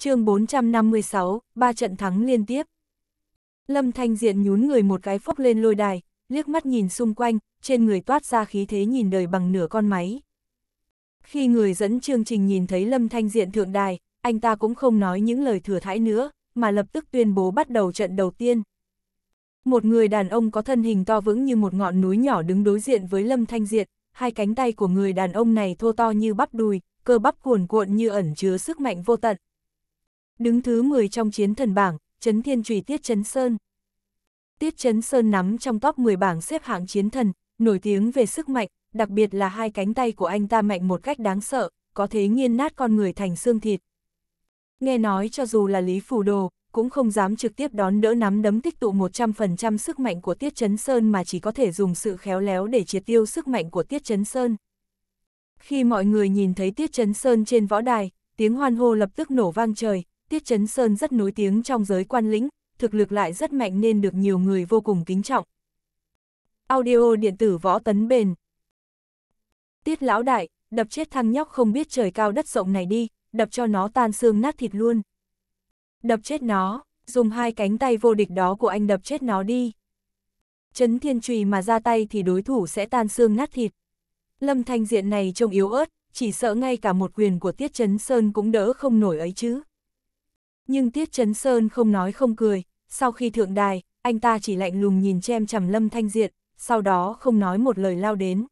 chương 456, ba trận thắng liên tiếp. Lâm Thanh Diện nhún người một cái phốc lên lôi đài, liếc mắt nhìn xung quanh, trên người toát ra khí thế nhìn đời bằng nửa con máy. Khi người dẫn chương trình nhìn thấy Lâm Thanh Diện thượng đài, anh ta cũng không nói những lời thừa thãi nữa, mà lập tức tuyên bố bắt đầu trận đầu tiên. Một người đàn ông có thân hình to vững như một ngọn núi nhỏ đứng đối diện với Lâm Thanh Diện, hai cánh tay của người đàn ông này thô to như bắp đùi, cơ bắp cuồn cuộn như ẩn chứa sức mạnh vô tận, đứng thứ 10 trong chiến thần bảng, Trấn Thiên Trùy Tiết Trấn Sơn. Tiết Trấn Sơn nắm trong top 10 bảng xếp hạng chiến thần, nổi tiếng về sức mạnh, đặc biệt là hai cánh tay của anh ta mạnh một cách đáng sợ, có thế nghiên nát con người thành xương thịt. Nghe nói cho dù là Lý Phù Đồ, cũng không dám trực tiếp đón đỡ nắm đấm tích tụ 100% sức mạnh của Tiết Chấn Sơn mà chỉ có thể dùng sự khéo léo để triệt tiêu sức mạnh của Tiết Chấn Sơn. Khi mọi người nhìn thấy Tiết Chấn Sơn trên võ đài, tiếng hoan hô lập tức nổ vang trời, Tiết Trấn Sơn rất nổi tiếng trong giới quan lĩnh, thực lực lại rất mạnh nên được nhiều người vô cùng kính trọng. Audio điện tử võ tấn bền. Tiết lão đại, đập chết thằng nhóc không biết trời cao đất rộng này đi, đập cho nó tan xương nát thịt luôn. Đập chết nó, dùng hai cánh tay vô địch đó của anh đập chết nó đi. Trấn thiên trùy mà ra tay thì đối thủ sẽ tan xương nát thịt. Lâm thanh diện này trông yếu ớt, chỉ sợ ngay cả một quyền của Tiết Trấn Sơn cũng đỡ không nổi ấy chứ nhưng Tiết Trấn Sơn không nói không cười, sau khi thượng đài, anh ta chỉ lạnh lùng nhìn chem chằm Lâm Thanh Diện, sau đó không nói một lời lao đến.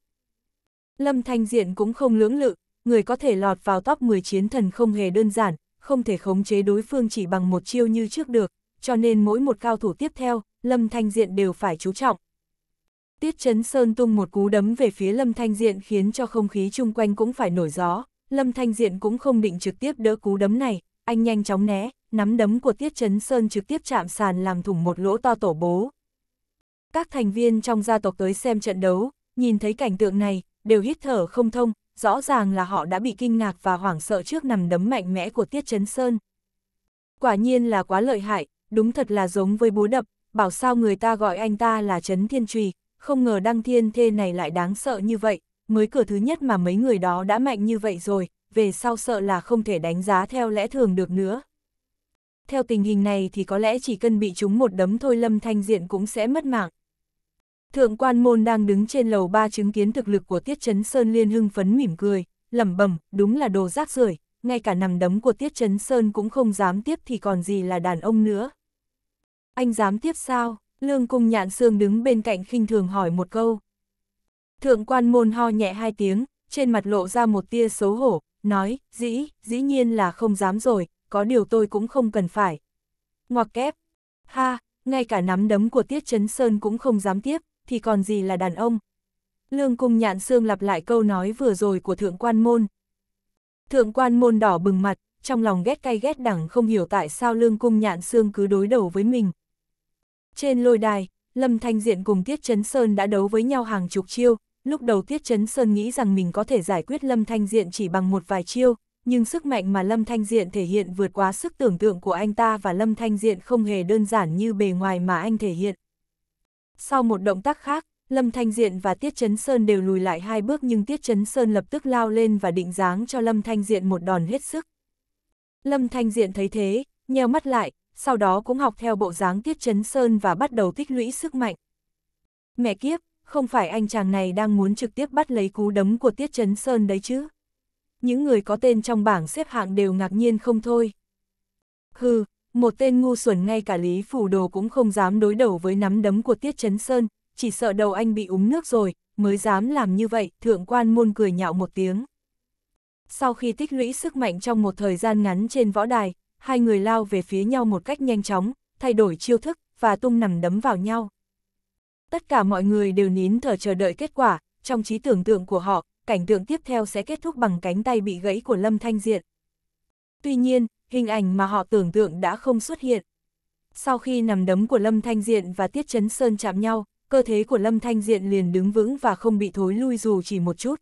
Lâm Thanh Diện cũng không lưỡng lự, người có thể lọt vào top 10 chiến thần không hề đơn giản, không thể khống chế đối phương chỉ bằng một chiêu như trước được, cho nên mỗi một cao thủ tiếp theo, Lâm Thanh Diện đều phải chú trọng. Tiết Trấn Sơn tung một cú đấm về phía Lâm Thanh Diện khiến cho không khí chung quanh cũng phải nổi gió, Lâm Thanh Diện cũng không định trực tiếp đỡ cú đấm này, anh nhanh chóng né, nắm đấm của Tiết Chấn Sơn trực tiếp chạm sàn làm thủng một lỗ to tổ bố. Các thành viên trong gia tộc tới xem trận đấu, nhìn thấy cảnh tượng này, đều hít thở không thông, rõ ràng là họ đã bị kinh ngạc và hoảng sợ trước nằm đấm mạnh mẽ của Tiết Chấn Sơn. Quả nhiên là quá lợi hại, đúng thật là giống với búa đập, bảo sao người ta gọi anh ta là Trấn Thiên Trùy, không ngờ đăng thiên thê này lại đáng sợ như vậy, mới cửa thứ nhất mà mấy người đó đã mạnh như vậy rồi, về sau sợ là không thể đánh giá theo lẽ thường được nữa theo tình hình này thì có lẽ chỉ cần bị chúng một đấm thôi Lâm Thanh Diện cũng sẽ mất mạng. Thượng quan môn đang đứng trên lầu ba chứng kiến thực lực của Tiết Trấn Sơn liên hưng phấn mỉm cười, lẩm bẩm, đúng là đồ rác rưởi, ngay cả nằm đấm của Tiết Trấn Sơn cũng không dám tiếp thì còn gì là đàn ông nữa. Anh dám tiếp sao? Lương Cung Nhạn Sương đứng bên cạnh khinh thường hỏi một câu. Thượng quan môn ho nhẹ hai tiếng, trên mặt lộ ra một tia xấu hổ, nói, dĩ, dĩ nhiên là không dám rồi, có điều tôi cũng không cần phải. Ngoặc kép, ha, ngay cả nắm đấm của Tiết Chấn Sơn cũng không dám tiếp, thì còn gì là đàn ông. Lương Cung Nhạn Sương lặp lại câu nói vừa rồi của Thượng Quan Môn. Thượng Quan Môn đỏ bừng mặt, trong lòng ghét cay ghét đẳng không hiểu tại sao Lương Cung Nhạn Sương cứ đối đầu với mình. Trên lôi đài, Lâm Thanh Diện cùng Tiết Chấn Sơn đã đấu với nhau hàng chục chiêu, lúc đầu Tiết Chấn Sơn nghĩ rằng mình có thể giải quyết Lâm Thanh Diện chỉ bằng một vài chiêu, nhưng sức mạnh mà Lâm Thanh Diện thể hiện vượt quá sức tưởng tượng của anh ta và Lâm Thanh Diện không hề đơn giản như bề ngoài mà anh thể hiện. Sau một động tác khác, Lâm Thanh Diện và Tiết Chấn Sơn đều lùi lại hai bước nhưng Tiết Chấn Sơn lập tức lao lên và định dáng cho Lâm Thanh Diện một đòn hết sức. Lâm Thanh Diện thấy thế, nheo mắt lại, sau đó cũng học theo bộ dáng Tiết Chấn Sơn và bắt đầu tích lũy sức mạnh. Mẹ kiếp, không phải anh chàng này đang muốn trực tiếp bắt lấy cú đấm của Tiết Chấn Sơn đấy chứ? những người có tên trong bảng xếp hạng đều ngạc nhiên không thôi. Hừ, một tên ngu xuẩn ngay cả Lý Phủ Đồ cũng không dám đối đầu với nắm đấm của Tiết Chấn Sơn, chỉ sợ đầu anh bị úng nước rồi, mới dám làm như vậy, thượng quan môn cười nhạo một tiếng. Sau khi tích lũy sức mạnh trong một thời gian ngắn trên võ đài, hai người lao về phía nhau một cách nhanh chóng, thay đổi chiêu thức và tung nằm đấm vào nhau. Tất cả mọi người đều nín thở chờ đợi kết quả, trong trí tưởng tượng của họ, cảnh tượng tiếp theo sẽ kết thúc bằng cánh tay bị gãy của Lâm Thanh Diện. Tuy nhiên, hình ảnh mà họ tưởng tượng đã không xuất hiện. Sau khi nằm đấm của Lâm Thanh Diện và Tiết Chấn Sơn chạm nhau, cơ thế của Lâm Thanh Diện liền đứng vững và không bị thối lui dù chỉ một chút.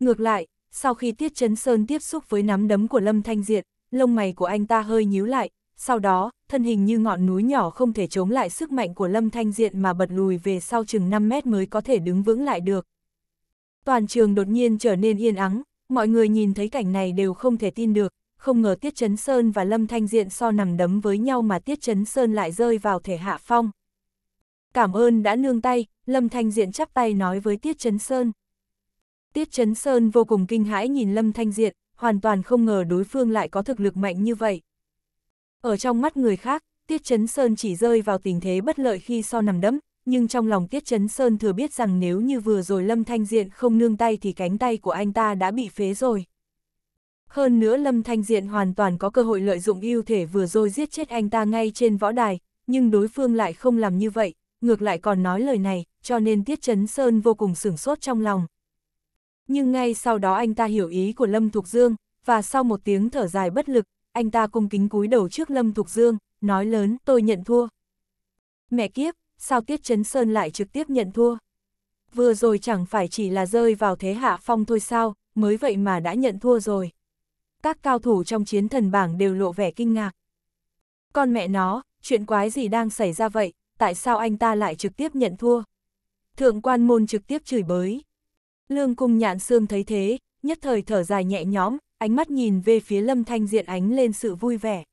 Ngược lại, sau khi Tiết Chấn Sơn tiếp xúc với nắm đấm của Lâm Thanh Diện, lông mày của anh ta hơi nhíu lại, sau đó, thân hình như ngọn núi nhỏ không thể chống lại sức mạnh của Lâm Thanh Diện mà bật lùi về sau chừng 5 mét mới có thể đứng vững lại được toàn trường đột nhiên trở nên yên ắng, mọi người nhìn thấy cảnh này đều không thể tin được, không ngờ Tiết Chấn Sơn và Lâm Thanh Diện so nằm đấm với nhau mà Tiết Chấn Sơn lại rơi vào thể hạ phong. Cảm ơn đã nương tay, Lâm Thanh Diện chắp tay nói với Tiết Chấn Sơn. Tiết Chấn Sơn vô cùng kinh hãi nhìn Lâm Thanh Diện, hoàn toàn không ngờ đối phương lại có thực lực mạnh như vậy. Ở trong mắt người khác, Tiết Chấn Sơn chỉ rơi vào tình thế bất lợi khi so nằm đấm, nhưng trong lòng Tiết Chấn Sơn thừa biết rằng nếu như vừa rồi Lâm Thanh Diện không nương tay thì cánh tay của anh ta đã bị phế rồi. Hơn nữa Lâm Thanh Diện hoàn toàn có cơ hội lợi dụng ưu thể vừa rồi giết chết anh ta ngay trên võ đài, nhưng đối phương lại không làm như vậy, ngược lại còn nói lời này, cho nên Tiết Chấn Sơn vô cùng sửng sốt trong lòng. Nhưng ngay sau đó anh ta hiểu ý của Lâm Thục Dương, và sau một tiếng thở dài bất lực, anh ta cung kính cúi đầu trước Lâm Thục Dương, nói lớn tôi nhận thua. Mẹ kiếp, sao Tiết Trấn Sơn lại trực tiếp nhận thua? Vừa rồi chẳng phải chỉ là rơi vào thế hạ phong thôi sao, mới vậy mà đã nhận thua rồi. Các cao thủ trong chiến thần bảng đều lộ vẻ kinh ngạc. Con mẹ nó, chuyện quái gì đang xảy ra vậy, tại sao anh ta lại trực tiếp nhận thua? Thượng quan môn trực tiếp chửi bới. Lương cung nhạn xương thấy thế, nhất thời thở dài nhẹ nhõm, ánh mắt nhìn về phía lâm thanh diện ánh lên sự vui vẻ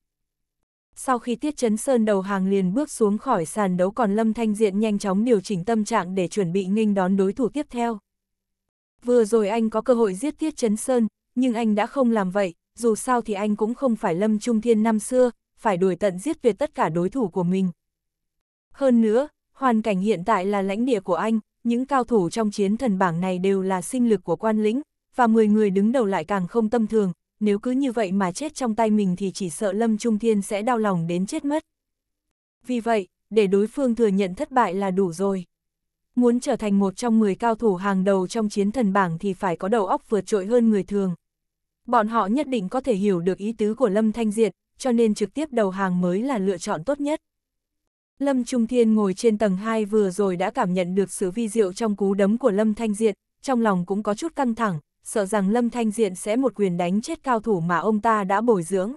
sau khi Tiết Chấn Sơn đầu hàng liền bước xuống khỏi sàn đấu còn Lâm Thanh Diện nhanh chóng điều chỉnh tâm trạng để chuẩn bị nghênh đón đối thủ tiếp theo. Vừa rồi anh có cơ hội giết Tiết Chấn Sơn, nhưng anh đã không làm vậy, dù sao thì anh cũng không phải Lâm Trung Thiên năm xưa, phải đuổi tận giết tuyệt tất cả đối thủ của mình. Hơn nữa, hoàn cảnh hiện tại là lãnh địa của anh, những cao thủ trong chiến thần bảng này đều là sinh lực của quan lĩnh, và 10 người đứng đầu lại càng không tâm thường, nếu cứ như vậy mà chết trong tay mình thì chỉ sợ Lâm Trung Thiên sẽ đau lòng đến chết mất. Vì vậy, để đối phương thừa nhận thất bại là đủ rồi. Muốn trở thành một trong 10 cao thủ hàng đầu trong chiến thần bảng thì phải có đầu óc vượt trội hơn người thường. Bọn họ nhất định có thể hiểu được ý tứ của Lâm Thanh Diệt, cho nên trực tiếp đầu hàng mới là lựa chọn tốt nhất. Lâm Trung Thiên ngồi trên tầng 2 vừa rồi đã cảm nhận được sự vi diệu trong cú đấm của Lâm Thanh Diệt, trong lòng cũng có chút căng thẳng, sợ rằng Lâm Thanh Diện sẽ một quyền đánh chết cao thủ mà ông ta đã bồi dưỡng.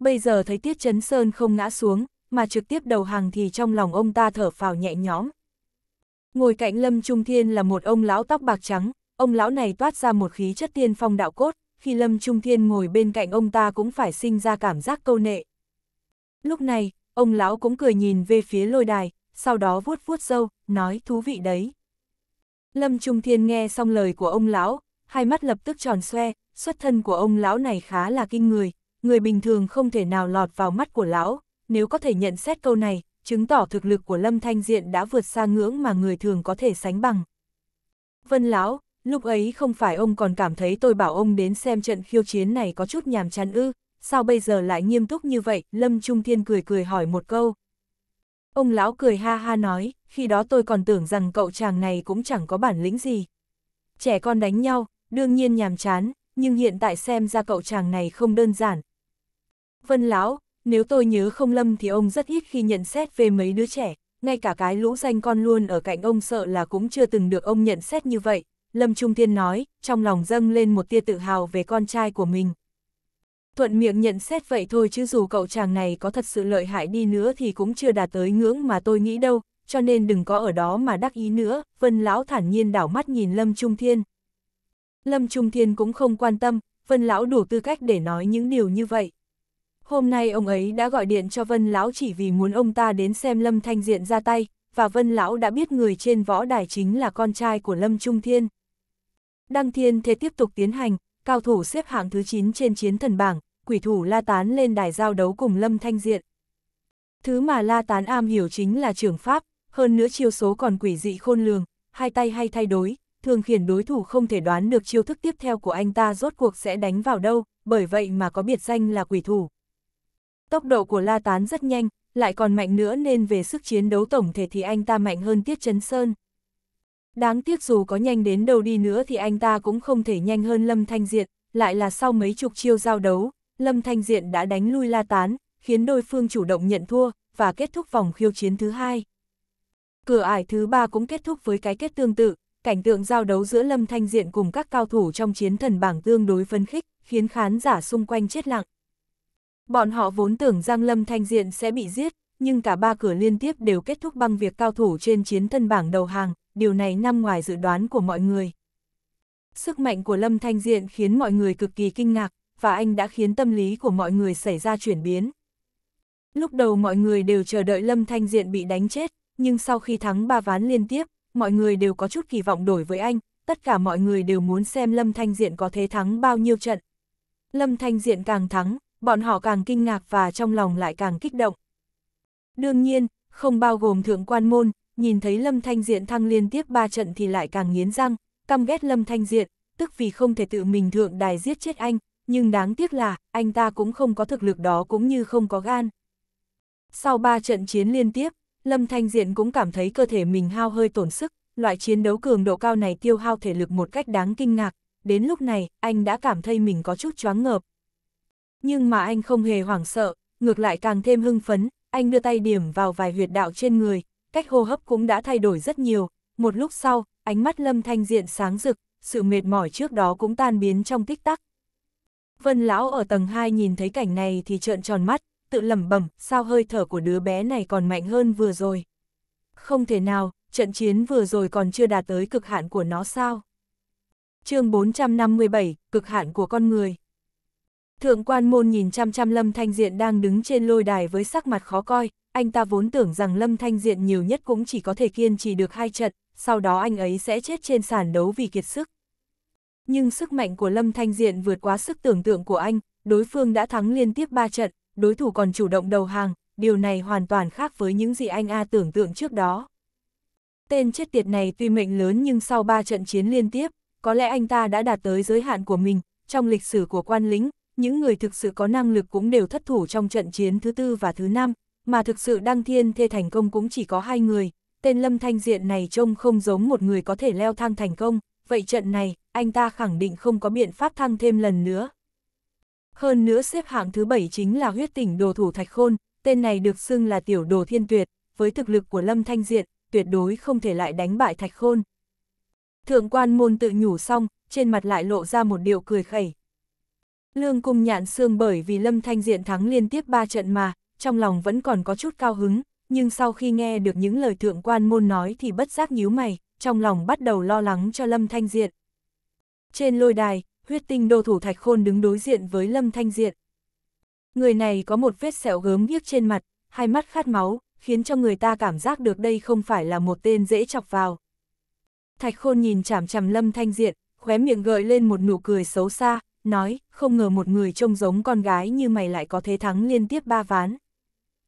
Bây giờ thấy Tiết Chấn Sơn không ngã xuống, mà trực tiếp đầu hàng thì trong lòng ông ta thở phào nhẹ nhõm. Ngồi cạnh Lâm Trung Thiên là một ông lão tóc bạc trắng, ông lão này toát ra một khí chất tiên phong đạo cốt, khi Lâm Trung Thiên ngồi bên cạnh ông ta cũng phải sinh ra cảm giác câu nệ. Lúc này, ông lão cũng cười nhìn về phía lôi đài, sau đó vuốt vuốt râu, nói thú vị đấy. Lâm Trung Thiên nghe xong lời của ông lão, hai mắt lập tức tròn xoe, xuất thân của ông lão này khá là kinh người, người bình thường không thể nào lọt vào mắt của lão, nếu có thể nhận xét câu này, chứng tỏ thực lực của Lâm Thanh Diện đã vượt xa ngưỡng mà người thường có thể sánh bằng. Vân lão, lúc ấy không phải ông còn cảm thấy tôi bảo ông đến xem trận khiêu chiến này có chút nhàm chán ư, sao bây giờ lại nghiêm túc như vậy, Lâm Trung Thiên cười cười hỏi một câu. Ông lão cười ha ha nói, khi đó tôi còn tưởng rằng cậu chàng này cũng chẳng có bản lĩnh gì. Trẻ con đánh nhau, đương nhiên nhàm chán, nhưng hiện tại xem ra cậu chàng này không đơn giản. Vân Lão, nếu tôi nhớ không lâm thì ông rất ít khi nhận xét về mấy đứa trẻ, ngay cả cái lũ danh con luôn ở cạnh ông sợ là cũng chưa từng được ông nhận xét như vậy, Lâm Trung thiên nói, trong lòng dâng lên một tia tự hào về con trai của mình. Thuận miệng nhận xét vậy thôi chứ dù cậu chàng này có thật sự lợi hại đi nữa thì cũng chưa đạt tới ngưỡng mà tôi nghĩ đâu, cho nên đừng có ở đó mà đắc ý nữa, Vân Lão thản nhiên đảo mắt nhìn Lâm Trung Thiên. Lâm Trung Thiên cũng không quan tâm, Vân Lão đủ tư cách để nói những điều như vậy. Hôm nay ông ấy đã gọi điện cho Vân Lão chỉ vì muốn ông ta đến xem Lâm Thanh Diện ra tay, và Vân Lão đã biết người trên võ đài chính là con trai của Lâm Trung Thiên. Đăng Thiên Thế tiếp tục tiến hành, cao thủ xếp hạng thứ 9 trên chiến thần bảng, quỷ thủ La Tán lên đài giao đấu cùng Lâm Thanh Diện. Thứ mà La Tán am hiểu chính là trường pháp, hơn nữa chiêu số còn quỷ dị khôn lường, hai tay hay thay đổi, thường khiến đối thủ không thể đoán được chiêu thức tiếp theo của anh ta rốt cuộc sẽ đánh vào đâu, bởi vậy mà có biệt danh là quỷ thủ. Tốc độ của La Tán rất nhanh, lại còn mạnh nữa nên về sức chiến đấu tổng thể thì anh ta mạnh hơn Tiết Chấn Sơn. Đáng tiếc dù có nhanh đến đâu đi nữa thì anh ta cũng không thể nhanh hơn Lâm Thanh Diện, lại là sau mấy chục chiêu giao đấu, Lâm Thanh Diện đã đánh lui La Tán, khiến đôi phương chủ động nhận thua và kết thúc vòng khiêu chiến thứ hai. Cửa ải thứ ba cũng kết thúc với cái kết tương tự, cảnh tượng giao đấu giữa Lâm Thanh Diện cùng các cao thủ trong chiến thần bảng tương đối phấn khích, khiến khán giả xung quanh chết lặng. Bọn họ vốn tưởng rằng Lâm Thanh Diện sẽ bị giết, nhưng cả ba cửa liên tiếp đều kết thúc bằng việc cao thủ trên chiến thân bảng đầu hàng, điều này nằm ngoài dự đoán của mọi người. Sức mạnh của Lâm Thanh Diện khiến mọi người cực kỳ kinh ngạc, và anh đã khiến tâm lý của mọi người xảy ra chuyển biến. Lúc đầu mọi người đều chờ đợi Lâm Thanh Diện bị đánh chết, nhưng sau khi thắng ba ván liên tiếp, mọi người đều có chút kỳ vọng đổi với anh, tất cả mọi người đều muốn xem Lâm Thanh Diện có thế thắng bao nhiêu trận. Lâm Thanh Diện càng thắng, bọn họ càng kinh ngạc và trong lòng lại càng kích động. Đương nhiên, không bao gồm thượng quan môn, nhìn thấy Lâm Thanh Diện thăng liên tiếp 3 trận thì lại càng nghiến răng, căm ghét Lâm Thanh Diện, tức vì không thể tự mình thượng đài giết chết anh, nhưng đáng tiếc là anh ta cũng không có thực lực đó cũng như không có gan. Sau 3 trận chiến liên tiếp, Lâm Thanh Diện cũng cảm thấy cơ thể mình hao hơi tổn sức, loại chiến đấu cường độ cao này tiêu hao thể lực một cách đáng kinh ngạc, đến lúc này, anh đã cảm thấy mình có chút choáng ngợp. Nhưng mà anh không hề hoảng sợ, ngược lại càng thêm hưng phấn, anh đưa tay điểm vào vài huyệt đạo trên người, cách hô hấp cũng đã thay đổi rất nhiều, một lúc sau, ánh mắt Lâm Thanh Diện sáng rực, sự mệt mỏi trước đó cũng tan biến trong tích tắc. Vân Lão ở tầng 2 nhìn thấy cảnh này thì trợn tròn mắt, tự lẩm bẩm, sao hơi thở của đứa bé này còn mạnh hơn vừa rồi. Không thể nào, trận chiến vừa rồi còn chưa đạt tới cực hạn của nó sao? chương 457, cực hạn của con người. Thượng quan môn nhìn chăm chăm Lâm Thanh Diện đang đứng trên lôi đài với sắc mặt khó coi, anh ta vốn tưởng rằng Lâm Thanh Diện nhiều nhất cũng chỉ có thể kiên trì được hai trận, sau đó anh ấy sẽ chết trên sàn đấu vì kiệt sức. Nhưng sức mạnh của Lâm Thanh Diện vượt quá sức tưởng tượng của anh, đối phương đã thắng liên tiếp 3 trận, đối thủ còn chủ động đầu hàng, điều này hoàn toàn khác với những gì anh A tưởng tượng trước đó. Tên chết tiệt này tuy mệnh lớn nhưng sau 3 trận chiến liên tiếp, có lẽ anh ta đã đạt tới giới hạn của mình, trong lịch sử của quan lính, những người thực sự có năng lực cũng đều thất thủ trong trận chiến thứ tư và thứ năm, mà thực sự đăng thiên thê thành công cũng chỉ có hai người, tên Lâm Thanh Diện này trông không giống một người có thể leo thang thành công, vậy trận này, anh ta khẳng định không có biện pháp thăng thêm lần nữa. Hơn nữa xếp hạng thứ bảy chính là huyết tỉnh đồ thủ Thạch Khôn, tên này được xưng là tiểu đồ thiên tuyệt, với thực lực của Lâm Thanh Diện, tuyệt đối không thể lại đánh bại Thạch Khôn. Thượng quan môn tự nhủ xong, trên mặt lại lộ ra một điệu cười khẩy. Lương cung nhạn xương bởi vì Lâm Thanh Diện thắng liên tiếp 3 trận mà, trong lòng vẫn còn có chút cao hứng, nhưng sau khi nghe được những lời thượng quan môn nói thì bất giác nhíu mày, trong lòng bắt đầu lo lắng cho Lâm Thanh Diện. Trên lôi đài, huyết tinh đô thủ Thạch Khôn đứng đối diện với Lâm Thanh Diện. Người này có một vết sẹo gớm nghiếc trên mặt, hai mắt khát máu, khiến cho người ta cảm giác được đây không phải là một tên dễ chọc vào. Thạch Khôn nhìn chằm chằm Lâm Thanh Diện, khóe miệng gợi lên một nụ cười xấu xa, nói, không ngờ một người trông giống con gái như mày lại có thế thắng liên tiếp ba ván.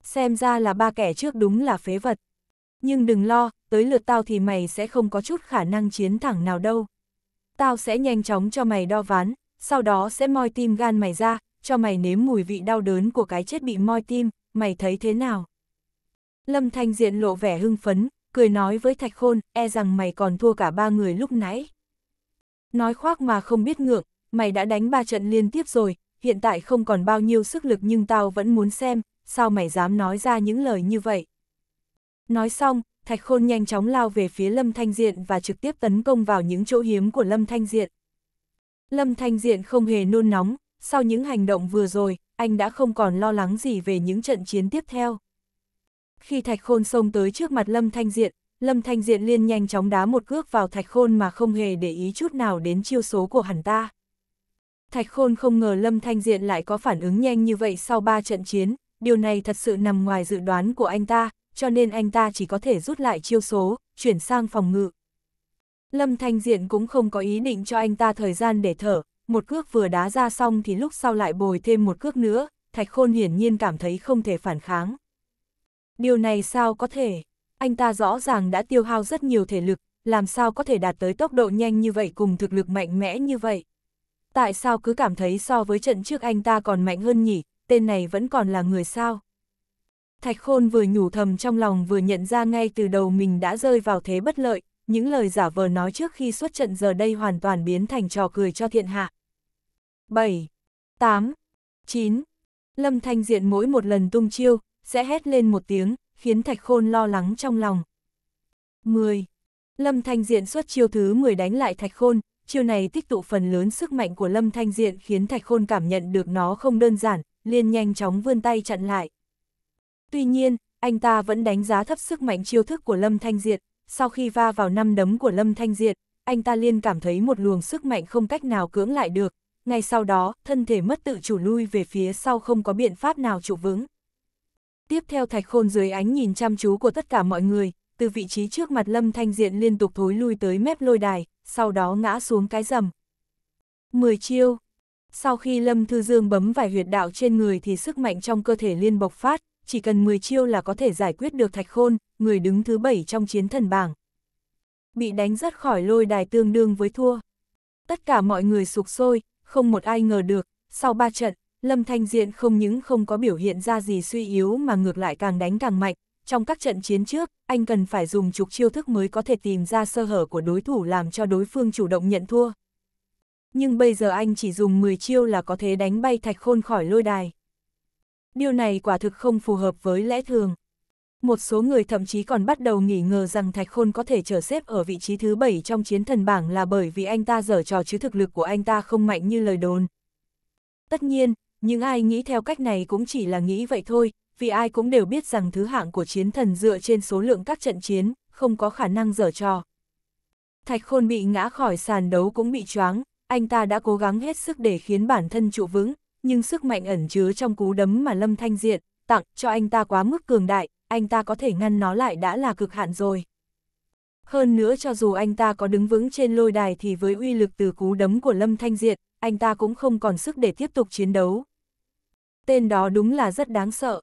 Xem ra là ba kẻ trước đúng là phế vật. Nhưng đừng lo, tới lượt tao thì mày sẽ không có chút khả năng chiến thẳng nào đâu tao sẽ nhanh chóng cho mày đo ván, sau đó sẽ moi tim gan mày ra, cho mày nếm mùi vị đau đớn của cái chết bị moi tim, mày thấy thế nào? Lâm Thanh Diện lộ vẻ hưng phấn, cười nói với Thạch Khôn, e rằng mày còn thua cả ba người lúc nãy. Nói khoác mà không biết ngượng, mày đã đánh ba trận liên tiếp rồi, hiện tại không còn bao nhiêu sức lực nhưng tao vẫn muốn xem, sao mày dám nói ra những lời như vậy. Nói xong, Thạch Khôn nhanh chóng lao về phía Lâm Thanh Diện và trực tiếp tấn công vào những chỗ hiếm của Lâm Thanh Diện. Lâm Thanh Diện không hề nôn nóng, sau những hành động vừa rồi, anh đã không còn lo lắng gì về những trận chiến tiếp theo. Khi Thạch Khôn xông tới trước mặt Lâm Thanh Diện, Lâm Thanh Diện liên nhanh chóng đá một cước vào Thạch Khôn mà không hề để ý chút nào đến chiêu số của hắn ta. Thạch Khôn không ngờ Lâm Thanh Diện lại có phản ứng nhanh như vậy sau ba trận chiến, điều này thật sự nằm ngoài dự đoán của anh ta, cho nên anh ta chỉ có thể rút lại chiêu số, chuyển sang phòng ngự. Lâm Thanh Diện cũng không có ý định cho anh ta thời gian để thở, một cước vừa đá ra xong thì lúc sau lại bồi thêm một cước nữa, Thạch Khôn hiển nhiên cảm thấy không thể phản kháng. Điều này sao có thể? Anh ta rõ ràng đã tiêu hao rất nhiều thể lực, làm sao có thể đạt tới tốc độ nhanh như vậy cùng thực lực mạnh mẽ như vậy? Tại sao cứ cảm thấy so với trận trước anh ta còn mạnh hơn nhỉ, tên này vẫn còn là người sao? Thạch Khôn vừa nhủ thầm trong lòng vừa nhận ra ngay từ đầu mình đã rơi vào thế bất lợi, những lời giả vờ nói trước khi xuất trận giờ đây hoàn toàn biến thành trò cười cho thiện hạ. 7. 8. 9. Lâm Thanh Diện mỗi một lần tung chiêu, sẽ hét lên một tiếng, khiến Thạch Khôn lo lắng trong lòng. 10. Lâm Thanh Diện xuất chiêu thứ 10 đánh lại Thạch Khôn, chiêu này tích tụ phần lớn sức mạnh của Lâm Thanh Diện khiến Thạch Khôn cảm nhận được nó không đơn giản, liền nhanh chóng vươn tay chặn lại. Tuy nhiên, anh ta vẫn đánh giá thấp sức mạnh chiêu thức của Lâm Thanh Diệt, sau khi va vào năm đấm của Lâm Thanh Diệt, anh ta liên cảm thấy một luồng sức mạnh không cách nào cưỡng lại được, ngay sau đó, thân thể mất tự chủ lui về phía sau không có biện pháp nào trụ vững. Tiếp theo thạch khôn dưới ánh nhìn chăm chú của tất cả mọi người, từ vị trí trước mặt Lâm Thanh Diện liên tục thối lui tới mép lôi đài, sau đó ngã xuống cái rầm. 10 chiêu Sau khi Lâm Thư Dương bấm vài huyệt đạo trên người thì sức mạnh trong cơ thể liên bộc phát, chỉ cần 10 chiêu là có thể giải quyết được Thạch Khôn, người đứng thứ 7 trong chiến thần bảng. Bị đánh rất khỏi lôi đài tương đương với thua. Tất cả mọi người sụp sôi, không một ai ngờ được, sau 3 trận, Lâm Thanh Diện không những không có biểu hiện ra gì suy yếu mà ngược lại càng đánh càng mạnh. Trong các trận chiến trước, anh cần phải dùng chục chiêu thức mới có thể tìm ra sơ hở của đối thủ làm cho đối phương chủ động nhận thua. Nhưng bây giờ anh chỉ dùng 10 chiêu là có thể đánh bay Thạch Khôn khỏi lôi đài điều này quả thực không phù hợp với lẽ thường. Một số người thậm chí còn bắt đầu nghi ngờ rằng Thạch Khôn có thể trở xếp ở vị trí thứ 7 trong chiến thần bảng là bởi vì anh ta dở trò chứ thực lực của anh ta không mạnh như lời đồn. Tất nhiên, những ai nghĩ theo cách này cũng chỉ là nghĩ vậy thôi, vì ai cũng đều biết rằng thứ hạng của chiến thần dựa trên số lượng các trận chiến, không có khả năng dở trò. Thạch Khôn bị ngã khỏi sàn đấu cũng bị choáng, anh ta đã cố gắng hết sức để khiến bản thân trụ vững, nhưng sức mạnh ẩn chứa trong cú đấm mà Lâm Thanh Diện tặng cho anh ta quá mức cường đại, anh ta có thể ngăn nó lại đã là cực hạn rồi. Hơn nữa cho dù anh ta có đứng vững trên lôi đài thì với uy lực từ cú đấm của Lâm Thanh Diện, anh ta cũng không còn sức để tiếp tục chiến đấu. Tên đó đúng là rất đáng sợ.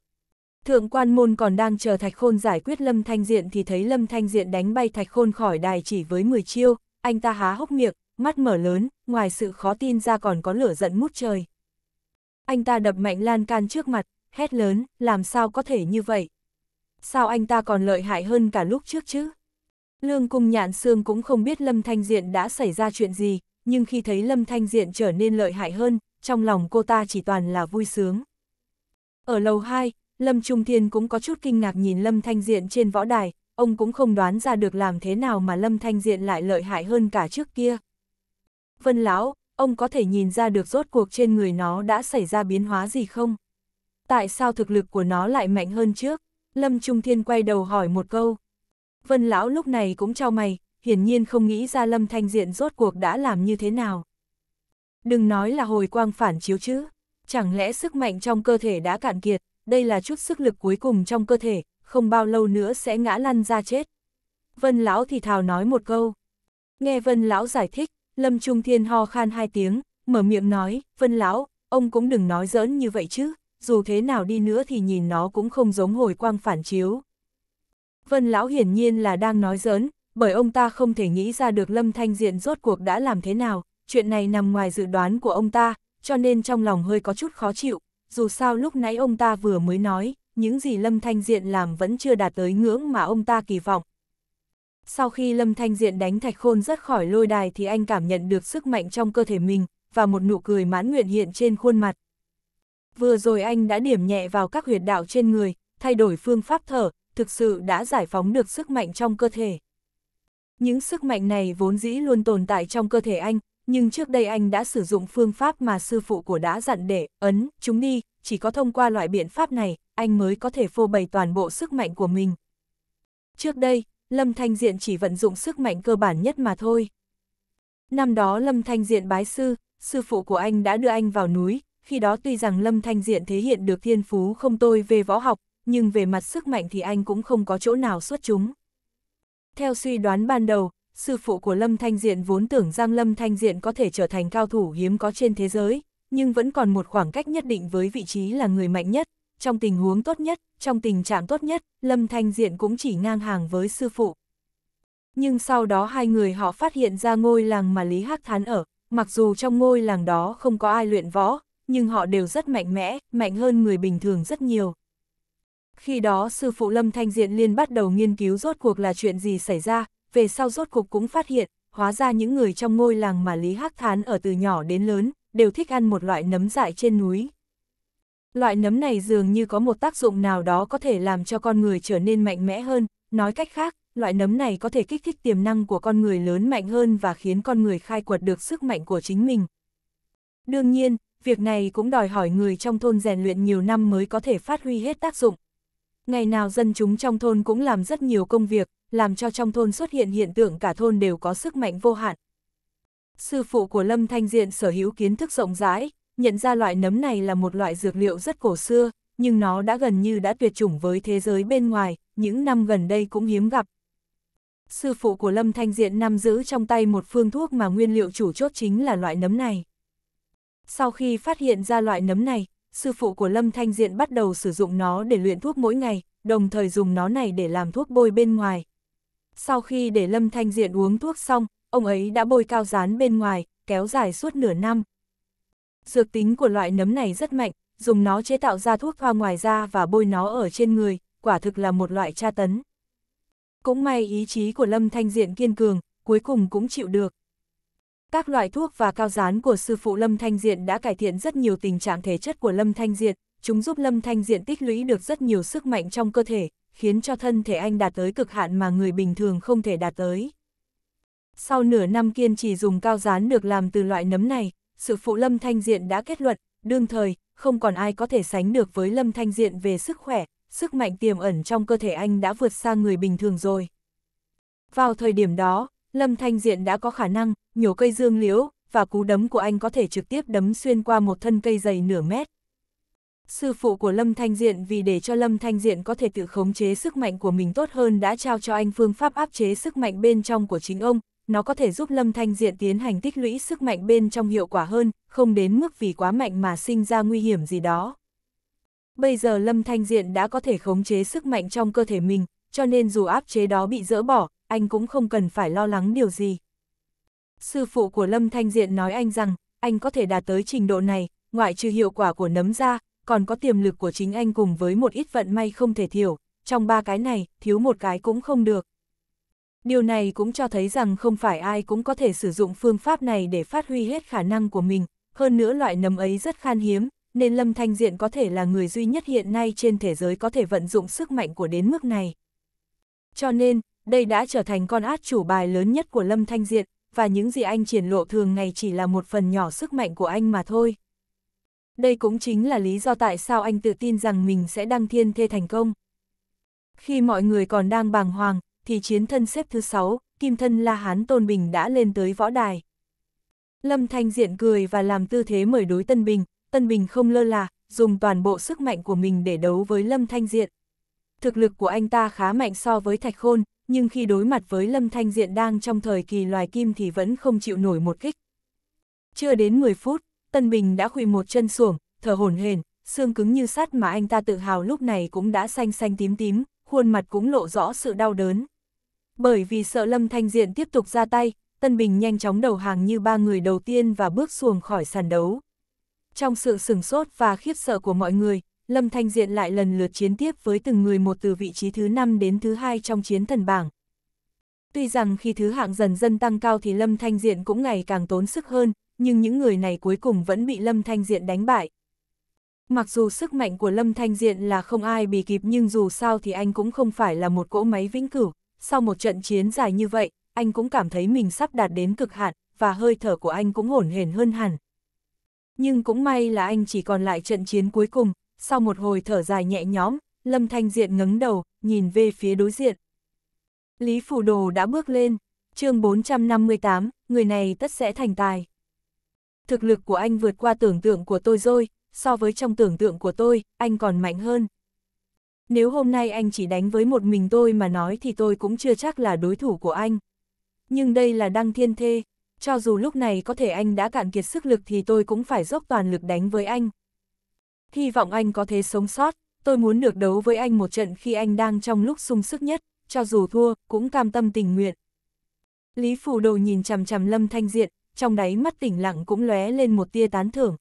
Thượng quan môn còn đang chờ Thạch Khôn giải quyết Lâm Thanh Diện thì thấy Lâm Thanh Diện đánh bay Thạch Khôn khỏi đài chỉ với 10 chiêu, anh ta há hốc miệng, mắt mở lớn, ngoài sự khó tin ra còn có lửa giận mút trời. Anh ta đập mạnh lan can trước mặt, hét lớn, làm sao có thể như vậy? Sao anh ta còn lợi hại hơn cả lúc trước chứ? Lương Cung Nhạn xương cũng không biết Lâm Thanh Diện đã xảy ra chuyện gì, nhưng khi thấy Lâm Thanh Diện trở nên lợi hại hơn, trong lòng cô ta chỉ toàn là vui sướng. Ở lầu 2, Lâm Trung Thiên cũng có chút kinh ngạc nhìn Lâm Thanh Diện trên võ đài, ông cũng không đoán ra được làm thế nào mà Lâm Thanh Diện lại lợi hại hơn cả trước kia. Vân Lão, ông có thể nhìn ra được rốt cuộc trên người nó đã xảy ra biến hóa gì không? Tại sao thực lực của nó lại mạnh hơn trước? Lâm Trung Thiên quay đầu hỏi một câu. Vân Lão lúc này cũng trao mày, hiển nhiên không nghĩ ra Lâm Thanh Diện rốt cuộc đã làm như thế nào. Đừng nói là hồi quang phản chiếu chứ, chẳng lẽ sức mạnh trong cơ thể đã cạn kiệt, đây là chút sức lực cuối cùng trong cơ thể, không bao lâu nữa sẽ ngã lăn ra chết. Vân Lão thì thào nói một câu. Nghe Vân Lão giải thích, Lâm Trung Thiên ho khan hai tiếng, mở miệng nói, Vân Lão, ông cũng đừng nói giỡn như vậy chứ, dù thế nào đi nữa thì nhìn nó cũng không giống hồi quang phản chiếu. Vân Lão hiển nhiên là đang nói giỡn, bởi ông ta không thể nghĩ ra được Lâm Thanh Diện rốt cuộc đã làm thế nào, chuyện này nằm ngoài dự đoán của ông ta, cho nên trong lòng hơi có chút khó chịu, dù sao lúc nãy ông ta vừa mới nói, những gì Lâm Thanh Diện làm vẫn chưa đạt tới ngưỡng mà ông ta kỳ vọng, sau khi Lâm Thanh Diện đánh Thạch Khôn rất khỏi lôi đài thì anh cảm nhận được sức mạnh trong cơ thể mình, và một nụ cười mãn nguyện hiện trên khuôn mặt. Vừa rồi anh đã điểm nhẹ vào các huyệt đạo trên người, thay đổi phương pháp thở, thực sự đã giải phóng được sức mạnh trong cơ thể. Những sức mạnh này vốn dĩ luôn tồn tại trong cơ thể anh, nhưng trước đây anh đã sử dụng phương pháp mà sư phụ của đã dặn để ấn chúng đi, chỉ có thông qua loại biện pháp này, anh mới có thể phô bày toàn bộ sức mạnh của mình. Trước đây, Lâm Thanh Diện chỉ vận dụng sức mạnh cơ bản nhất mà thôi. Năm đó Lâm Thanh Diện bái sư, sư phụ của anh đã đưa anh vào núi, khi đó tuy rằng Lâm Thanh Diện thể hiện được thiên phú không tôi về võ học, nhưng về mặt sức mạnh thì anh cũng không có chỗ nào xuất chúng. Theo suy đoán ban đầu, sư phụ của Lâm Thanh Diện vốn tưởng rằng Lâm Thanh Diện có thể trở thành cao thủ hiếm có trên thế giới, nhưng vẫn còn một khoảng cách nhất định với vị trí là người mạnh nhất, trong tình huống tốt nhất, trong tình trạng tốt nhất, Lâm Thanh Diện cũng chỉ ngang hàng với sư phụ. Nhưng sau đó hai người họ phát hiện ra ngôi làng mà Lý Hắc Thán ở, mặc dù trong ngôi làng đó không có ai luyện võ, nhưng họ đều rất mạnh mẽ, mạnh hơn người bình thường rất nhiều. Khi đó sư phụ Lâm Thanh Diện liên bắt đầu nghiên cứu rốt cuộc là chuyện gì xảy ra, về sau rốt cuộc cũng phát hiện, hóa ra những người trong ngôi làng mà Lý Hắc Thán ở từ nhỏ đến lớn, đều thích ăn một loại nấm dại trên núi, Loại nấm này dường như có một tác dụng nào đó có thể làm cho con người trở nên mạnh mẽ hơn, nói cách khác, loại nấm này có thể kích thích tiềm năng của con người lớn mạnh hơn và khiến con người khai quật được sức mạnh của chính mình. Đương nhiên, việc này cũng đòi hỏi người trong thôn rèn luyện nhiều năm mới có thể phát huy hết tác dụng. Ngày nào dân chúng trong thôn cũng làm rất nhiều công việc, làm cho trong thôn xuất hiện hiện tượng cả thôn đều có sức mạnh vô hạn. Sư phụ của Lâm Thanh Diện sở hữu kiến thức rộng rãi, nhận ra loại nấm này là một loại dược liệu rất cổ xưa, nhưng nó đã gần như đã tuyệt chủng với thế giới bên ngoài, những năm gần đây cũng hiếm gặp. Sư phụ của Lâm Thanh Diện nằm giữ trong tay một phương thuốc mà nguyên liệu chủ chốt chính là loại nấm này. Sau khi phát hiện ra loại nấm này, sư phụ của Lâm Thanh Diện bắt đầu sử dụng nó để luyện thuốc mỗi ngày, đồng thời dùng nó này để làm thuốc bôi bên ngoài. Sau khi để Lâm Thanh Diện uống thuốc xong, ông ấy đã bôi cao rán bên ngoài, kéo dài suốt nửa năm, Dược tính của loại nấm này rất mạnh, dùng nó chế tạo ra thuốc hoa ngoài da và bôi nó ở trên người, quả thực là một loại tra tấn. Cũng may ý chí của Lâm Thanh Diện kiên cường, cuối cùng cũng chịu được. Các loại thuốc và cao dán của sư phụ Lâm Thanh Diện đã cải thiện rất nhiều tình trạng thể chất của Lâm Thanh Diện, chúng giúp Lâm Thanh Diện tích lũy được rất nhiều sức mạnh trong cơ thể, khiến cho thân thể anh đạt tới cực hạn mà người bình thường không thể đạt tới. Sau nửa năm kiên trì dùng cao dán được làm từ loại nấm này, Sư phụ Lâm Thanh Diện đã kết luận, đương thời, không còn ai có thể sánh được với Lâm Thanh Diện về sức khỏe, sức mạnh tiềm ẩn trong cơ thể anh đã vượt xa người bình thường rồi. Vào thời điểm đó, Lâm Thanh Diện đã có khả năng, nhổ cây dương liễu, và cú đấm của anh có thể trực tiếp đấm xuyên qua một thân cây dày nửa mét. Sư phụ của Lâm Thanh Diện vì để cho Lâm Thanh Diện có thể tự khống chế sức mạnh của mình tốt hơn đã trao cho anh phương pháp áp chế sức mạnh bên trong của chính ông, nó có thể giúp Lâm Thanh Diện tiến hành tích lũy sức mạnh bên trong hiệu quả hơn, không đến mức vì quá mạnh mà sinh ra nguy hiểm gì đó. Bây giờ Lâm Thanh Diện đã có thể khống chế sức mạnh trong cơ thể mình, cho nên dù áp chế đó bị dỡ bỏ, anh cũng không cần phải lo lắng điều gì. Sư phụ của Lâm Thanh Diện nói anh rằng, anh có thể đạt tới trình độ này, ngoại trừ hiệu quả của nấm ra, còn có tiềm lực của chính anh cùng với một ít vận may không thể thiểu, trong ba cái này, thiếu một cái cũng không được. Điều này cũng cho thấy rằng không phải ai cũng có thể sử dụng phương pháp này để phát huy hết khả năng của mình, hơn nữa loại nấm ấy rất khan hiếm, nên Lâm Thanh Diện có thể là người duy nhất hiện nay trên thế giới có thể vận dụng sức mạnh của đến mức này. Cho nên, đây đã trở thành con át chủ bài lớn nhất của Lâm Thanh Diện, và những gì anh triển lộ thường ngày chỉ là một phần nhỏ sức mạnh của anh mà thôi. Đây cũng chính là lý do tại sao anh tự tin rằng mình sẽ đăng thiên thê thành công. Khi mọi người còn đang bàng hoàng, thì chiến thân xếp thứ sáu, kim thân La Hán Tôn Bình đã lên tới võ đài. Lâm Thanh Diện cười và làm tư thế mời đối Tân Bình, Tân Bình không lơ là, dùng toàn bộ sức mạnh của mình để đấu với Lâm Thanh Diện. Thực lực của anh ta khá mạnh so với Thạch Khôn, nhưng khi đối mặt với Lâm Thanh Diện đang trong thời kỳ loài kim thì vẫn không chịu nổi một kích. Chưa đến 10 phút, Tân Bình đã khuỵu một chân xuồng, thở hổn hển, xương cứng như sắt mà anh ta tự hào lúc này cũng đã xanh xanh tím tím, khuôn mặt cũng lộ rõ sự đau đớn. Bởi vì sợ Lâm Thanh Diện tiếp tục ra tay, Tân Bình nhanh chóng đầu hàng như ba người đầu tiên và bước xuồng khỏi sàn đấu. Trong sự sửng sốt và khiếp sợ của mọi người, Lâm Thanh Diện lại lần lượt chiến tiếp với từng người một từ vị trí thứ 5 đến thứ 2 trong chiến thần bảng. Tuy rằng khi thứ hạng dần dần tăng cao thì Lâm Thanh Diện cũng ngày càng tốn sức hơn, nhưng những người này cuối cùng vẫn bị Lâm Thanh Diện đánh bại. Mặc dù sức mạnh của Lâm Thanh Diện là không ai bị kịp nhưng dù sao thì anh cũng không phải là một cỗ máy vĩnh cửu, sau một trận chiến dài như vậy, anh cũng cảm thấy mình sắp đạt đến cực hạn, và hơi thở của anh cũng hổn hển hơn hẳn. Nhưng cũng may là anh chỉ còn lại trận chiến cuối cùng, sau một hồi thở dài nhẹ nhõm, Lâm Thanh Diện ngấn đầu, nhìn về phía đối diện. Lý phủ Đồ đã bước lên, chương 458, người này tất sẽ thành tài. Thực lực của anh vượt qua tưởng tượng của tôi rồi, so với trong tưởng tượng của tôi, anh còn mạnh hơn. Nếu hôm nay anh chỉ đánh với một mình tôi mà nói thì tôi cũng chưa chắc là đối thủ của anh. Nhưng đây là đăng thiên thê, cho dù lúc này có thể anh đã cạn kiệt sức lực thì tôi cũng phải dốc toàn lực đánh với anh. Hy vọng anh có thể sống sót, tôi muốn được đấu với anh một trận khi anh đang trong lúc sung sức nhất, cho dù thua, cũng cam tâm tình nguyện. Lý Phủ Đồ nhìn chằm chằm Lâm Thanh Diện, trong đáy mắt tỉnh lặng cũng lóe lên một tia tán thưởng.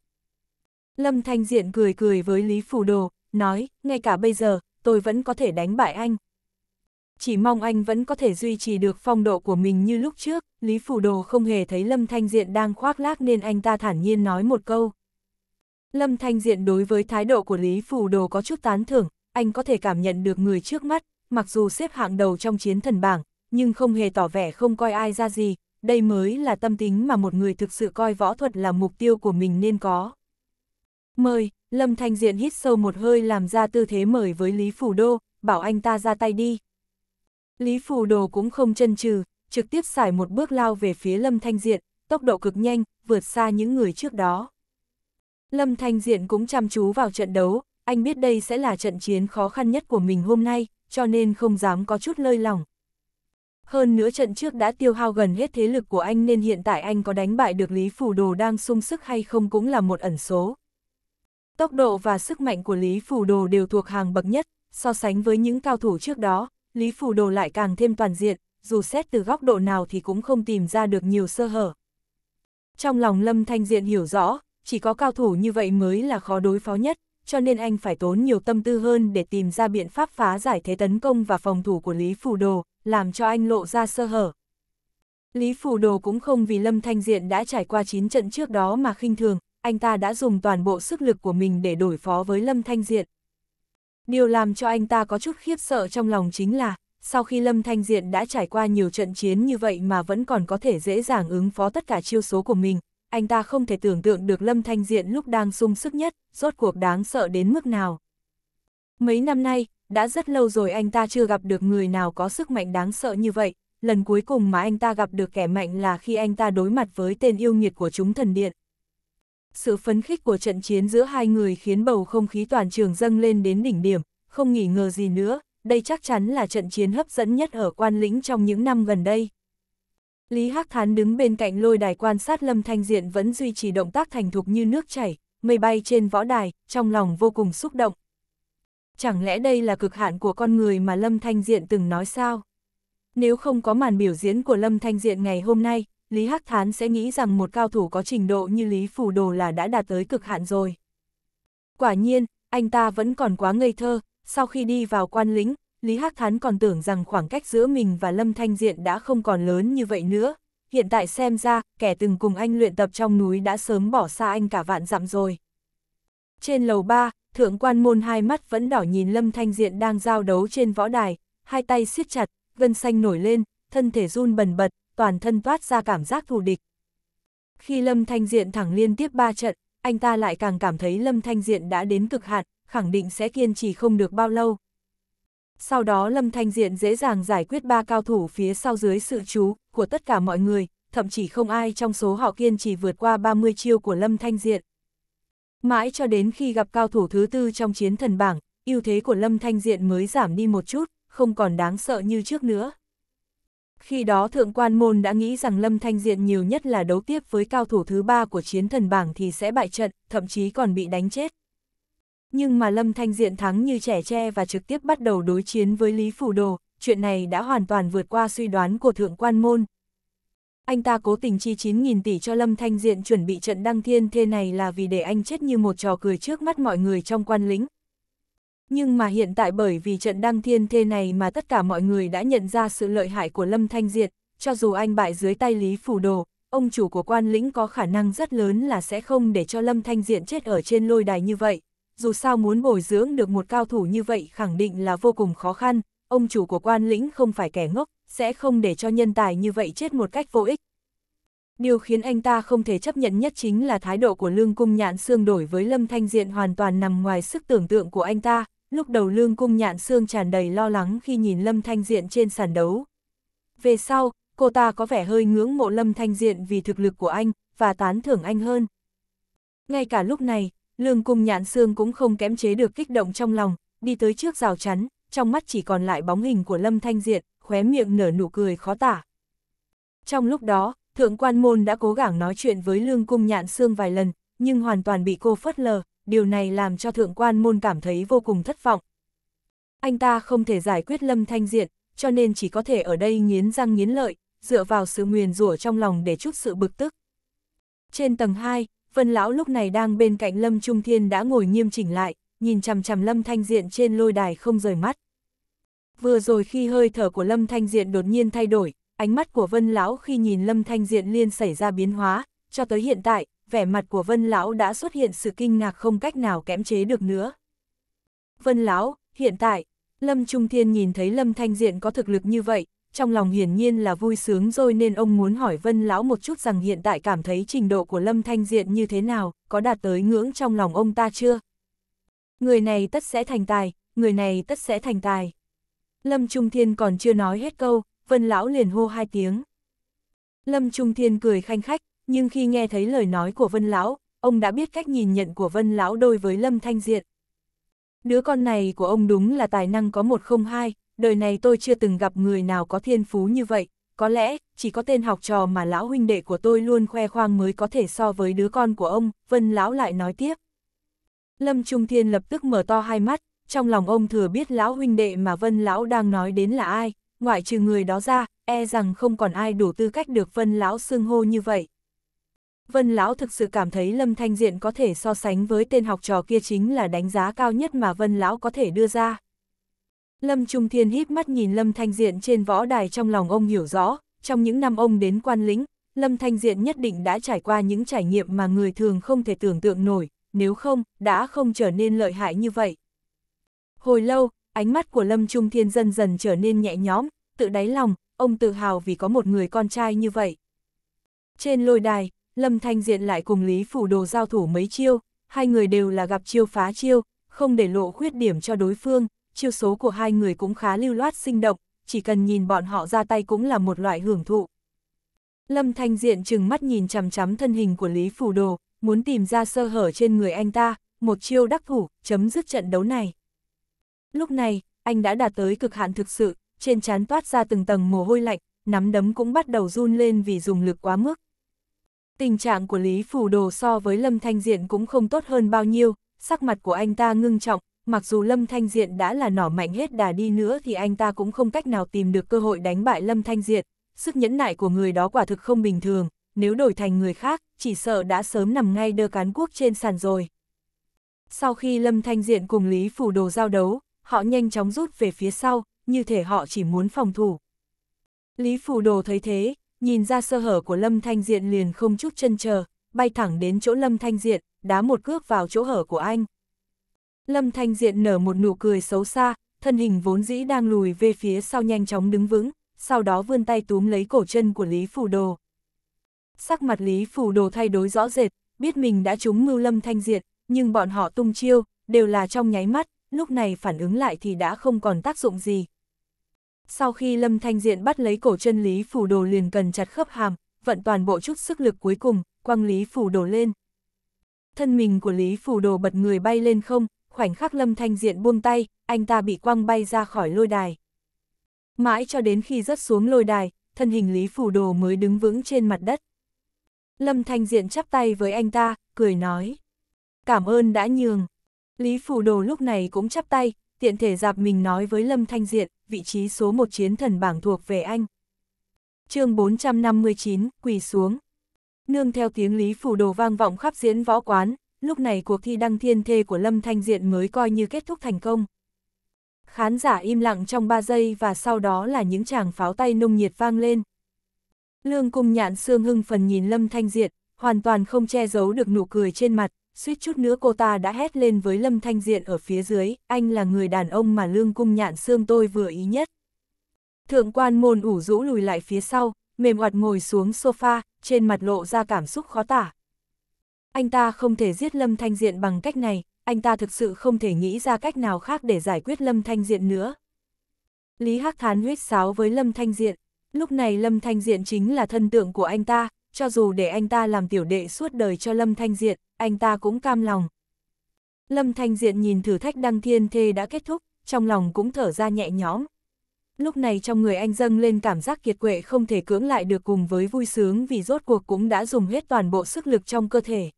Lâm Thanh Diện cười cười với Lý Phủ Đồ, nói, ngay cả bây giờ, tôi vẫn có thể đánh bại anh. Chỉ mong anh vẫn có thể duy trì được phong độ của mình như lúc trước, Lý Phủ Đồ không hề thấy Lâm Thanh Diện đang khoác lác nên anh ta thản nhiên nói một câu. Lâm Thanh Diện đối với thái độ của Lý Phủ Đồ có chút tán thưởng, anh có thể cảm nhận được người trước mắt, mặc dù xếp hạng đầu trong chiến thần bảng, nhưng không hề tỏ vẻ không coi ai ra gì, đây mới là tâm tính mà một người thực sự coi võ thuật là mục tiêu của mình nên có. Mời, Lâm Thanh Diện hít sâu một hơi làm ra tư thế mời với Lý Phủ Đô, bảo anh ta ra tay đi. Lý Phủ Đô cũng không chân trừ, trực tiếp xài một bước lao về phía Lâm Thanh Diện, tốc độ cực nhanh, vượt xa những người trước đó. Lâm Thanh Diện cũng chăm chú vào trận đấu, anh biết đây sẽ là trận chiến khó khăn nhất của mình hôm nay, cho nên không dám có chút lơi lỏng. Hơn nữa trận trước đã tiêu hao gần hết thế lực của anh nên hiện tại anh có đánh bại được Lý Phủ Đồ đang sung sức hay không cũng là một ẩn số. Tốc độ và sức mạnh của Lý Phủ Đồ đều thuộc hàng bậc nhất, so sánh với những cao thủ trước đó, Lý Phủ Đồ lại càng thêm toàn diện, dù xét từ góc độ nào thì cũng không tìm ra được nhiều sơ hở. Trong lòng Lâm Thanh Diện hiểu rõ, chỉ có cao thủ như vậy mới là khó đối phó nhất, cho nên anh phải tốn nhiều tâm tư hơn để tìm ra biện pháp phá giải thế tấn công và phòng thủ của Lý Phủ Đồ, làm cho anh lộ ra sơ hở. Lý Phủ Đồ cũng không vì Lâm Thanh Diện đã trải qua 9 trận trước đó mà khinh thường, anh ta đã dùng toàn bộ sức lực của mình để đổi phó với Lâm Thanh Diện. Điều làm cho anh ta có chút khiếp sợ trong lòng chính là, sau khi Lâm Thanh Diện đã trải qua nhiều trận chiến như vậy mà vẫn còn có thể dễ dàng ứng phó tất cả chiêu số của mình, anh ta không thể tưởng tượng được Lâm Thanh Diện lúc đang sung sức nhất, rốt cuộc đáng sợ đến mức nào. Mấy năm nay, đã rất lâu rồi anh ta chưa gặp được người nào có sức mạnh đáng sợ như vậy, lần cuối cùng mà anh ta gặp được kẻ mạnh là khi anh ta đối mặt với tên yêu nghiệt của chúng thần điện sự phấn khích của trận chiến giữa hai người khiến bầu không khí toàn trường dâng lên đến đỉnh điểm, không nghỉ ngờ gì nữa, đây chắc chắn là trận chiến hấp dẫn nhất ở quan lĩnh trong những năm gần đây. Lý Hắc Thán đứng bên cạnh lôi đài quan sát Lâm Thanh Diện vẫn duy trì động tác thành thục như nước chảy, mây bay trên võ đài, trong lòng vô cùng xúc động. Chẳng lẽ đây là cực hạn của con người mà Lâm Thanh Diện từng nói sao? Nếu không có màn biểu diễn của Lâm Thanh Diện ngày hôm nay, Lý Hắc Thán sẽ nghĩ rằng một cao thủ có trình độ như Lý Phủ Đồ là đã đạt tới cực hạn rồi. Quả nhiên, anh ta vẫn còn quá ngây thơ, sau khi đi vào quan lĩnh, Lý Hắc Thán còn tưởng rằng khoảng cách giữa mình và Lâm Thanh Diện đã không còn lớn như vậy nữa. Hiện tại xem ra, kẻ từng cùng anh luyện tập trong núi đã sớm bỏ xa anh cả vạn dặm rồi. Trên lầu ba, thượng quan môn hai mắt vẫn đỏ nhìn Lâm Thanh Diện đang giao đấu trên võ đài, hai tay siết chặt, gân xanh nổi lên, thân thể run bần bật, toàn thân toát ra cảm giác thù địch. Khi Lâm Thanh Diện thẳng liên tiếp 3 trận, anh ta lại càng cảm thấy Lâm Thanh Diện đã đến cực hạn, khẳng định sẽ kiên trì không được bao lâu. Sau đó Lâm Thanh Diện dễ dàng giải quyết ba cao thủ phía sau dưới sự chú của tất cả mọi người, thậm chí không ai trong số họ kiên trì vượt qua 30 chiêu của Lâm Thanh Diện. Mãi cho đến khi gặp cao thủ thứ tư trong chiến thần bảng, ưu thế của Lâm Thanh Diện mới giảm đi một chút, không còn đáng sợ như trước nữa. Khi đó Thượng Quan Môn đã nghĩ rằng Lâm Thanh Diện nhiều nhất là đấu tiếp với cao thủ thứ ba của chiến thần bảng thì sẽ bại trận, thậm chí còn bị đánh chết. Nhưng mà Lâm Thanh Diện thắng như trẻ tre và trực tiếp bắt đầu đối chiến với Lý Phủ Đồ, chuyện này đã hoàn toàn vượt qua suy đoán của Thượng Quan Môn. Anh ta cố tình chi 9.000 tỷ cho Lâm Thanh Diện chuẩn bị trận đăng thiên thế này là vì để anh chết như một trò cười trước mắt mọi người trong quan lính, nhưng mà hiện tại bởi vì trận đăng thiên thê này mà tất cả mọi người đã nhận ra sự lợi hại của Lâm Thanh Diệt, cho dù anh bại dưới tay Lý Phủ Đồ, ông chủ của quan lĩnh có khả năng rất lớn là sẽ không để cho Lâm Thanh diệt chết ở trên lôi đài như vậy. Dù sao muốn bồi dưỡng được một cao thủ như vậy khẳng định là vô cùng khó khăn, ông chủ của quan lĩnh không phải kẻ ngốc, sẽ không để cho nhân tài như vậy chết một cách vô ích. Điều khiến anh ta không thể chấp nhận nhất chính là thái độ của Lương Cung Nhạn xương đổi với Lâm Thanh Diện hoàn toàn nằm ngoài sức tưởng tượng của anh ta, Lúc đầu lương cung nhạn xương tràn đầy lo lắng khi nhìn Lâm Thanh Diện trên sàn đấu. Về sau, cô ta có vẻ hơi ngưỡng mộ Lâm Thanh Diện vì thực lực của anh, và tán thưởng anh hơn. Ngay cả lúc này, lương cung nhạn xương cũng không kém chế được kích động trong lòng, đi tới trước rào chắn, trong mắt chỉ còn lại bóng hình của Lâm Thanh Diện, khóe miệng nở nụ cười khó tả. Trong lúc đó, Thượng quan môn đã cố gắng nói chuyện với Lương Cung Nhạn xương vài lần, nhưng hoàn toàn bị cô phớt lờ, điều này làm cho thượng quan môn cảm thấy vô cùng thất vọng. Anh ta không thể giải quyết lâm thanh diện, cho nên chỉ có thể ở đây nghiến răng nghiến lợi, dựa vào sự nguyền rủa trong lòng để chút sự bực tức. Trên tầng 2, Vân Lão lúc này đang bên cạnh Lâm Trung Thiên đã ngồi nghiêm chỉnh lại, nhìn chằm chằm Lâm Thanh Diện trên lôi đài không rời mắt. Vừa rồi khi hơi thở của Lâm Thanh Diện đột nhiên thay đổi, ánh mắt của Vân Lão khi nhìn Lâm Thanh Diện liên xảy ra biến hóa, cho tới hiện tại, vẻ mặt của Vân Lão đã xuất hiện sự kinh ngạc không cách nào kém chế được nữa. Vân Lão, hiện tại, Lâm Trung Thiên nhìn thấy Lâm Thanh Diện có thực lực như vậy, trong lòng hiển nhiên là vui sướng rồi nên ông muốn hỏi Vân Lão một chút rằng hiện tại cảm thấy trình độ của Lâm Thanh Diện như thế nào, có đạt tới ngưỡng trong lòng ông ta chưa? Người này tất sẽ thành tài, người này tất sẽ thành tài. Lâm Trung Thiên còn chưa nói hết câu, Vân Lão liền hô hai tiếng. Lâm Trung Thiên cười khanh khách, nhưng khi nghe thấy lời nói của Vân Lão, ông đã biết cách nhìn nhận của Vân Lão đối với Lâm Thanh Diện. Đứa con này của ông đúng là tài năng có một không hai, đời này tôi chưa từng gặp người nào có thiên phú như vậy, có lẽ chỉ có tên học trò mà lão huynh đệ của tôi luôn khoe khoang mới có thể so với đứa con của ông, Vân Lão lại nói tiếp. Lâm Trung Thiên lập tức mở to hai mắt, trong lòng ông thừa biết lão huynh đệ mà Vân Lão đang nói đến là ai, ngoại trừ người đó ra, e rằng không còn ai đủ tư cách được Vân Lão xưng hô như vậy. Vân Lão thực sự cảm thấy Lâm Thanh Diện có thể so sánh với tên học trò kia chính là đánh giá cao nhất mà Vân Lão có thể đưa ra. Lâm Trung Thiên híp mắt nhìn Lâm Thanh Diện trên võ đài trong lòng ông hiểu rõ, trong những năm ông đến quan lĩnh, Lâm Thanh Diện nhất định đã trải qua những trải nghiệm mà người thường không thể tưởng tượng nổi, nếu không, đã không trở nên lợi hại như vậy. Hồi lâu, ánh mắt của Lâm Trung Thiên dần dần trở nên nhẹ nhõm, tự đáy lòng, ông tự hào vì có một người con trai như vậy. Trên lôi đài, Lâm Thanh Diện lại cùng Lý Phủ Đồ giao thủ mấy chiêu, hai người đều là gặp chiêu phá chiêu, không để lộ khuyết điểm cho đối phương, chiêu số của hai người cũng khá lưu loát sinh động, chỉ cần nhìn bọn họ ra tay cũng là một loại hưởng thụ. Lâm Thanh Diện chừng mắt nhìn chằm chằm thân hình của Lý Phủ Đồ, muốn tìm ra sơ hở trên người anh ta, một chiêu đắc thủ, chấm dứt trận đấu này. Lúc này, anh đã đạt tới cực hạn thực sự, trên trán toát ra từng tầng mồ hôi lạnh, nắm đấm cũng bắt đầu run lên vì dùng lực quá mức, Tình trạng của Lý Phủ Đồ so với Lâm Thanh Diện cũng không tốt hơn bao nhiêu, sắc mặt của anh ta ngưng trọng, mặc dù Lâm Thanh Diện đã là nỏ mạnh hết đà đi nữa thì anh ta cũng không cách nào tìm được cơ hội đánh bại Lâm Thanh Diện, sức nhẫn nại của người đó quả thực không bình thường, nếu đổi thành người khác, chỉ sợ đã sớm nằm ngay đơ cán quốc trên sàn rồi. Sau khi Lâm Thanh Diện cùng Lý Phủ Đồ giao đấu, họ nhanh chóng rút về phía sau, như thể họ chỉ muốn phòng thủ. Lý Phủ Đồ thấy thế, nhìn ra sơ hở của Lâm Thanh Diện liền không chút chân chờ, bay thẳng đến chỗ Lâm Thanh Diện, đá một cước vào chỗ hở của anh. Lâm Thanh Diện nở một nụ cười xấu xa, thân hình vốn dĩ đang lùi về phía sau nhanh chóng đứng vững, sau đó vươn tay túm lấy cổ chân của Lý Phủ Đồ. Sắc mặt Lý Phủ Đồ thay đổi rõ rệt, biết mình đã trúng mưu Lâm Thanh Diện, nhưng bọn họ tung chiêu, đều là trong nháy mắt, lúc này phản ứng lại thì đã không còn tác dụng gì, sau khi Lâm Thanh Diện bắt lấy cổ chân Lý Phủ Đồ liền cần chặt khớp hàm, vận toàn bộ chút sức lực cuối cùng, quăng Lý Phủ Đồ lên. Thân mình của Lý Phủ Đồ bật người bay lên không, khoảnh khắc Lâm Thanh Diện buông tay, anh ta bị quăng bay ra khỏi lôi đài. Mãi cho đến khi rớt xuống lôi đài, thân hình Lý Phủ Đồ mới đứng vững trên mặt đất. Lâm Thanh Diện chắp tay với anh ta, cười nói. Cảm ơn đã nhường. Lý Phủ Đồ lúc này cũng chắp tay, tiện thể dạp mình nói với Lâm Thanh Diện, vị trí số một chiến thần bảng thuộc về anh. chương 459, quỳ xuống. Nương theo tiếng Lý Phủ Đồ vang vọng khắp diễn võ quán, lúc này cuộc thi đăng thiên thê của Lâm Thanh Diện mới coi như kết thúc thành công. Khán giả im lặng trong 3 giây và sau đó là những chàng pháo tay nung nhiệt vang lên. Lương cung nhạn xương hưng phần nhìn Lâm Thanh Diện, hoàn toàn không che giấu được nụ cười trên mặt, suýt chút nữa cô ta đã hét lên với Lâm Thanh Diện ở phía dưới, anh là người đàn ông mà lương cung nhạn xương tôi vừa ý nhất. Thượng quan môn ủ rũ lùi lại phía sau, mềm oặt ngồi xuống sofa, trên mặt lộ ra cảm xúc khó tả. Anh ta không thể giết Lâm Thanh Diện bằng cách này, anh ta thực sự không thể nghĩ ra cách nào khác để giải quyết Lâm Thanh Diện nữa. Lý Hắc Thán huyết sáo với Lâm Thanh Diện, lúc này Lâm Thanh Diện chính là thân tượng của anh ta, cho dù để anh ta làm tiểu đệ suốt đời cho Lâm Thanh Diện, anh ta cũng cam lòng. Lâm Thanh Diện nhìn thử thách đăng thiên thê đã kết thúc, trong lòng cũng thở ra nhẹ nhõm. Lúc này trong người anh dâng lên cảm giác kiệt quệ không thể cưỡng lại được cùng với vui sướng vì rốt cuộc cũng đã dùng hết toàn bộ sức lực trong cơ thể.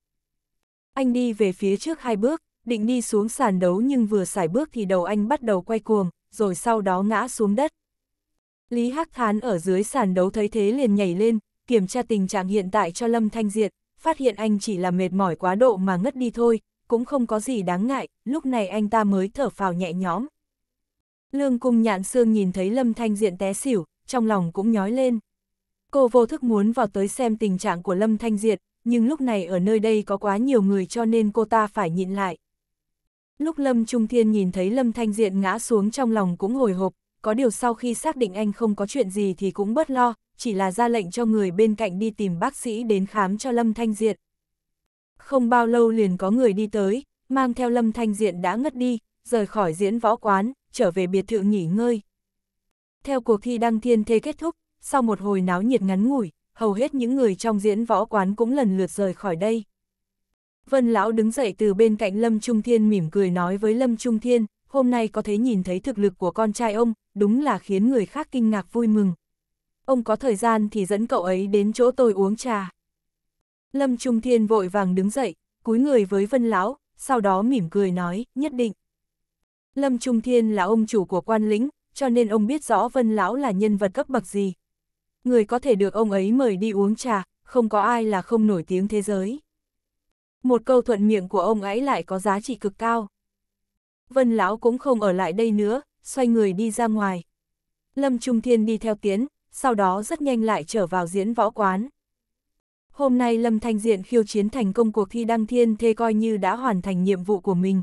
Anh đi về phía trước hai bước, định đi xuống sàn đấu nhưng vừa xài bước thì đầu anh bắt đầu quay cuồng, rồi sau đó ngã xuống đất. Lý Hắc Thán ở dưới sàn đấu thấy thế liền nhảy lên, kiểm tra tình trạng hiện tại cho Lâm Thanh Diệt, phát hiện anh chỉ là mệt mỏi quá độ mà ngất đi thôi, cũng không có gì đáng ngại, lúc này anh ta mới thở phào nhẹ nhõm. Lương cung nhạn xương nhìn thấy Lâm Thanh Diện té xỉu, trong lòng cũng nhói lên. Cô vô thức muốn vào tới xem tình trạng của Lâm Thanh Diệt, nhưng lúc này ở nơi đây có quá nhiều người cho nên cô ta phải nhịn lại. Lúc Lâm Trung Thiên nhìn thấy Lâm Thanh Diện ngã xuống trong lòng cũng hồi hộp, có điều sau khi xác định anh không có chuyện gì thì cũng bớt lo, chỉ là ra lệnh cho người bên cạnh đi tìm bác sĩ đến khám cho Lâm Thanh Diện. Không bao lâu liền có người đi tới, mang theo Lâm Thanh Diện đã ngất đi, rời khỏi diễn võ quán, trở về biệt thự nghỉ ngơi. Theo cuộc thi đăng thiên thế kết thúc, sau một hồi náo nhiệt ngắn ngủi, hầu hết những người trong diễn võ quán cũng lần lượt rời khỏi đây. Vân Lão đứng dậy từ bên cạnh Lâm Trung Thiên mỉm cười nói với Lâm Trung Thiên, hôm nay có thể nhìn thấy thực lực của con trai ông, đúng là khiến người khác kinh ngạc vui mừng ông có thời gian thì dẫn cậu ấy đến chỗ tôi uống trà. Lâm Trung Thiên vội vàng đứng dậy, cúi người với Vân Lão, sau đó mỉm cười nói, nhất định. Lâm Trung Thiên là ông chủ của quan lính, cho nên ông biết rõ Vân Lão là nhân vật cấp bậc gì. Người có thể được ông ấy mời đi uống trà, không có ai là không nổi tiếng thế giới. Một câu thuận miệng của ông ấy lại có giá trị cực cao. Vân Lão cũng không ở lại đây nữa, xoay người đi ra ngoài. Lâm Trung Thiên đi theo tiến, sau đó rất nhanh lại trở vào diễn võ quán. Hôm nay Lâm Thanh Diện khiêu chiến thành công cuộc thi đăng thiên thê coi như đã hoàn thành nhiệm vụ của mình.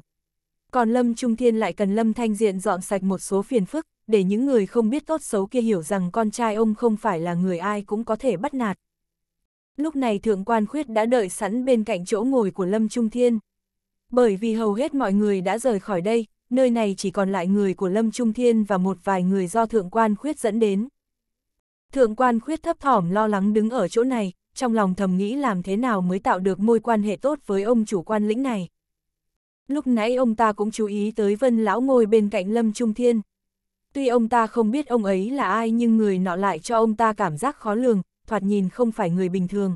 Còn Lâm Trung Thiên lại cần Lâm Thanh Diện dọn sạch một số phiền phức, để những người không biết tốt xấu kia hiểu rằng con trai ông không phải là người ai cũng có thể bắt nạt. Lúc này Thượng Quan Khuyết đã đợi sẵn bên cạnh chỗ ngồi của Lâm Trung Thiên. Bởi vì hầu hết mọi người đã rời khỏi đây, nơi này chỉ còn lại người của Lâm Trung Thiên và một vài người do Thượng Quan Khuyết dẫn đến. Thượng quan khuyết thấp thỏm lo lắng đứng ở chỗ này, trong lòng thầm nghĩ làm thế nào mới tạo được môi quan hệ tốt với ông chủ quan lĩnh này. Lúc nãy ông ta cũng chú ý tới vân lão ngồi bên cạnh Lâm Trung Thiên. Tuy ông ta không biết ông ấy là ai nhưng người nọ lại cho ông ta cảm giác khó lường, thoạt nhìn không phải người bình thường.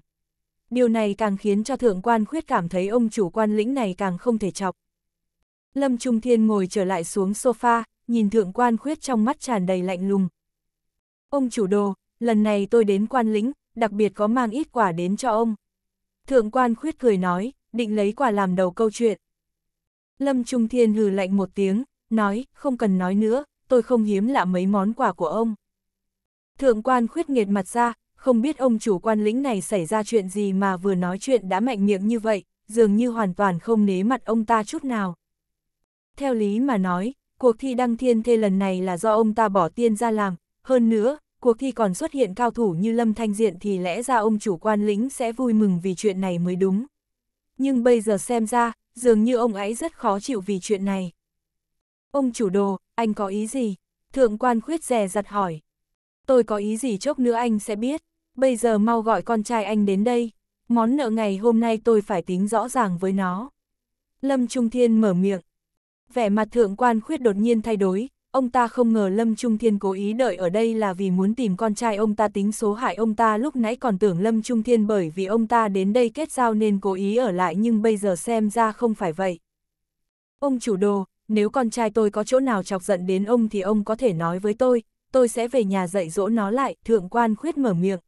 Điều này càng khiến cho thượng quan khuyết cảm thấy ông chủ quan lĩnh này càng không thể chọc. Lâm Trung Thiên ngồi trở lại xuống sofa, nhìn thượng quan khuyết trong mắt tràn đầy lạnh lùng. Ông chủ đồ, lần này tôi đến quan lĩnh, đặc biệt có mang ít quả đến cho ông. Thượng quan khuyết cười nói, định lấy quà làm đầu câu chuyện. Lâm Trung Thiên hừ lạnh một tiếng, nói, không cần nói nữa, tôi không hiếm lạ mấy món quà của ông. Thượng quan khuyết nghiệt mặt ra, không biết ông chủ quan lĩnh này xảy ra chuyện gì mà vừa nói chuyện đã mạnh miệng như vậy, dường như hoàn toàn không nế mặt ông ta chút nào. Theo lý mà nói, cuộc thi đăng thiên thê lần này là do ông ta bỏ tiên ra làm, hơn nữa, cuộc thi còn xuất hiện cao thủ như Lâm Thanh Diện thì lẽ ra ông chủ quan lĩnh sẽ vui mừng vì chuyện này mới đúng. Nhưng bây giờ xem ra, dường như ông ấy rất khó chịu vì chuyện này. Ông chủ đồ, anh có ý gì? Thượng quan khuyết rè giặt hỏi. Tôi có ý gì chốc nữa anh sẽ biết, bây giờ mau gọi con trai anh đến đây, món nợ ngày hôm nay tôi phải tính rõ ràng với nó. Lâm Trung Thiên mở miệng. Vẻ mặt thượng quan khuyết đột nhiên thay đổi, ông ta không ngờ Lâm Trung Thiên cố ý đợi ở đây là vì muốn tìm con trai ông ta tính số hại ông ta lúc nãy còn tưởng Lâm Trung Thiên bởi vì ông ta đến đây kết giao nên cố ý ở lại nhưng bây giờ xem ra không phải vậy. Ông chủ đồ, nếu con trai tôi có chỗ nào chọc giận đến ông thì ông có thể nói với tôi, tôi sẽ về nhà dạy dỗ nó lại, thượng quan khuyết mở miệng.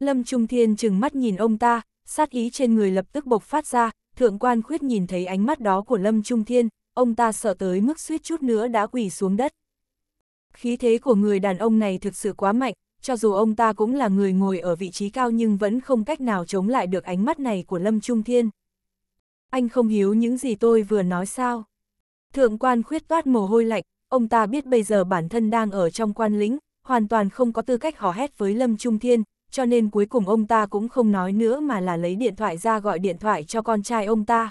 Lâm Trung Thiên chừng mắt nhìn ông ta, sát ý trên người lập tức bộc phát ra, thượng quan khuyết nhìn thấy ánh mắt đó của Lâm Trung Thiên, ông ta sợ tới mức suýt chút nữa đã quỳ xuống đất. Khí thế của người đàn ông này thực sự quá mạnh, cho dù ông ta cũng là người ngồi ở vị trí cao nhưng vẫn không cách nào chống lại được ánh mắt này của Lâm Trung Thiên. Anh không hiểu những gì tôi vừa nói sao? Thượng quan khuyết toát mồ hôi lạnh, ông ta biết bây giờ bản thân đang ở trong quan lính, hoàn toàn không có tư cách hò hét với Lâm Trung Thiên, cho nên cuối cùng ông ta cũng không nói nữa mà là lấy điện thoại ra gọi điện thoại cho con trai ông ta.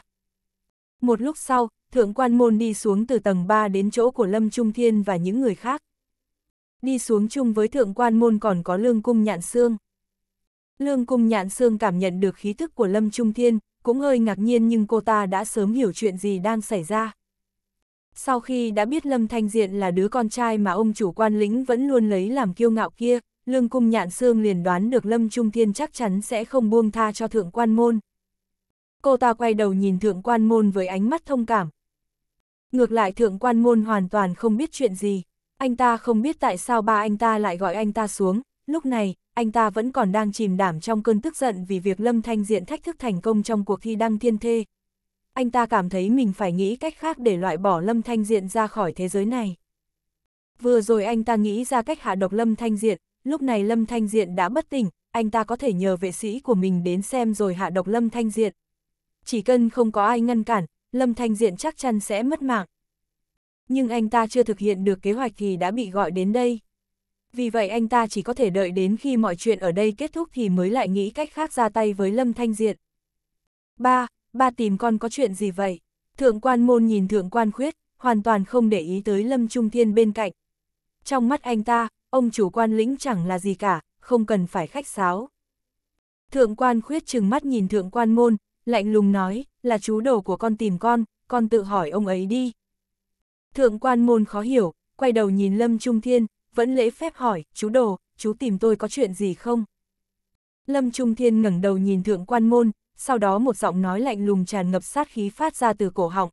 Một lúc sau, thượng quan môn đi xuống từ tầng 3 đến chỗ của Lâm Trung Thiên và những người khác. Đi xuống chung với thượng quan môn còn có lương cung nhạn xương. Lương cung nhạn xương cảm nhận được khí thức của Lâm Trung Thiên, cũng hơi ngạc nhiên nhưng cô ta đã sớm hiểu chuyện gì đang xảy ra. Sau khi đã biết Lâm Thanh Diện là đứa con trai mà ông chủ quan lĩnh vẫn luôn lấy làm kiêu ngạo kia, Lương Cung Nhạn Sương liền đoán được Lâm Trung Thiên chắc chắn sẽ không buông tha cho Thượng Quan Môn. Cô ta quay đầu nhìn Thượng Quan Môn với ánh mắt thông cảm, Ngược lại thượng quan ngôn hoàn toàn không biết chuyện gì. Anh ta không biết tại sao ba anh ta lại gọi anh ta xuống. Lúc này, anh ta vẫn còn đang chìm đảm trong cơn tức giận vì việc Lâm Thanh Diện thách thức thành công trong cuộc thi đăng thiên thê. Anh ta cảm thấy mình phải nghĩ cách khác để loại bỏ Lâm Thanh Diện ra khỏi thế giới này. Vừa rồi anh ta nghĩ ra cách hạ độc Lâm Thanh Diện, lúc này Lâm Thanh Diện đã bất tỉnh, anh ta có thể nhờ vệ sĩ của mình đến xem rồi hạ độc Lâm Thanh Diện. Chỉ cần không có ai ngăn cản, Lâm Thanh Diện chắc chắn sẽ mất mạng. Nhưng anh ta chưa thực hiện được kế hoạch thì đã bị gọi đến đây. Vì vậy anh ta chỉ có thể đợi đến khi mọi chuyện ở đây kết thúc thì mới lại nghĩ cách khác ra tay với Lâm Thanh Diện. Ba, ba tìm con có chuyện gì vậy? Thượng quan môn nhìn thượng quan khuyết, hoàn toàn không để ý tới Lâm Trung Thiên bên cạnh. Trong mắt anh ta, ông chủ quan lĩnh chẳng là gì cả, không cần phải khách sáo. Thượng quan khuyết chừng mắt nhìn thượng quan môn, lạnh lùng nói, là chú đồ của con tìm con, con tự hỏi ông ấy đi. Thượng quan môn khó hiểu, quay đầu nhìn Lâm Trung Thiên, vẫn lễ phép hỏi, chú đồ, chú tìm tôi có chuyện gì không? Lâm Trung Thiên ngẩng đầu nhìn thượng quan môn, sau đó một giọng nói lạnh lùng tràn ngập sát khí phát ra từ cổ họng.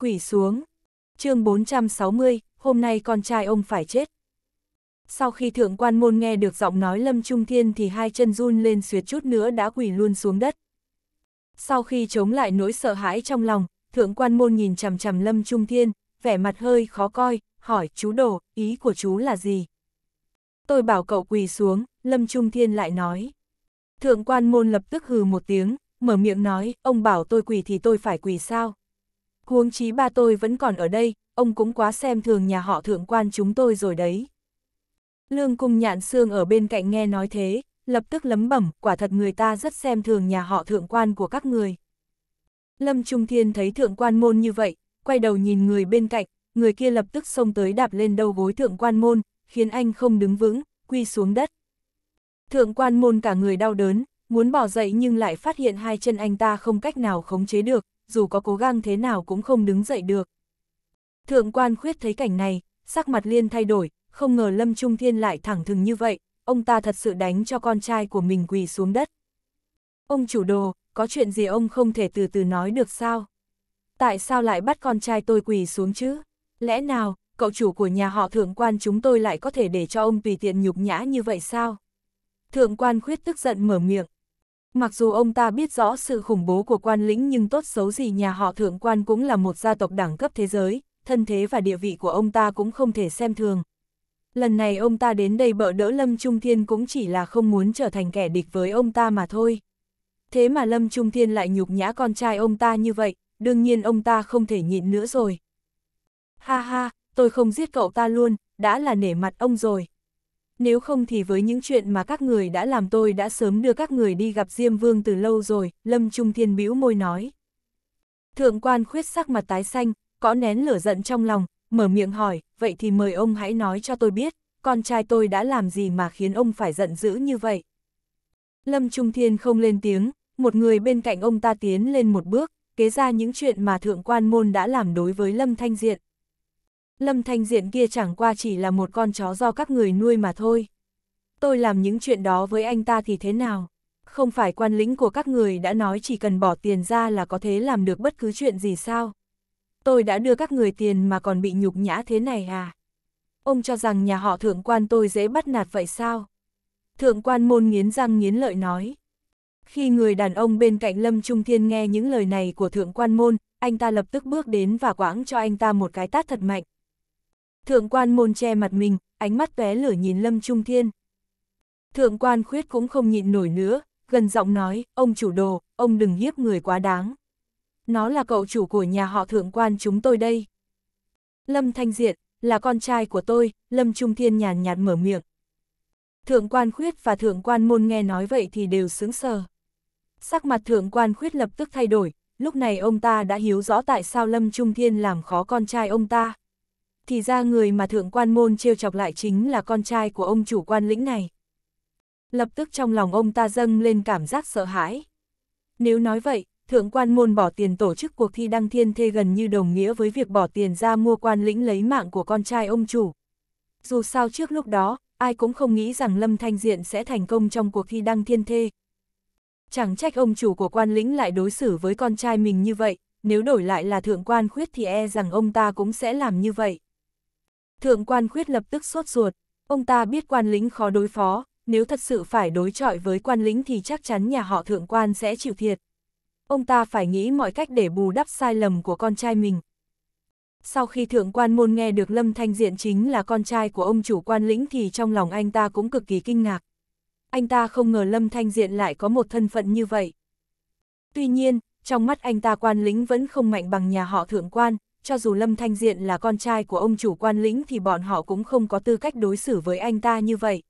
Quỷ xuống. chương 460, hôm nay con trai ông phải chết. Sau khi thượng quan môn nghe được giọng nói Lâm Trung Thiên thì hai chân run lên suyệt chút nữa đã quỷ luôn xuống đất. Sau khi chống lại nỗi sợ hãi trong lòng, thượng quan môn nhìn chằm chằm Lâm Trung Thiên, vẻ mặt hơi khó coi, hỏi chú đồ, ý của chú là gì? Tôi bảo cậu quỳ xuống, Lâm Trung Thiên lại nói. Thượng quan môn lập tức hừ một tiếng, mở miệng nói, ông bảo tôi quỳ thì tôi phải quỳ sao? Huống chí ba tôi vẫn còn ở đây, ông cũng quá xem thường nhà họ thượng quan chúng tôi rồi đấy. Lương cung nhạn xương ở bên cạnh nghe nói thế, lập tức lấm bẩm, quả thật người ta rất xem thường nhà họ thượng quan của các người. Lâm Trung Thiên thấy thượng quan môn như vậy, quay đầu nhìn người bên cạnh, người kia lập tức xông tới đạp lên đầu gối thượng quan môn, khiến anh không đứng vững, quy xuống đất. Thượng quan môn cả người đau đớn, muốn bỏ dậy nhưng lại phát hiện hai chân anh ta không cách nào khống chế được, dù có cố gắng thế nào cũng không đứng dậy được. Thượng quan khuyết thấy cảnh này, sắc mặt liên thay đổi, không ngờ Lâm Trung Thiên lại thẳng thừng như vậy, ông ta thật sự đánh cho con trai của mình quỳ xuống đất. Ông chủ đồ, có chuyện gì ông không thể từ từ nói được sao? Tại sao lại bắt con trai tôi quỳ xuống chứ? Lẽ nào, cậu chủ của nhà họ thượng quan chúng tôi lại có thể để cho ông tùy tiện nhục nhã như vậy sao? Thượng quan khuyết tức giận mở miệng. Mặc dù ông ta biết rõ sự khủng bố của quan lĩnh nhưng tốt xấu gì nhà họ thượng quan cũng là một gia tộc đẳng cấp thế giới, thân thế và địa vị của ông ta cũng không thể xem thường, lần này ông ta đến đây bợ đỡ Lâm Trung Thiên cũng chỉ là không muốn trở thành kẻ địch với ông ta mà thôi. Thế mà Lâm Trung Thiên lại nhục nhã con trai ông ta như vậy, đương nhiên ông ta không thể nhịn nữa rồi. Ha ha, tôi không giết cậu ta luôn, đã là nể mặt ông rồi. Nếu không thì với những chuyện mà các người đã làm tôi đã sớm đưa các người đi gặp Diêm Vương từ lâu rồi, Lâm Trung Thiên bĩu môi nói. Thượng quan khuyết sắc mặt tái xanh, có nén lửa giận trong lòng, mở miệng hỏi, vậy thì mời ông hãy nói cho tôi biết, con trai tôi đã làm gì mà khiến ông phải giận dữ như vậy. Lâm Trung Thiên không lên tiếng, một người bên cạnh ông ta tiến lên một bước, kế ra những chuyện mà thượng quan môn đã làm đối với Lâm Thanh Diện. Lâm Thanh Diện kia chẳng qua chỉ là một con chó do các người nuôi mà thôi. Tôi làm những chuyện đó với anh ta thì thế nào? Không phải quan lĩnh của các người đã nói chỉ cần bỏ tiền ra là có thể làm được bất cứ chuyện gì sao? tôi đã đưa các người tiền mà còn bị nhục nhã thế này à? Ông cho rằng nhà họ thượng quan tôi dễ bắt nạt vậy sao? Thượng quan môn nghiến răng nghiến lợi nói. Khi người đàn ông bên cạnh Lâm Trung Thiên nghe những lời này của thượng quan môn, anh ta lập tức bước đến và quãng cho anh ta một cái tát thật mạnh. Thượng quan môn che mặt mình, ánh mắt vé lửa nhìn Lâm Trung Thiên. Thượng quan khuyết cũng không nhịn nổi nữa, gần giọng nói, ông chủ đồ, ông đừng hiếp người quá đáng nó là cậu chủ của nhà họ thượng quan chúng tôi đây. Lâm Thanh Diện, là con trai của tôi, Lâm Trung Thiên nhàn nhạt mở miệng. Thượng quan khuyết và thượng quan môn nghe nói vậy thì đều sướng sờ. Sắc mặt thượng quan khuyết lập tức thay đổi, lúc này ông ta đã hiểu rõ tại sao Lâm Trung Thiên làm khó con trai ông ta. Thì ra người mà thượng quan môn trêu chọc lại chính là con trai của ông chủ quan lĩnh này. Lập tức trong lòng ông ta dâng lên cảm giác sợ hãi. Nếu nói vậy, thượng quan môn bỏ tiền tổ chức cuộc thi đăng thiên thê gần như đồng nghĩa với việc bỏ tiền ra mua quan lĩnh lấy mạng của con trai ông chủ. Dù sao trước lúc đó, ai cũng không nghĩ rằng Lâm Thanh Diện sẽ thành công trong cuộc thi đăng thiên thê. Chẳng trách ông chủ của quan lĩnh lại đối xử với con trai mình như vậy, nếu đổi lại là thượng quan khuyết thì e rằng ông ta cũng sẽ làm như vậy. Thượng quan khuyết lập tức sốt ruột, ông ta biết quan lĩnh khó đối phó, nếu thật sự phải đối chọi với quan lĩnh thì chắc chắn nhà họ thượng quan sẽ chịu thiệt ông ta phải nghĩ mọi cách để bù đắp sai lầm của con trai mình. Sau khi thượng quan môn nghe được Lâm Thanh Diện chính là con trai của ông chủ quan lĩnh thì trong lòng anh ta cũng cực kỳ kinh ngạc. Anh ta không ngờ Lâm Thanh Diện lại có một thân phận như vậy. Tuy nhiên, trong mắt anh ta quan lĩnh vẫn không mạnh bằng nhà họ thượng quan, cho dù Lâm Thanh Diện là con trai của ông chủ quan lĩnh thì bọn họ cũng không có tư cách đối xử với anh ta như vậy.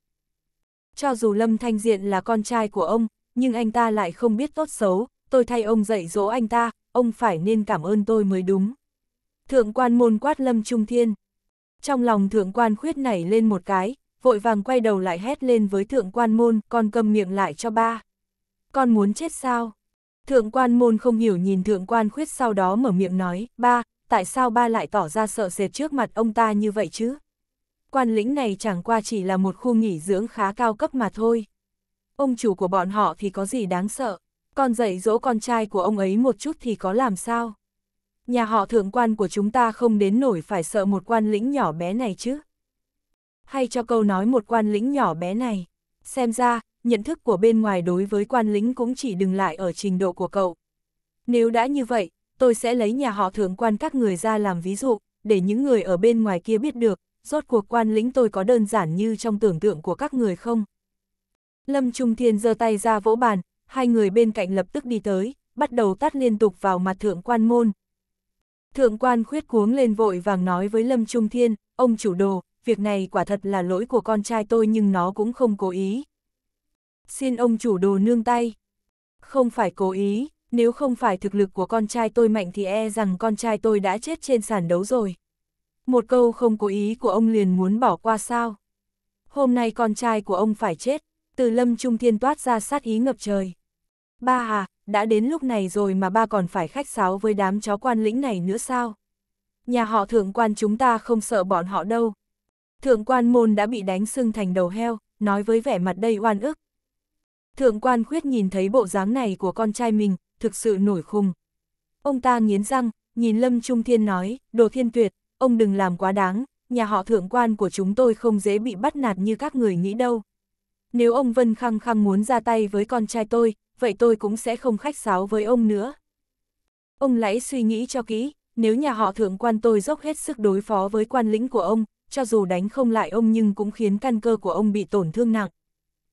Cho dù Lâm Thanh Diện là con trai của ông, nhưng anh ta lại không biết tốt xấu, tôi thay ông dạy dỗ anh ta, ông phải nên cảm ơn tôi mới đúng. Thượng quan môn quát lâm trung thiên. Trong lòng thượng quan khuyết nảy lên một cái, vội vàng quay đầu lại hét lên với thượng quan môn, con cầm miệng lại cho ba. Con muốn chết sao? Thượng quan môn không hiểu nhìn thượng quan khuyết sau đó mở miệng nói, ba, tại sao ba lại tỏ ra sợ sệt trước mặt ông ta như vậy chứ? Quan lĩnh này chẳng qua chỉ là một khu nghỉ dưỡng khá cao cấp mà thôi. Ông chủ của bọn họ thì có gì đáng sợ? con dạy dỗ con trai của ông ấy một chút thì có làm sao? Nhà họ thượng quan của chúng ta không đến nổi phải sợ một quan lĩnh nhỏ bé này chứ. Hay cho câu nói một quan lĩnh nhỏ bé này. Xem ra, nhận thức của bên ngoài đối với quan lĩnh cũng chỉ dừng lại ở trình độ của cậu. Nếu đã như vậy, tôi sẽ lấy nhà họ thượng quan các người ra làm ví dụ, để những người ở bên ngoài kia biết được, rốt cuộc quan lĩnh tôi có đơn giản như trong tưởng tượng của các người không? Lâm Trung Thiên giơ tay ra vỗ bàn, hai người bên cạnh lập tức đi tới, bắt đầu tát liên tục vào mặt thượng quan môn. Thượng quan khuyết cuống lên vội vàng nói với Lâm Trung Thiên, ông chủ đồ, việc này quả thật là lỗi của con trai tôi nhưng nó cũng không cố ý. Xin ông chủ đồ nương tay. Không phải cố ý, nếu không phải thực lực của con trai tôi mạnh thì e rằng con trai tôi đã chết trên sàn đấu rồi. Một câu không cố ý của ông liền muốn bỏ qua sao. Hôm nay con trai của ông phải chết, từ lâm trung thiên toát ra sát ý ngập trời. Ba à, đã đến lúc này rồi mà ba còn phải khách sáo với đám chó quan lĩnh này nữa sao? Nhà họ thượng quan chúng ta không sợ bọn họ đâu. Thượng quan môn đã bị đánh sưng thành đầu heo, nói với vẻ mặt đầy oan ức. Thượng quan khuyết nhìn thấy bộ dáng này của con trai mình, thực sự nổi khùng. Ông ta nghiến răng, nhìn Lâm Trung Thiên nói, đồ thiên tuyệt, ông đừng làm quá đáng, nhà họ thượng quan của chúng tôi không dễ bị bắt nạt như các người nghĩ đâu. Nếu ông Vân khăng khăng muốn ra tay với con trai tôi, vậy tôi cũng sẽ không khách sáo với ông nữa. Ông lãy suy nghĩ cho kỹ, nếu nhà họ thượng quan tôi dốc hết sức đối phó với quan lĩnh của ông, cho dù đánh không lại ông nhưng cũng khiến căn cơ của ông bị tổn thương nặng.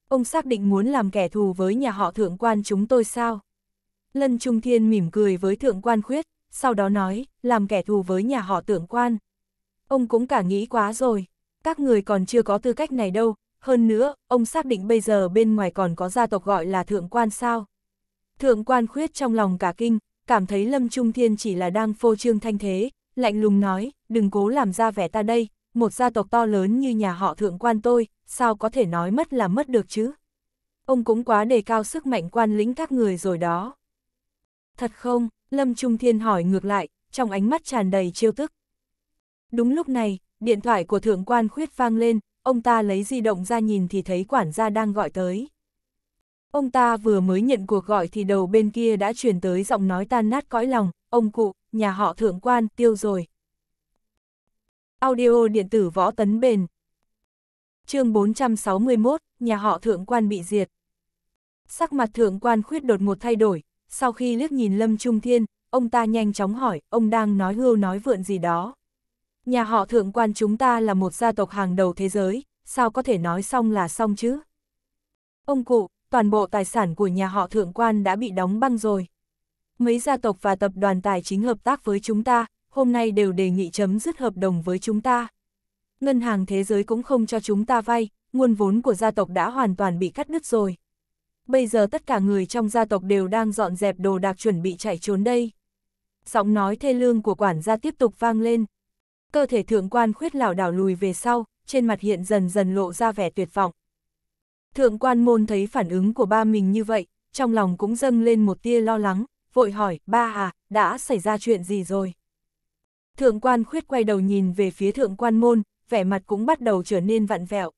Ông xác định muốn làm kẻ thù với nhà họ thượng quan chúng tôi sao? Lân Trung Thiên mỉm cười với thượng quan khuyết, sau đó nói, làm kẻ thù với nhà họ thượng quan. Ông cũng cả nghĩ quá rồi, các người còn chưa có tư cách này đâu, hơn nữa, ông xác định bây giờ bên ngoài còn có gia tộc gọi là thượng quan sao. Thượng quan khuyết trong lòng cả kinh, cảm thấy Lâm Trung Thiên chỉ là đang phô trương thanh thế, lạnh lùng nói, đừng cố làm ra vẻ ta đây, một gia tộc to lớn như nhà họ thượng quan tôi, sao có thể nói mất là mất được chứ. Ông cũng quá đề cao sức mạnh quan lĩnh các người rồi đó. Thật không, Lâm Trung Thiên hỏi ngược lại, trong ánh mắt tràn đầy chiêu tức. Đúng lúc này, điện thoại của thượng quan khuyết vang lên, ông ta lấy di động ra nhìn thì thấy quản gia đang gọi tới. Ông ta vừa mới nhận cuộc gọi thì đầu bên kia đã truyền tới giọng nói tan nát cõi lòng, ông cụ, nhà họ thượng quan, tiêu rồi. Audio điện tử võ tấn bền. chương 461, nhà họ thượng quan bị diệt. Sắc mặt thượng quan khuyết đột ngột thay đổi, sau khi liếc nhìn Lâm Trung Thiên, ông ta nhanh chóng hỏi, ông đang nói hưu nói vượn gì đó. Nhà họ thượng quan chúng ta là một gia tộc hàng đầu thế giới, sao có thể nói xong là xong chứ? Ông cụ, toàn bộ tài sản của nhà họ thượng quan đã bị đóng băng rồi. Mấy gia tộc và tập đoàn tài chính hợp tác với chúng ta, hôm nay đều đề nghị chấm dứt hợp đồng với chúng ta. Ngân hàng thế giới cũng không cho chúng ta vay, nguồn vốn của gia tộc đã hoàn toàn bị cắt đứt rồi. Bây giờ tất cả người trong gia tộc đều đang dọn dẹp đồ đạc chuẩn bị chạy trốn đây. Giọng nói thê lương của quản gia tiếp tục vang lên cơ thể thượng quan khuyết lảo đảo lùi về sau, trên mặt hiện dần dần lộ ra vẻ tuyệt vọng. Thượng quan môn thấy phản ứng của ba mình như vậy, trong lòng cũng dâng lên một tia lo lắng, vội hỏi, ba à, đã xảy ra chuyện gì rồi? Thượng quan khuyết quay đầu nhìn về phía thượng quan môn, vẻ mặt cũng bắt đầu trở nên vặn vẹo.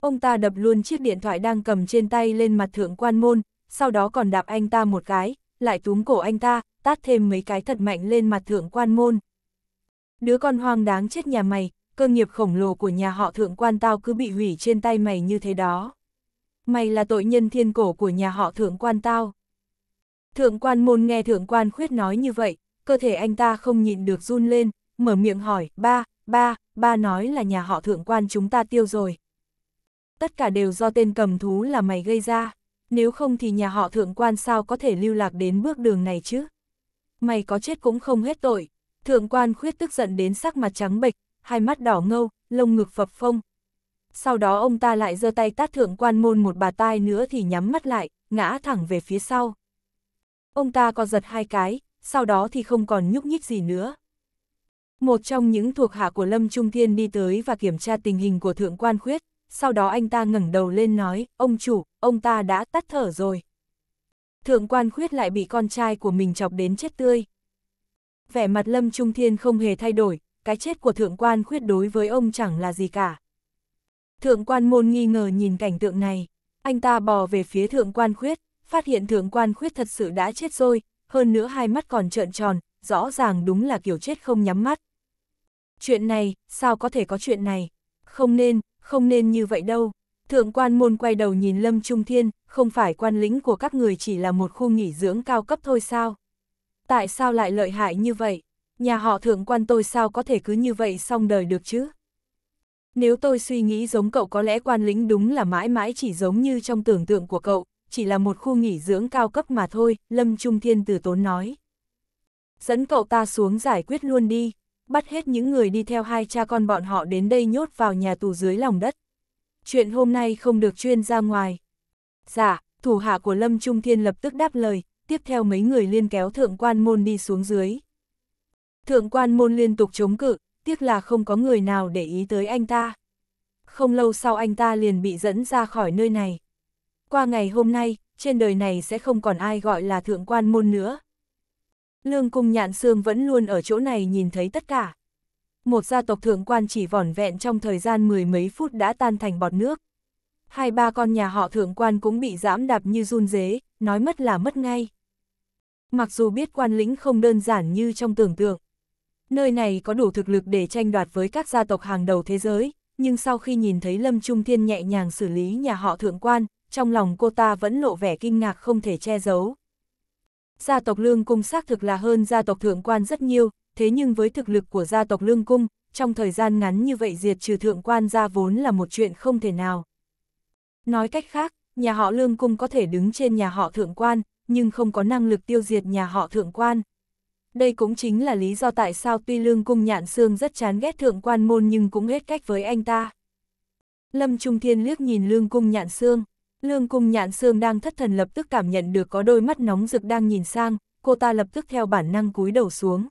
Ông ta đập luôn chiếc điện thoại đang cầm trên tay lên mặt thượng quan môn, sau đó còn đạp anh ta một cái, lại túm cổ anh ta, tát thêm mấy cái thật mạnh lên mặt thượng quan môn. Đứa con hoang đáng chết nhà mày, cơ nghiệp khổng lồ của nhà họ thượng quan tao cứ bị hủy trên tay mày như thế đó. Mày là tội nhân thiên cổ của nhà họ thượng quan tao. Thượng quan môn nghe thượng quan khuyết nói như vậy, cơ thể anh ta không nhịn được run lên, mở miệng hỏi, ba, ba, ba nói là nhà họ thượng quan chúng ta tiêu rồi. Tất cả đều do tên cầm thú là mày gây ra, nếu không thì nhà họ thượng quan sao có thể lưu lạc đến bước đường này chứ. Mày có chết cũng không hết tội. Thượng quan khuyết tức giận đến sắc mặt trắng bệch, hai mắt đỏ ngâu, lông ngực phập phông. Sau đó ông ta lại giơ tay tát thượng quan môn một bà tai nữa thì nhắm mắt lại, ngã thẳng về phía sau. Ông ta còn giật hai cái, sau đó thì không còn nhúc nhích gì nữa. Một trong những thuộc hạ của Lâm Trung Thiên đi tới và kiểm tra tình hình của thượng quan khuyết, sau đó anh ta ngẩng đầu lên nói, ông chủ, ông ta đã tắt thở rồi. Thượng quan khuyết lại bị con trai của mình chọc đến chết tươi vẻ mặt Lâm Trung Thiên không hề thay đổi, cái chết của thượng quan khuyết đối với ông chẳng là gì cả. Thượng quan môn nghi ngờ nhìn cảnh tượng này, anh ta bò về phía thượng quan khuyết, phát hiện thượng quan khuyết thật sự đã chết rồi, hơn nữa hai mắt còn trợn tròn, rõ ràng đúng là kiểu chết không nhắm mắt. Chuyện này, sao có thể có chuyện này? Không nên, không nên như vậy đâu. Thượng quan môn quay đầu nhìn Lâm Trung Thiên, không phải quan lĩnh của các người chỉ là một khu nghỉ dưỡng cao cấp thôi sao? Tại sao lại lợi hại như vậy? Nhà họ thượng quan tôi sao có thể cứ như vậy xong đời được chứ? Nếu tôi suy nghĩ giống cậu có lẽ quan lĩnh đúng là mãi mãi chỉ giống như trong tưởng tượng của cậu, chỉ là một khu nghỉ dưỡng cao cấp mà thôi, Lâm Trung Thiên từ tốn nói. Dẫn cậu ta xuống giải quyết luôn đi, bắt hết những người đi theo hai cha con bọn họ đến đây nhốt vào nhà tù dưới lòng đất. Chuyện hôm nay không được chuyên ra ngoài. Dạ, thủ hạ của Lâm Trung Thiên lập tức đáp lời, tiếp theo mấy người liên kéo thượng quan môn đi xuống dưới. Thượng quan môn liên tục chống cự, tiếc là không có người nào để ý tới anh ta. Không lâu sau anh ta liền bị dẫn ra khỏi nơi này. Qua ngày hôm nay, trên đời này sẽ không còn ai gọi là thượng quan môn nữa. Lương cung nhạn xương vẫn luôn ở chỗ này nhìn thấy tất cả. Một gia tộc thượng quan chỉ vỏn vẹn trong thời gian mười mấy phút đã tan thành bọt nước. Hai ba con nhà họ thượng quan cũng bị giãm đạp như run dế, nói mất là mất ngay mặc dù biết quan lĩnh không đơn giản như trong tưởng tượng. Nơi này có đủ thực lực để tranh đoạt với các gia tộc hàng đầu thế giới, nhưng sau khi nhìn thấy Lâm Trung Thiên nhẹ nhàng xử lý nhà họ thượng quan, trong lòng cô ta vẫn lộ vẻ kinh ngạc không thể che giấu. Gia tộc Lương Cung xác thực là hơn gia tộc thượng quan rất nhiều, thế nhưng với thực lực của gia tộc Lương Cung, trong thời gian ngắn như vậy diệt trừ thượng quan ra vốn là một chuyện không thể nào. Nói cách khác, nhà họ Lương Cung có thể đứng trên nhà họ thượng quan, nhưng không có năng lực tiêu diệt nhà họ thượng quan. Đây cũng chính là lý do tại sao tuy lương cung nhạn xương rất chán ghét thượng quan môn nhưng cũng hết cách với anh ta. Lâm Trung Thiên liếc nhìn lương cung nhạn xương. Lương cung nhạn xương đang thất thần lập tức cảm nhận được có đôi mắt nóng rực đang nhìn sang, cô ta lập tức theo bản năng cúi đầu xuống.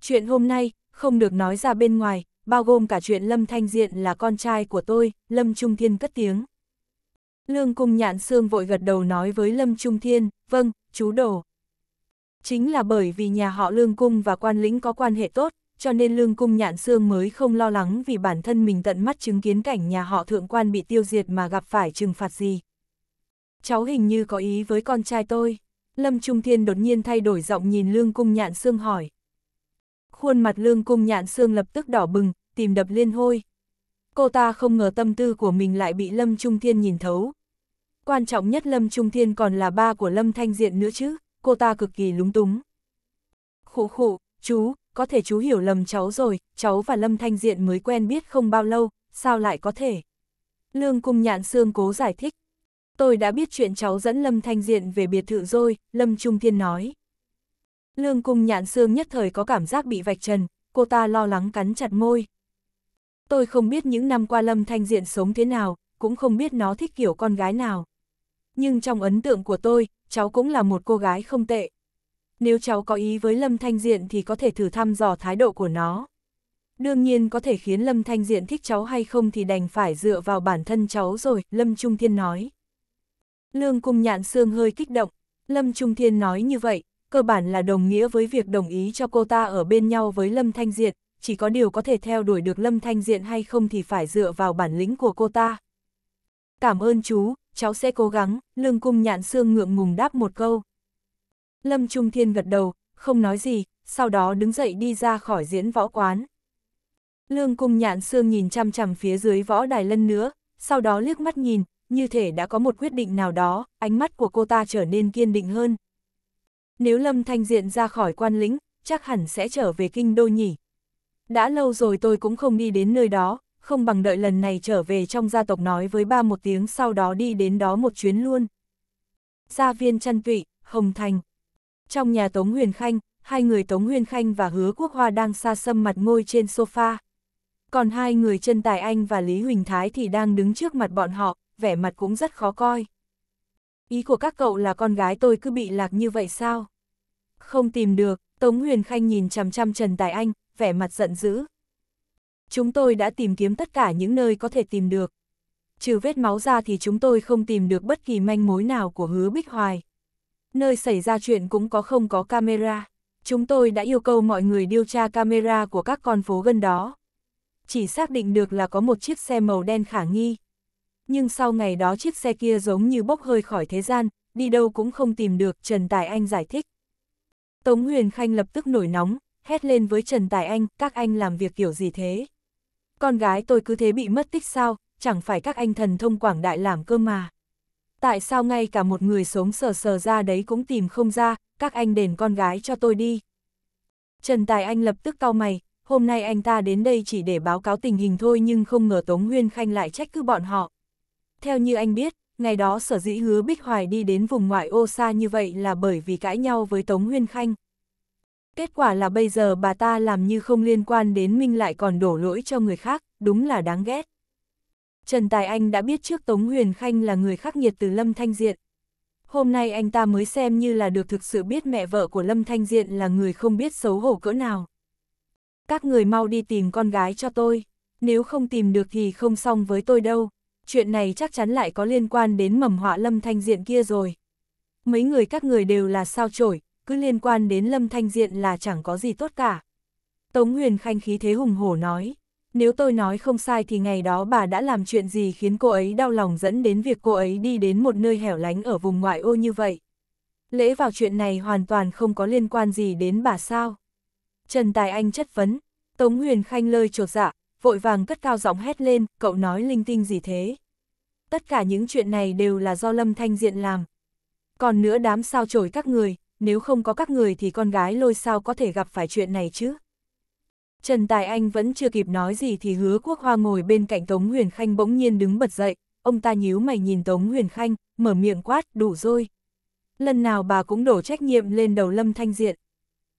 Chuyện hôm nay, không được nói ra bên ngoài, bao gồm cả chuyện Lâm Thanh Diện là con trai của tôi, Lâm Trung Thiên cất tiếng. Lương Cung Nhạn Sương vội gật đầu nói với Lâm Trung Thiên, vâng, chú đồ. Chính là bởi vì nhà họ Lương Cung và quan lĩnh có quan hệ tốt, cho nên Lương Cung Nhạn Sương mới không lo lắng vì bản thân mình tận mắt chứng kiến cảnh nhà họ thượng quan bị tiêu diệt mà gặp phải trừng phạt gì. Cháu hình như có ý với con trai tôi. Lâm Trung Thiên đột nhiên thay đổi giọng nhìn Lương Cung Nhạn Sương hỏi. Khuôn mặt Lương Cung Nhạn Sương lập tức đỏ bừng, tìm đập liên hôi. Cô ta không ngờ tâm tư của mình lại bị Lâm Trung Thiên nhìn thấu, quan trọng nhất Lâm Trung Thiên còn là ba của Lâm Thanh Diện nữa chứ, cô ta cực kỳ lúng túng. Khụ khụ, chú, có thể chú hiểu lầm cháu rồi, cháu và Lâm Thanh Diện mới quen biết không bao lâu, sao lại có thể? Lương Cung Nhạn Sương cố giải thích. Tôi đã biết chuyện cháu dẫn Lâm Thanh Diện về biệt thự rồi, Lâm Trung Thiên nói. Lương Cung Nhạn Sương nhất thời có cảm giác bị vạch trần, cô ta lo lắng cắn chặt môi. Tôi không biết những năm qua Lâm Thanh Diện sống thế nào, cũng không biết nó thích kiểu con gái nào nhưng trong ấn tượng của tôi, cháu cũng là một cô gái không tệ. Nếu cháu có ý với Lâm Thanh Diện thì có thể thử thăm dò thái độ của nó. Đương nhiên có thể khiến Lâm Thanh Diện thích cháu hay không thì đành phải dựa vào bản thân cháu rồi, Lâm Trung Thiên nói. Lương Cung Nhạn Sương hơi kích động, Lâm Trung Thiên nói như vậy, cơ bản là đồng nghĩa với việc đồng ý cho cô ta ở bên nhau với Lâm Thanh Diện, chỉ có điều có thể theo đuổi được Lâm Thanh Diện hay không thì phải dựa vào bản lĩnh của cô ta. Cảm ơn chú, cháu sẽ cố gắng, lương cung nhạn xương ngượng ngùng đáp một câu. Lâm Trung Thiên gật đầu, không nói gì, sau đó đứng dậy đi ra khỏi diễn võ quán. Lương cung nhạn xương nhìn chăm chằm phía dưới võ đài lân nữa, sau đó liếc mắt nhìn, như thể đã có một quyết định nào đó, ánh mắt của cô ta trở nên kiên định hơn. Nếu Lâm Thanh Diện ra khỏi quan lĩnh, chắc hẳn sẽ trở về kinh đô nhỉ. Đã lâu rồi tôi cũng không đi đến nơi đó, không bằng đợi lần này trở về trong gia tộc nói với ba một tiếng sau đó đi đến đó một chuyến luôn. Gia viên chân tụy, Hồng Thành. Trong nhà Tống Huyền Khanh, hai người Tống Huyền Khanh và Hứa Quốc Hoa đang xa xâm mặt ngôi trên sofa. Còn hai người chân tài anh và Lý Huỳnh Thái thì đang đứng trước mặt bọn họ, vẻ mặt cũng rất khó coi. Ý của các cậu là con gái tôi cứ bị lạc như vậy sao? Không tìm được, Tống Huyền Khanh nhìn chằm chằm Trần Tài Anh, vẻ mặt giận dữ chúng tôi đã tìm kiếm tất cả những nơi có thể tìm được. Trừ vết máu ra thì chúng tôi không tìm được bất kỳ manh mối nào của hứa Bích Hoài. Nơi xảy ra chuyện cũng có không có camera. Chúng tôi đã yêu cầu mọi người điều tra camera của các con phố gần đó. Chỉ xác định được là có một chiếc xe màu đen khả nghi. Nhưng sau ngày đó chiếc xe kia giống như bốc hơi khỏi thế gian, đi đâu cũng không tìm được, Trần Tài Anh giải thích. Tống Huyền Khanh lập tức nổi nóng, hét lên với Trần Tài Anh, các anh làm việc kiểu gì thế? con gái tôi cứ thế bị mất tích sao, chẳng phải các anh thần thông quảng đại làm cơ mà. Tại sao ngay cả một người sống sờ sờ ra đấy cũng tìm không ra, các anh đền con gái cho tôi đi. Trần Tài Anh lập tức cau mày, hôm nay anh ta đến đây chỉ để báo cáo tình hình thôi nhưng không ngờ Tống nguyên Khanh lại trách cứ bọn họ. Theo như anh biết, ngày đó sở dĩ hứa Bích Hoài đi đến vùng ngoại ô xa như vậy là bởi vì cãi nhau với Tống nguyên Khanh. Kết quả là bây giờ bà ta làm như không liên quan đến Minh lại còn đổ lỗi cho người khác, đúng là đáng ghét. Trần Tài Anh đã biết trước Tống Huyền Khanh là người khắc nghiệt từ Lâm Thanh Diện. Hôm nay anh ta mới xem như là được thực sự biết mẹ vợ của Lâm Thanh Diện là người không biết xấu hổ cỡ nào. Các người mau đi tìm con gái cho tôi, nếu không tìm được thì không xong với tôi đâu, chuyện này chắc chắn lại có liên quan đến mầm họa Lâm Thanh Diện kia rồi. Mấy người các người đều là sao chổi, cứ liên quan đến Lâm Thanh Diện là chẳng có gì tốt cả. Tống Huyền Khanh khí thế hùng hổ nói, nếu tôi nói không sai thì ngày đó bà đã làm chuyện gì khiến cô ấy đau lòng dẫn đến việc cô ấy đi đến một nơi hẻo lánh ở vùng ngoại ô như vậy. Lễ vào chuyện này hoàn toàn không có liên quan gì đến bà sao. Trần Tài Anh chất vấn, Tống Huyền Khanh lơi trột dạ, vội vàng cất cao giọng hét lên, cậu nói linh tinh gì thế. Tất cả những chuyện này đều là do Lâm Thanh Diện làm. Còn nữa đám sao chổi các người, nếu không có các người thì con gái lôi sao có thể gặp phải chuyện này chứ. Trần Tài Anh vẫn chưa kịp nói gì thì hứa quốc hoa ngồi bên cạnh Tống Huyền Khanh bỗng nhiên đứng bật dậy, ông ta nhíu mày nhìn Tống Huyền Khanh, mở miệng quát, đủ rồi. Lần nào bà cũng đổ trách nhiệm lên đầu Lâm Thanh Diện.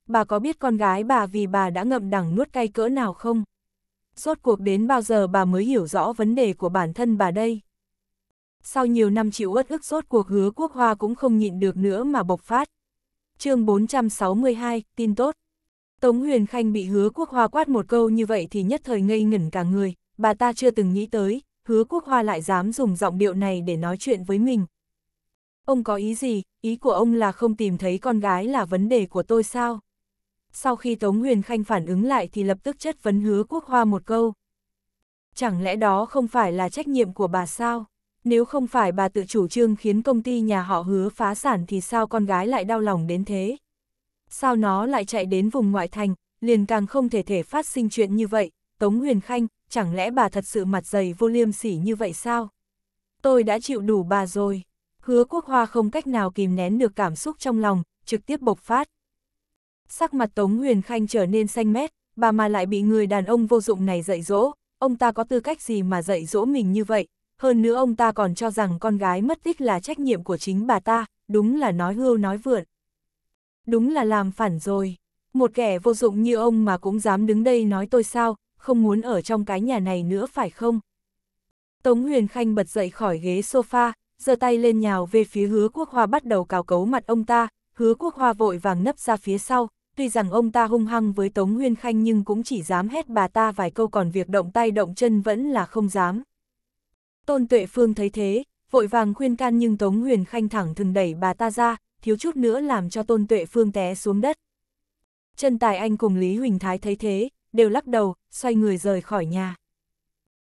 Bà có biết con gái bà vì bà đã ngậm đắng nuốt cay cỡ nào không? Rốt cuộc đến bao giờ bà mới hiểu rõ vấn đề của bản thân bà đây? Sau nhiều năm chịu uất ức rốt cuộc hứa quốc hoa cũng không nhịn được nữa mà bộc phát, chương 462, tin tốt. Tống Huyền Khanh bị hứa quốc hoa quát một câu như vậy thì nhất thời ngây ngẩn cả người, bà ta chưa từng nghĩ tới, hứa quốc hoa lại dám dùng giọng điệu này để nói chuyện với mình. Ông có ý gì, ý của ông là không tìm thấy con gái là vấn đề của tôi sao? Sau khi Tống Huyền Khanh phản ứng lại thì lập tức chất vấn hứa quốc hoa một câu. Chẳng lẽ đó không phải là trách nhiệm của bà sao? nếu không phải bà tự chủ trương khiến công ty nhà họ hứa phá sản thì sao con gái lại đau lòng đến thế? Sao nó lại chạy đến vùng ngoại thành, liền càng không thể thể phát sinh chuyện như vậy, Tống Huyền Khanh, chẳng lẽ bà thật sự mặt dày vô liêm sỉ như vậy sao? Tôi đã chịu đủ bà rồi. Hứa quốc hoa không cách nào kìm nén được cảm xúc trong lòng, trực tiếp bộc phát. Sắc mặt Tống Huyền Khanh trở nên xanh mét, bà mà lại bị người đàn ông vô dụng này dạy dỗ, ông ta có tư cách gì mà dạy dỗ mình như vậy, hơn nữa ông ta còn cho rằng con gái mất tích là trách nhiệm của chính bà ta, đúng là nói hưu nói vượn. Đúng là làm phản rồi, một kẻ vô dụng như ông mà cũng dám đứng đây nói tôi sao, không muốn ở trong cái nhà này nữa phải không? Tống Huyền Khanh bật dậy khỏi ghế sofa, giơ tay lên nhào về phía hứa quốc hoa bắt đầu cào cấu mặt ông ta, hứa quốc hoa vội vàng nấp ra phía sau, tuy rằng ông ta hung hăng với Tống Huyền Khanh nhưng cũng chỉ dám hét bà ta vài câu còn việc động tay động chân vẫn là không dám. Tôn Tuệ Phương thấy thế, vội vàng khuyên can nhưng Tống Huyền Khanh thẳng thừng đẩy bà ta ra, thiếu chút nữa làm cho Tôn Tuệ Phương té xuống đất. Trần Tài Anh cùng Lý Huỳnh Thái thấy thế, đều lắc đầu, xoay người rời khỏi nhà.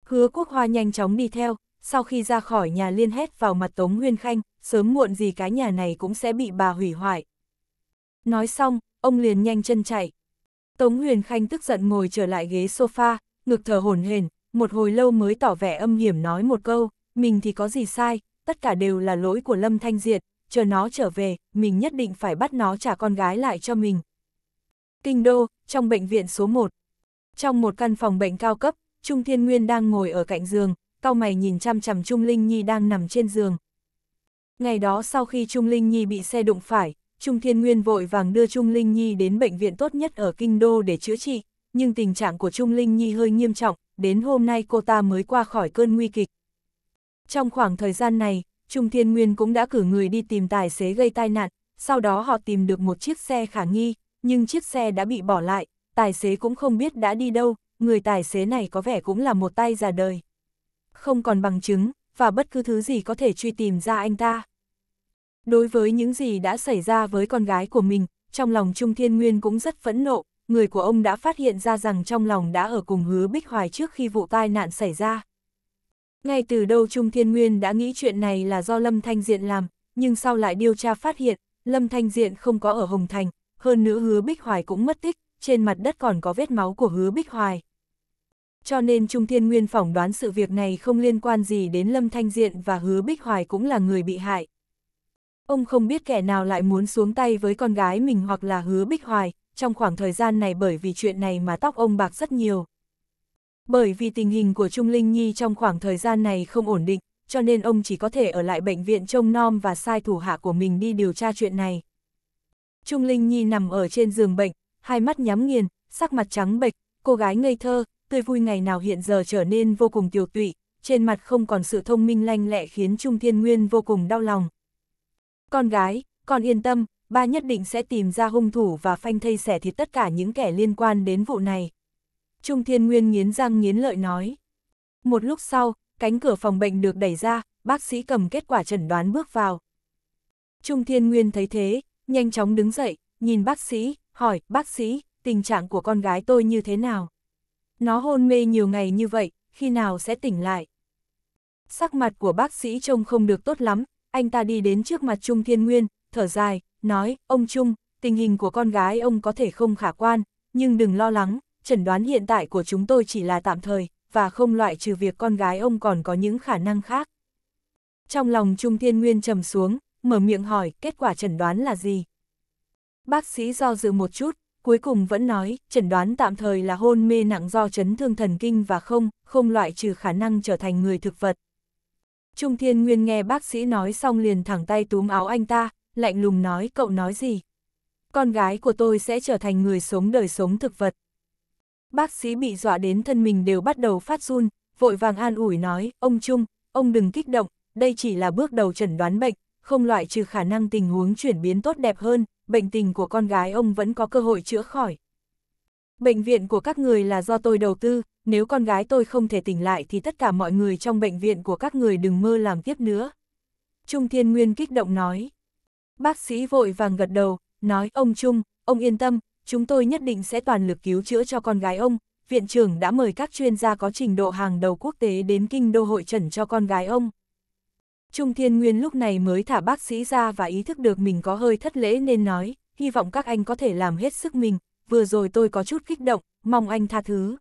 Hứa Quốc Hoa nhanh chóng đi theo, sau khi ra khỏi nhà liên hét vào mặt Tống Huyền Khanh, sớm muộn gì cái nhà này cũng sẽ bị bà hủy hoại. Nói xong, ông liền nhanh chân chạy. Tống Huyền Khanh tức giận ngồi trở lại ghế sofa, ngực thở hổn hển, một hồi lâu mới tỏ vẻ âm hiểm nói một câu, mình thì có gì sai, tất cả đều là lỗi của Lâm Thanh Diệt, chờ nó trở về, mình nhất định phải bắt nó trả con gái lại cho mình. Kinh Đô, trong bệnh viện số 1 Trong một căn phòng bệnh cao cấp, Trung Thiên Nguyên đang ngồi ở cạnh giường, cao mày nhìn chăm chằm Trung Linh Nhi đang nằm trên giường. Ngày đó sau khi Trung Linh Nhi bị xe đụng phải, Trung Thiên Nguyên vội vàng đưa Trung Linh Nhi đến bệnh viện tốt nhất ở Kinh Đô để chữa trị, nhưng tình trạng của Trung Linh Nhi hơi nghiêm trọng, đến hôm nay cô ta mới qua khỏi cơn nguy kịch. Trong khoảng thời gian này, Trung Thiên Nguyên cũng đã cử người đi tìm tài xế gây tai nạn, sau đó họ tìm được một chiếc xe khả nghi, nhưng chiếc xe đã bị bỏ lại, tài xế cũng không biết đã đi đâu, người tài xế này có vẻ cũng là một tay già đời. Không còn bằng chứng, và bất cứ thứ gì có thể truy tìm ra anh ta. Đối với những gì đã xảy ra với con gái của mình, trong lòng Trung Thiên Nguyên cũng rất phẫn nộ, người của ông đã phát hiện ra rằng trong lòng đã ở cùng hứa Bích Hoài trước khi vụ tai nạn xảy ra. Ngay từ đầu Trung Thiên Nguyên đã nghĩ chuyện này là do Lâm Thanh Diện làm, nhưng sau lại điều tra phát hiện, Lâm Thanh Diện không có ở Hồng Thành, hơn nữa hứa Bích Hoài cũng mất tích, trên mặt đất còn có vết máu của hứa Bích Hoài. Cho nên Trung Thiên Nguyên phỏng đoán sự việc này không liên quan gì đến Lâm Thanh Diện và hứa Bích Hoài cũng là người bị hại. Ông không biết kẻ nào lại muốn xuống tay với con gái mình hoặc là hứa Bích Hoài, trong khoảng thời gian này bởi vì chuyện này mà tóc ông bạc rất nhiều. Bởi vì tình hình của Trung Linh Nhi trong khoảng thời gian này không ổn định, cho nên ông chỉ có thể ở lại bệnh viện trông nom và sai thủ hạ của mình đi điều tra chuyện này. Trung Linh Nhi nằm ở trên giường bệnh, hai mắt nhắm nghiền, sắc mặt trắng bệch, cô gái ngây thơ, tươi vui ngày nào hiện giờ trở nên vô cùng tiểu tụy, trên mặt không còn sự thông minh lanh lẹ khiến Trung Thiên Nguyên vô cùng đau lòng. Con gái, con yên tâm, ba nhất định sẽ tìm ra hung thủ và phanh thây xẻ thịt tất cả những kẻ liên quan đến vụ này. Trung Thiên Nguyên nghiến răng nghiến lợi nói. Một lúc sau, cánh cửa phòng bệnh được đẩy ra, bác sĩ cầm kết quả chẩn đoán bước vào. Trung Thiên Nguyên thấy thế, nhanh chóng đứng dậy, nhìn bác sĩ, hỏi, bác sĩ, tình trạng của con gái tôi như thế nào? Nó hôn mê nhiều ngày như vậy, khi nào sẽ tỉnh lại? Sắc mặt của bác sĩ trông không được tốt lắm, anh ta đi đến trước mặt Trung Thiên Nguyên, thở dài, nói, ông Trung, tình hình của con gái ông có thể không khả quan, nhưng đừng lo lắng, chẩn đoán hiện tại của chúng tôi chỉ là tạm thời, và không loại trừ việc con gái ông còn có những khả năng khác. Trong lòng Trung Thiên Nguyên trầm xuống, mở miệng hỏi kết quả chẩn đoán là gì. Bác sĩ do dự một chút, cuối cùng vẫn nói chẩn đoán tạm thời là hôn mê nặng do chấn thương thần kinh và không, không loại trừ khả năng trở thành người thực vật. Trung Thiên Nguyên nghe bác sĩ nói xong liền thẳng tay túm áo anh ta, lạnh lùng nói cậu nói gì. Con gái của tôi sẽ trở thành người sống đời sống thực vật. Bác sĩ bị dọa đến thân mình đều bắt đầu phát run, vội vàng an ủi nói, ông Trung, ông đừng kích động, đây chỉ là bước đầu chẩn đoán bệnh, không loại trừ khả năng tình huống chuyển biến tốt đẹp hơn, bệnh tình của con gái ông vẫn có cơ hội chữa khỏi. Bệnh viện của các người là do tôi đầu tư, nếu con gái tôi không thể tỉnh lại thì tất cả mọi người trong bệnh viện của các người đừng mơ làm tiếp nữa. Trung Thiên Nguyên kích động nói. Bác sĩ vội vàng gật đầu, nói ông Trung, ông yên tâm, chúng tôi nhất định sẽ toàn lực cứu chữa cho con gái ông. Viện trưởng đã mời các chuyên gia có trình độ hàng đầu quốc tế đến kinh đô hội trần cho con gái ông. Trung Thiên Nguyên lúc này mới thả bác sĩ ra và ý thức được mình có hơi thất lễ nên nói, hy vọng các anh có thể làm hết sức mình, vừa rồi tôi có chút kích động, mong anh tha thứ.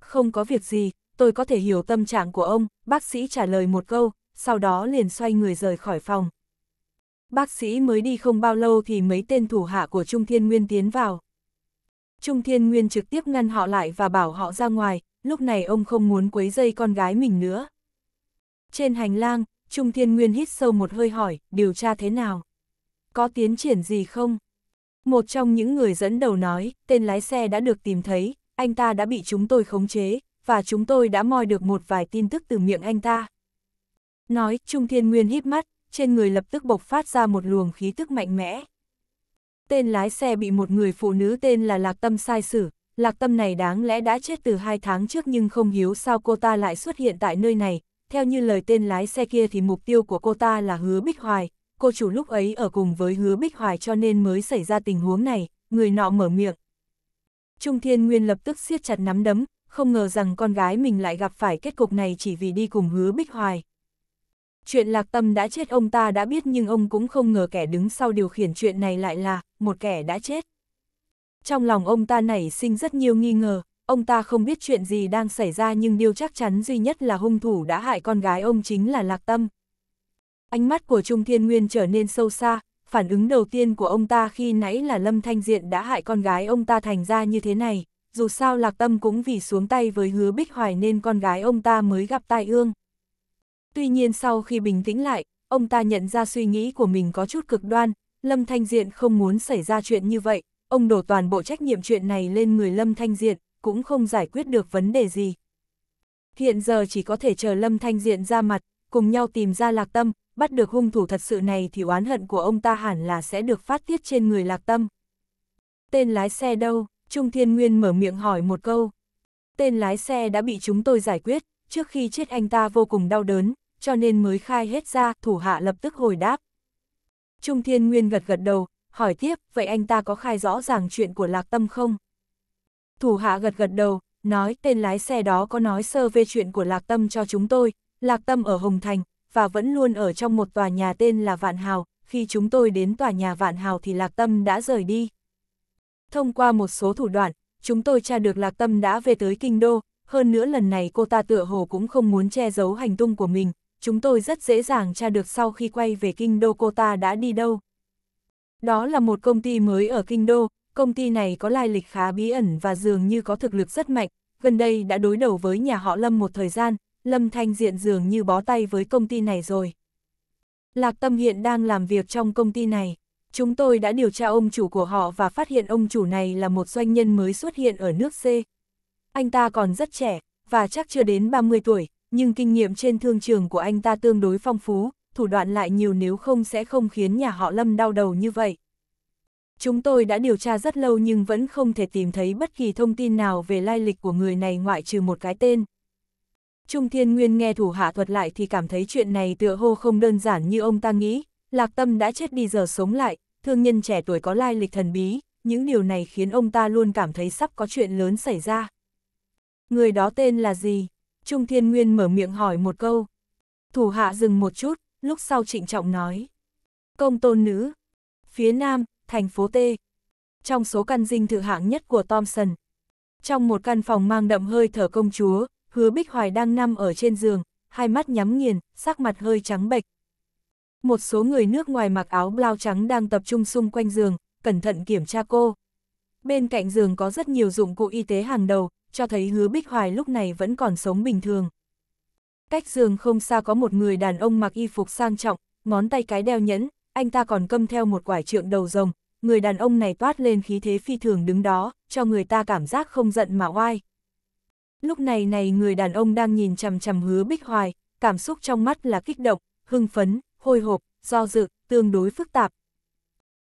Không có việc gì, tôi có thể hiểu tâm trạng của ông, bác sĩ trả lời một câu, sau đó liền xoay người rời khỏi phòng. Bác sĩ mới đi không bao lâu thì mấy tên thủ hạ của Trung Thiên Nguyên tiến vào. Trung Thiên Nguyên trực tiếp ngăn họ lại và bảo họ ra ngoài, lúc này ông không muốn quấy dây con gái mình nữa. Trên hành lang, Trung Thiên Nguyên hít sâu một hơi hỏi, điều tra thế nào? Có tiến triển gì không? Một trong những người dẫn đầu nói, tên lái xe đã được tìm thấy, anh ta đã bị chúng tôi khống chế, và chúng tôi đã moi được một vài tin tức từ miệng anh ta. Nói, Trung Thiên Nguyên hít mắt, trên người lập tức bộc phát ra một luồng khí tức mạnh mẽ. Tên lái xe bị một người phụ nữ tên là Lạc Tâm sai xử, Lạc Tâm này đáng lẽ đã chết từ hai tháng trước nhưng không hiếu sao cô ta lại xuất hiện tại nơi này, theo như lời tên lái xe kia thì mục tiêu của cô ta là Hứa Bích Hoài, cô chủ lúc ấy ở cùng với Hứa Bích Hoài cho nên mới xảy ra tình huống này, người nọ mở miệng. Trung Thiên Nguyên lập tức siết chặt nắm đấm, không ngờ rằng con gái mình lại gặp phải kết cục này chỉ vì đi cùng Hứa Bích Hoài. Chuyện lạc tâm đã chết ông ta đã biết nhưng ông cũng không ngờ kẻ đứng sau điều khiển chuyện này lại là một kẻ đã chết. Trong lòng ông ta nảy sinh rất nhiều nghi ngờ, ông ta không biết chuyện gì đang xảy ra nhưng điều chắc chắn duy nhất là hung thủ đã hại con gái ông chính là lạc tâm. Ánh mắt của Trung Thiên Nguyên trở nên sâu xa, phản ứng đầu tiên của ông ta khi nãy là Lâm Thanh Diện đã hại con gái ông ta thành ra như thế này, dù sao Lạc Tâm cũng vì xuống tay với hứa Bích Hoài nên con gái ông ta mới gặp tai ương. Tuy nhiên sau khi bình tĩnh lại, ông ta nhận ra suy nghĩ của mình có chút cực đoan, Lâm Thanh Diện không muốn xảy ra chuyện như vậy, ông đổ toàn bộ trách nhiệm chuyện này lên người Lâm Thanh Diện, cũng không giải quyết được vấn đề gì. Hiện giờ chỉ có thể chờ Lâm Thanh Diện ra mặt, cùng nhau tìm ra Lạc Tâm, bắt được hung thủ thật sự này thì oán hận của ông ta hẳn là sẽ được phát tiết trên người Lạc Tâm. Tên lái xe đâu? Trung Thiên Nguyên mở miệng hỏi một câu. Tên lái xe đã bị chúng tôi giải quyết, trước khi chết anh ta vô cùng đau đớn, cho nên mới khai hết ra, thủ hạ lập tức hồi đáp. Trung Thiên Nguyên gật gật đầu, hỏi tiếp, vậy anh ta có khai rõ ràng chuyện của Lạc Tâm không? Thủ hạ gật gật đầu, nói tên lái xe đó có nói sơ về chuyện của Lạc Tâm cho chúng tôi, Lạc Tâm ở Hồng Thành, và vẫn luôn ở trong một tòa nhà tên là Vạn Hào, khi chúng tôi đến tòa nhà Vạn Hào thì Lạc Tâm đã rời đi. Thông qua một số thủ đoạn, chúng tôi tra được Lạc Tâm đã về tới Kinh Đô, hơn nữa lần này cô ta tựa hồ cũng không muốn che giấu hành tung của mình, chúng tôi rất dễ dàng tra được sau khi quay về kinh đô cô ta đã đi đâu. Đó là một công ty mới ở kinh đô, công ty này có lai lịch khá bí ẩn và dường như có thực lực rất mạnh, gần đây đã đối đầu với nhà họ Lâm một thời gian, Lâm Thanh Diện dường như bó tay với công ty này rồi. Lạc Tâm hiện đang làm việc trong công ty này. Chúng tôi đã điều tra ông chủ của họ và phát hiện ông chủ này là một doanh nhân mới xuất hiện ở nước C. Anh ta còn rất trẻ, và chắc chưa đến 30 tuổi, nhưng kinh nghiệm trên thương trường của anh ta tương đối phong phú, thủ đoạn lại nhiều nếu không sẽ không khiến nhà họ Lâm đau đầu như vậy. Chúng tôi đã điều tra rất lâu nhưng vẫn không thể tìm thấy bất kỳ thông tin nào về lai lịch của người này ngoại trừ một cái tên. Trung Thiên Nguyên nghe thủ hạ thuật lại thì cảm thấy chuyện này tựa hô không đơn giản như ông ta nghĩ, Lạc Tâm đã chết đi giờ sống lại, thương nhân trẻ tuổi có lai lịch thần bí, những điều này khiến ông ta luôn cảm thấy sắp có chuyện lớn xảy ra. Người đó tên là gì? Trung Thiên Nguyên mở miệng hỏi một câu. Thủ hạ dừng một chút, lúc sau trịnh trọng nói. Công tôn nữ, phía nam, thành phố T. Trong số căn dinh thự hạng nhất của Thompson. Trong một căn phòng mang đậm hơi thở công chúa, hứa Bích Hoài đang nằm ở trên giường, hai mắt nhắm nghiền, sắc mặt hơi trắng bệch. Một số người nước ngoài mặc áo blau trắng đang tập trung xung quanh giường, cẩn thận kiểm tra cô. Bên cạnh giường có rất nhiều dụng cụ y tế hàng đầu, cho thấy hứa Bích Hoài lúc này vẫn còn sống bình thường. Cách giường không xa có một người đàn ông mặc y phục sang trọng, ngón tay cái đeo nhẫn, anh ta còn cầm theo một quải trượng đầu rồng, người đàn ông này toát lên khí thế phi thường đứng đó, cho người ta cảm giác không giận mà oai. Lúc này này người đàn ông đang nhìn chằm chằm hứa Bích Hoài, cảm xúc trong mắt là kích động, hưng phấn, hồi hộp, do dự, tương đối phức tạp.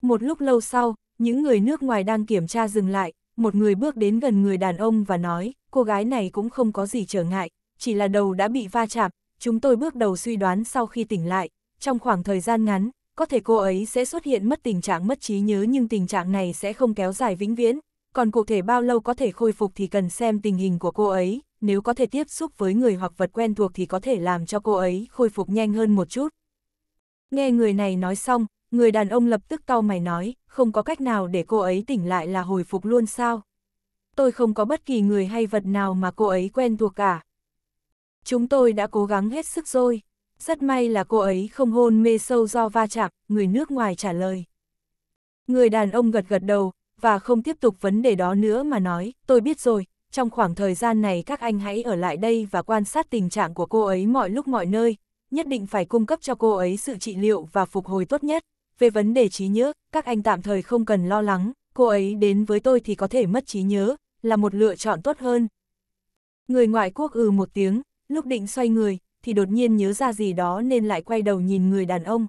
Một lúc lâu sau, những người nước ngoài đang kiểm tra dừng lại, một người bước đến gần người đàn ông và nói, cô gái này cũng không có gì trở ngại, chỉ là đầu đã bị va chạm, chúng tôi bước đầu suy đoán sau khi tỉnh lại, trong khoảng thời gian ngắn, có thể cô ấy sẽ xuất hiện mất tình trạng mất trí nhớ nhưng tình trạng này sẽ không kéo dài vĩnh viễn, còn cụ thể bao lâu có thể khôi phục thì cần xem tình hình của cô ấy, nếu có thể tiếp xúc với người hoặc vật quen thuộc thì có thể làm cho cô ấy khôi phục nhanh hơn một chút. Nghe người này nói xong, người đàn ông lập tức cau mày nói, không có cách nào để cô ấy tỉnh lại là hồi phục luôn sao. Tôi không có bất kỳ người hay vật nào mà cô ấy quen thuộc cả. Chúng tôi đã cố gắng hết sức rồi. Rất may là cô ấy không hôn mê sâu do va chạm, người nước ngoài trả lời. Người đàn ông gật gật đầu, và không tiếp tục vấn đề đó nữa mà nói, tôi biết rồi, trong khoảng thời gian này các anh hãy ở lại đây và quan sát tình trạng của cô ấy mọi lúc mọi nơi, nhất định phải cung cấp cho cô ấy sự trị liệu và phục hồi tốt nhất về vấn đề trí nhớ, các anh tạm thời không cần lo lắng, cô ấy đến với tôi thì có thể mất trí nhớ, là một lựa chọn tốt hơn. Người ngoại quốc ừ một tiếng, lúc định xoay người, thì đột nhiên nhớ ra gì đó nên lại quay đầu nhìn người đàn ông.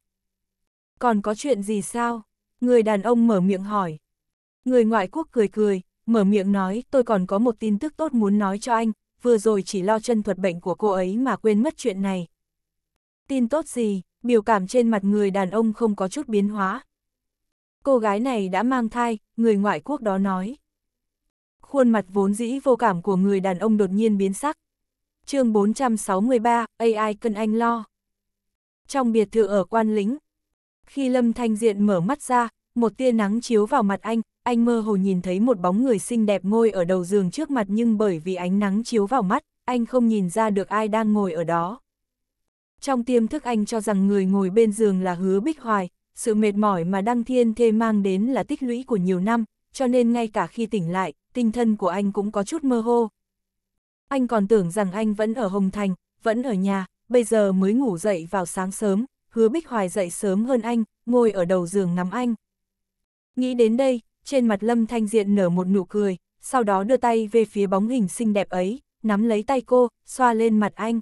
Còn có chuyện gì sao? Người đàn ông mở miệng hỏi. Người ngoại quốc cười cười, mở miệng nói tôi còn có một tin tức tốt muốn nói cho anh, vừa rồi chỉ lo chân thuật bệnh của cô ấy mà quên mất chuyện này. Tin tốt gì? biểu cảm trên mặt người đàn ông không có chút biến hóa. Cô gái này đã mang thai, người ngoại quốc đó nói. Khuôn mặt vốn dĩ vô cảm của người đàn ông đột nhiên biến sắc. chương 463, AI cần anh lo. Trong biệt thự ở quan lính, khi Lâm Thanh Diện mở mắt ra, một tia nắng chiếu vào mặt anh, anh mơ hồ nhìn thấy một bóng người xinh đẹp ngồi ở đầu giường trước mặt nhưng bởi vì ánh nắng chiếu vào mắt, anh không nhìn ra được ai đang ngồi ở đó. Trong tiêm thức anh cho rằng người ngồi bên giường là hứa bích hoài, sự mệt mỏi mà Đăng Thiên Thê mang đến là tích lũy của nhiều năm, cho nên ngay cả khi tỉnh lại, tinh thần của anh cũng có chút mơ hồ. Anh còn tưởng rằng anh vẫn ở Hồng Thành, vẫn ở nhà, bây giờ mới ngủ dậy vào sáng sớm, hứa Bích Hoài dậy sớm hơn anh, ngồi ở đầu giường nắm anh. Nghĩ đến đây, trên mặt Lâm Thanh Diện nở một nụ cười, sau đó đưa tay về phía bóng hình xinh đẹp ấy, nắm lấy tay cô, xoa lên mặt anh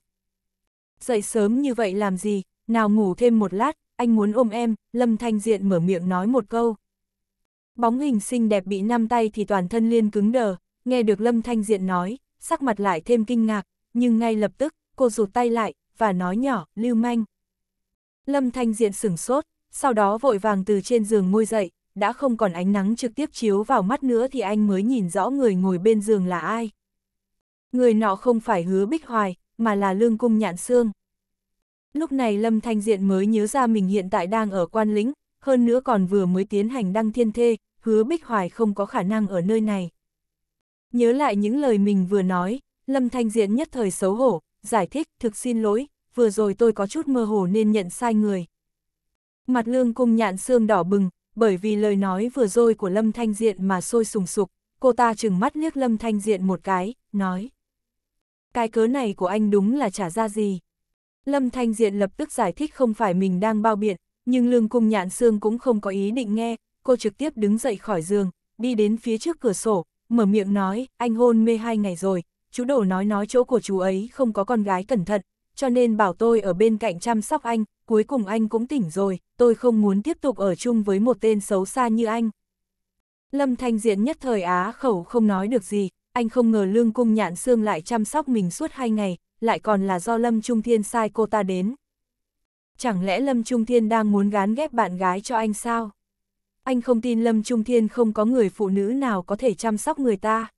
dậy sớm như vậy làm gì, nào ngủ thêm một lát, anh muốn ôm em, Lâm Thanh Diện mở miệng nói một câu. Bóng hình xinh đẹp bị năm tay thì toàn thân liên cứng đờ, nghe được Lâm Thanh Diện nói, sắc mặt lại thêm kinh ngạc, nhưng ngay lập tức, cô rụt tay lại, và nói nhỏ, lưu manh. Lâm Thanh Diện sửng sốt, sau đó vội vàng từ trên giường môi dậy, đã không còn ánh nắng trực tiếp chiếu vào mắt nữa thì anh mới nhìn rõ người ngồi bên giường là ai. Người nọ không phải hứa bích hoài, mà là lương cung nhạn xương. Lúc này Lâm Thanh Diện mới nhớ ra mình hiện tại đang ở quan lĩnh, hơn nữa còn vừa mới tiến hành đăng thiên thê, hứa Bích Hoài không có khả năng ở nơi này. Nhớ lại những lời mình vừa nói, Lâm Thanh Diện nhất thời xấu hổ, giải thích thực xin lỗi, vừa rồi tôi có chút mơ hồ nên nhận sai người. Mặt lương cung nhạn xương đỏ bừng, bởi vì lời nói vừa rồi của Lâm Thanh Diện mà sôi sùng sục, cô ta chừng mắt liếc Lâm Thanh Diện một cái, nói cái cớ này của anh đúng là trả ra gì. Lâm Thanh Diện lập tức giải thích không phải mình đang bao biện, nhưng Lương Cung Nhạn xương cũng không có ý định nghe, cô trực tiếp đứng dậy khỏi giường, đi đến phía trước cửa sổ, mở miệng nói, anh hôn mê hai ngày rồi, chú đổ nói nói chỗ của chú ấy không có con gái cẩn thận, cho nên bảo tôi ở bên cạnh chăm sóc anh, cuối cùng anh cũng tỉnh rồi, tôi không muốn tiếp tục ở chung với một tên xấu xa như anh. Lâm Thanh Diện nhất thời á khẩu không nói được gì, anh không ngờ lương cung nhạn xương lại chăm sóc mình suốt hai ngày, lại còn là do Lâm Trung Thiên sai cô ta đến. Chẳng lẽ Lâm Trung Thiên đang muốn gán ghép bạn gái cho anh sao? Anh không tin Lâm Trung Thiên không có người phụ nữ nào có thể chăm sóc người ta.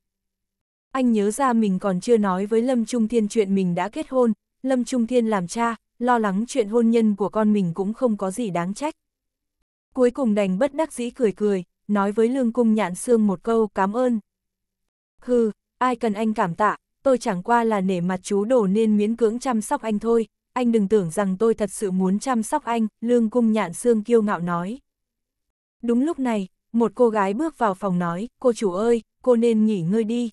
Anh nhớ ra mình còn chưa nói với Lâm Trung Thiên chuyện mình đã kết hôn, Lâm Trung Thiên làm cha, lo lắng chuyện hôn nhân của con mình cũng không có gì đáng trách. Cuối cùng đành bất đắc dĩ cười cười, nói với Lương Cung Nhạn Sương một câu cảm ơn, Hừ, ai cần anh cảm tạ, tôi chẳng qua là nể mặt chú đồ nên miễn cưỡng chăm sóc anh thôi, anh đừng tưởng rằng tôi thật sự muốn chăm sóc anh, lương cung nhạn xương kiêu ngạo nói. Đúng lúc này, một cô gái bước vào phòng nói, cô chủ ơi, cô nên nghỉ ngơi đi.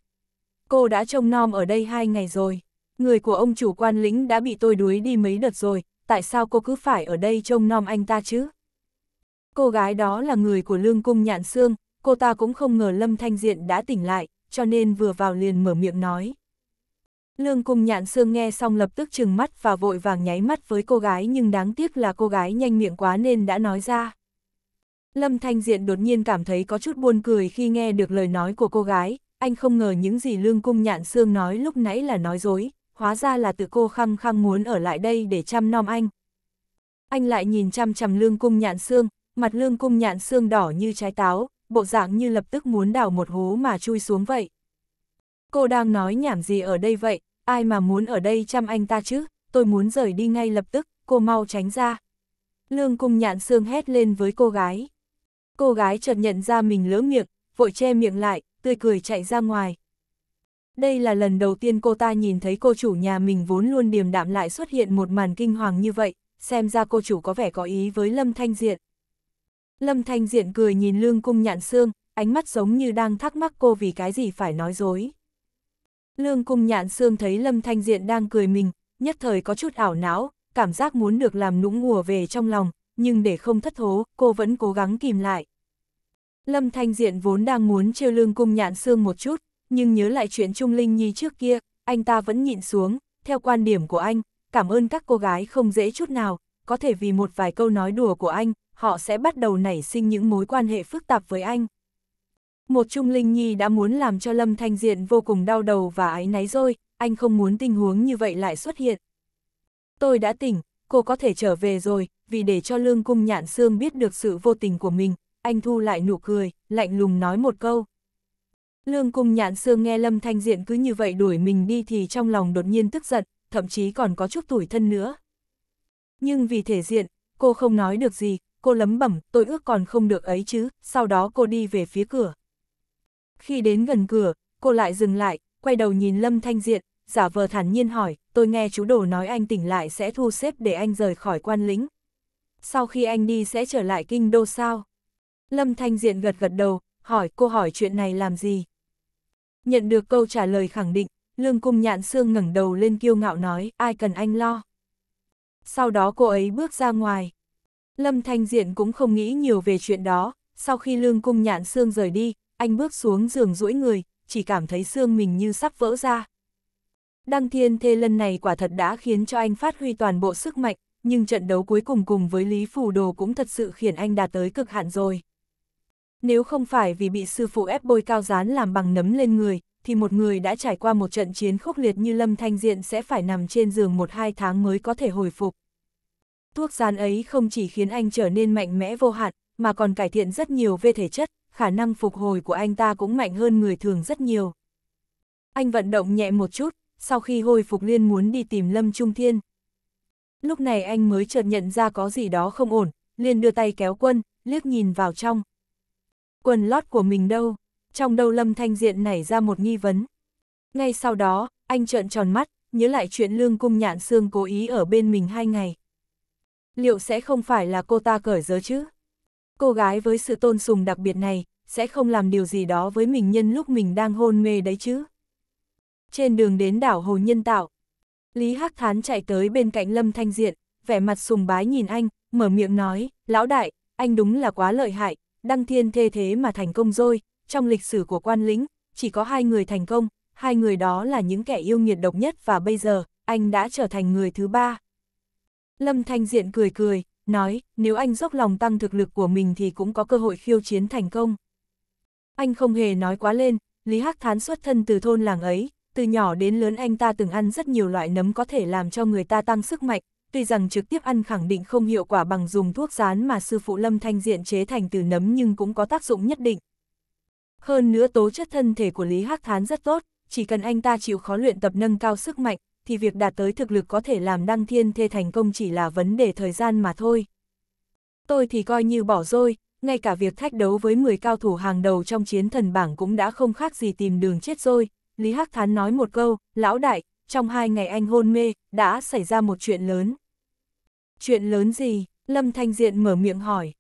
Cô đã trông nom ở đây hai ngày rồi, người của ông chủ quan lĩnh đã bị tôi đuối đi mấy đợt rồi, tại sao cô cứ phải ở đây trông nom anh ta chứ? Cô gái đó là người của lương cung nhạn xương, cô ta cũng không ngờ Lâm Thanh Diện đã tỉnh lại, cho nên vừa vào liền mở miệng nói. Lương cung nhạn sương nghe xong lập tức trừng mắt và vội vàng nháy mắt với cô gái nhưng đáng tiếc là cô gái nhanh miệng quá nên đã nói ra. Lâm Thanh Diện đột nhiên cảm thấy có chút buồn cười khi nghe được lời nói của cô gái, anh không ngờ những gì Lương Cung Nhạn Sương nói lúc nãy là nói dối, hóa ra là tự cô khăng khăng muốn ở lại đây để chăm nom anh. Anh lại nhìn chăm chăm Lương Cung Nhạn Sương, mặt Lương Cung Nhạn Sương đỏ như trái táo, bộ dạng như lập tức muốn đào một hố mà chui xuống vậy. Cô đang nói nhảm gì ở đây vậy, ai mà muốn ở đây chăm anh ta chứ, tôi muốn rời đi ngay lập tức, cô mau tránh ra. Lương cung nhạn xương hét lên với cô gái. Cô gái chợt nhận ra mình lỡ miệng, vội che miệng lại, tươi cười chạy ra ngoài. Đây là lần đầu tiên cô ta nhìn thấy cô chủ nhà mình vốn luôn điềm đạm lại xuất hiện một màn kinh hoàng như vậy, xem ra cô chủ có vẻ có ý với Lâm Thanh Diện. Lâm Thanh Diện cười nhìn lương cung nhạn Sương, ánh mắt giống như đang thắc mắc cô vì cái gì phải nói dối. Lương cung nhạn Sương thấy Lâm Thanh Diện đang cười mình, nhất thời có chút ảo não, cảm giác muốn được làm nũng ngùa về trong lòng, nhưng để không thất thố, cô vẫn cố gắng kìm lại. Lâm Thanh Diện vốn đang muốn trêu lương cung nhạn Sương một chút, nhưng nhớ lại chuyện Trung Linh Nhi trước kia, anh ta vẫn nhịn xuống, theo quan điểm của anh, cảm ơn các cô gái không dễ chút nào, có thể vì một vài câu nói đùa của anh, họ sẽ bắt đầu nảy sinh những mối quan hệ phức tạp với anh. Một Trung Linh Nhi đã muốn làm cho Lâm Thanh Diện vô cùng đau đầu và ái náy rồi, anh không muốn tình huống như vậy lại xuất hiện. Tôi đã tỉnh, cô có thể trở về rồi, vì để cho Lương Cung Nhạn Sương biết được sự vô tình của mình, anh thu lại nụ cười, lạnh lùng nói một câu. Lương Cung Nhạn Sương nghe Lâm Thanh Diện cứ như vậy đuổi mình đi thì trong lòng đột nhiên tức giận, thậm chí còn có chút tủi thân nữa. Nhưng vì thể diện, cô không nói được gì, cô lấm bẩm, tôi ước còn không được ấy chứ, sau đó cô đi về phía cửa. Khi đến gần cửa, cô lại dừng lại, quay đầu nhìn Lâm Thanh Diện, giả vờ thản nhiên hỏi, tôi nghe chú đồ nói anh tỉnh lại sẽ thu xếp để anh rời khỏi quan lính. Sau khi anh đi sẽ trở lại kinh đô sao? Lâm Thanh Diện gật gật đầu, hỏi cô hỏi chuyện này làm gì? Nhận được câu trả lời khẳng định, Lương Cung Nhạn Sương ngẩng đầu lên kiêu ngạo nói, ai cần anh lo. Sau đó cô ấy bước ra ngoài. Lâm Thanh Diện cũng không nghĩ nhiều về chuyện đó, sau khi lương cung nhạn xương rời đi, anh bước xuống giường duỗi người, chỉ cảm thấy xương mình như sắp vỡ ra. Đăng thiên thê lần này quả thật đã khiến cho anh phát huy toàn bộ sức mạnh, nhưng trận đấu cuối cùng cùng với Lý Phủ Đồ cũng thật sự khiến anh đạt tới cực hạn rồi. Nếu không phải vì bị sư phụ ép bôi cao dán làm bằng nấm lên người, thì một người đã trải qua một trận chiến khốc liệt như Lâm Thanh Diện sẽ phải nằm trên giường một hai tháng mới có thể hồi phục. Thuốc rán ấy không chỉ khiến anh trở nên mạnh mẽ vô hạn, mà còn cải thiện rất nhiều về thể chất, khả năng phục hồi của anh ta cũng mạnh hơn người thường rất nhiều. Anh vận động nhẹ một chút, sau khi hồi phục liên muốn đi tìm Lâm Trung Thiên. Lúc này anh mới chợt nhận ra có gì đó không ổn, liền đưa tay kéo quân, liếc nhìn vào trong. Quần lót của mình đâu? Trong đầu Lâm Thanh Diện nảy ra một nghi vấn. Ngay sau đó, anh trợn tròn mắt, nhớ lại chuyện lương cung nhạn xương cố ý ở bên mình hai ngày liệu sẽ không phải là cô ta cởi giới chứ? Cô gái với sự tôn sùng đặc biệt này, sẽ không làm điều gì đó với mình nhân lúc mình đang hôn mê đấy chứ? Trên đường đến đảo Hồ Nhân Tạo, Lý Hắc Thán chạy tới bên cạnh Lâm Thanh Diện, vẻ mặt sùng bái nhìn anh, mở miệng nói, lão đại, anh đúng là quá lợi hại, đăng thiên thê thế mà thành công rồi, trong lịch sử của quan lĩnh, chỉ có hai người thành công, hai người đó là những kẻ yêu nghiệt độc nhất và bây giờ, anh đã trở thành người thứ ba. Lâm Thanh Diện cười cười, nói, nếu anh dốc lòng tăng thực lực của mình thì cũng có cơ hội khiêu chiến thành công. Anh không hề nói quá lên, Lý Hắc Thán xuất thân từ thôn làng ấy, từ nhỏ đến lớn anh ta từng ăn rất nhiều loại nấm có thể làm cho người ta tăng sức mạnh, tuy rằng trực tiếp ăn khẳng định không hiệu quả bằng dùng thuốc rán mà sư phụ Lâm Thanh Diện chế thành từ nấm nhưng cũng có tác dụng nhất định. Hơn nữa tố chất thân thể của Lý Hắc Thán rất tốt, chỉ cần anh ta chịu khó luyện tập nâng cao sức mạnh, thì việc đạt tới thực lực có thể làm đăng thiên thê thành công chỉ là vấn đề thời gian mà thôi. Tôi thì coi như bỏ rồi, ngay cả việc thách đấu với 10 cao thủ hàng đầu trong chiến thần bảng cũng đã không khác gì tìm đường chết rồi. Lý Hắc Thán nói một câu, lão đại, trong hai ngày anh hôn mê, đã xảy ra một chuyện lớn. Chuyện lớn gì? Lâm Thanh Diện mở miệng hỏi.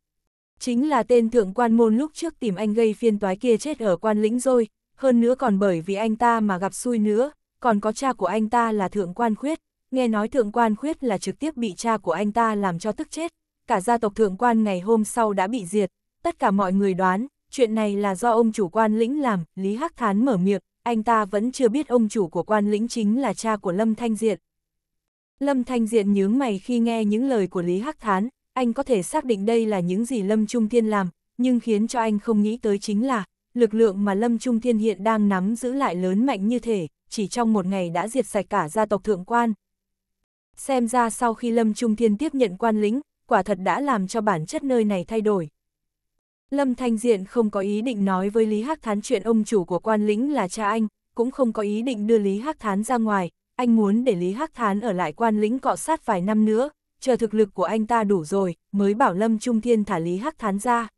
Chính là tên thượng quan môn lúc trước tìm anh gây phiên toái kia chết ở quan lĩnh rồi, hơn nữa còn bởi vì anh ta mà gặp xui nữa, còn có cha của anh ta là thượng quan khuyết, nghe nói thượng quan khuyết là trực tiếp bị cha của anh ta làm cho tức chết, cả gia tộc thượng quan ngày hôm sau đã bị diệt, tất cả mọi người đoán, chuyện này là do ông chủ quan lĩnh làm, Lý Hắc Thán mở miệng, anh ta vẫn chưa biết ông chủ của quan lĩnh chính là cha của Lâm Thanh Diện. Lâm Thanh Diện nhướng mày khi nghe những lời của Lý Hắc Thán, anh có thể xác định đây là những gì Lâm Trung Thiên làm, nhưng khiến cho anh không nghĩ tới chính là, lực lượng mà Lâm Trung Thiên hiện đang nắm giữ lại lớn mạnh như thể, chỉ trong một ngày đã diệt sạch cả gia tộc thượng quan. Xem ra sau khi Lâm Trung Thiên tiếp nhận quan lính quả thật đã làm cho bản chất nơi này thay đổi. Lâm Thanh Diện không có ý định nói với Lý Hắc Thán chuyện ông chủ của quan lính là cha anh, cũng không có ý định đưa Lý Hắc Thán ra ngoài, anh muốn để Lý Hắc Thán ở lại quan lính cọ sát vài năm nữa, chờ thực lực của anh ta đủ rồi, mới bảo Lâm Trung Thiên thả Lý Hắc Thán ra.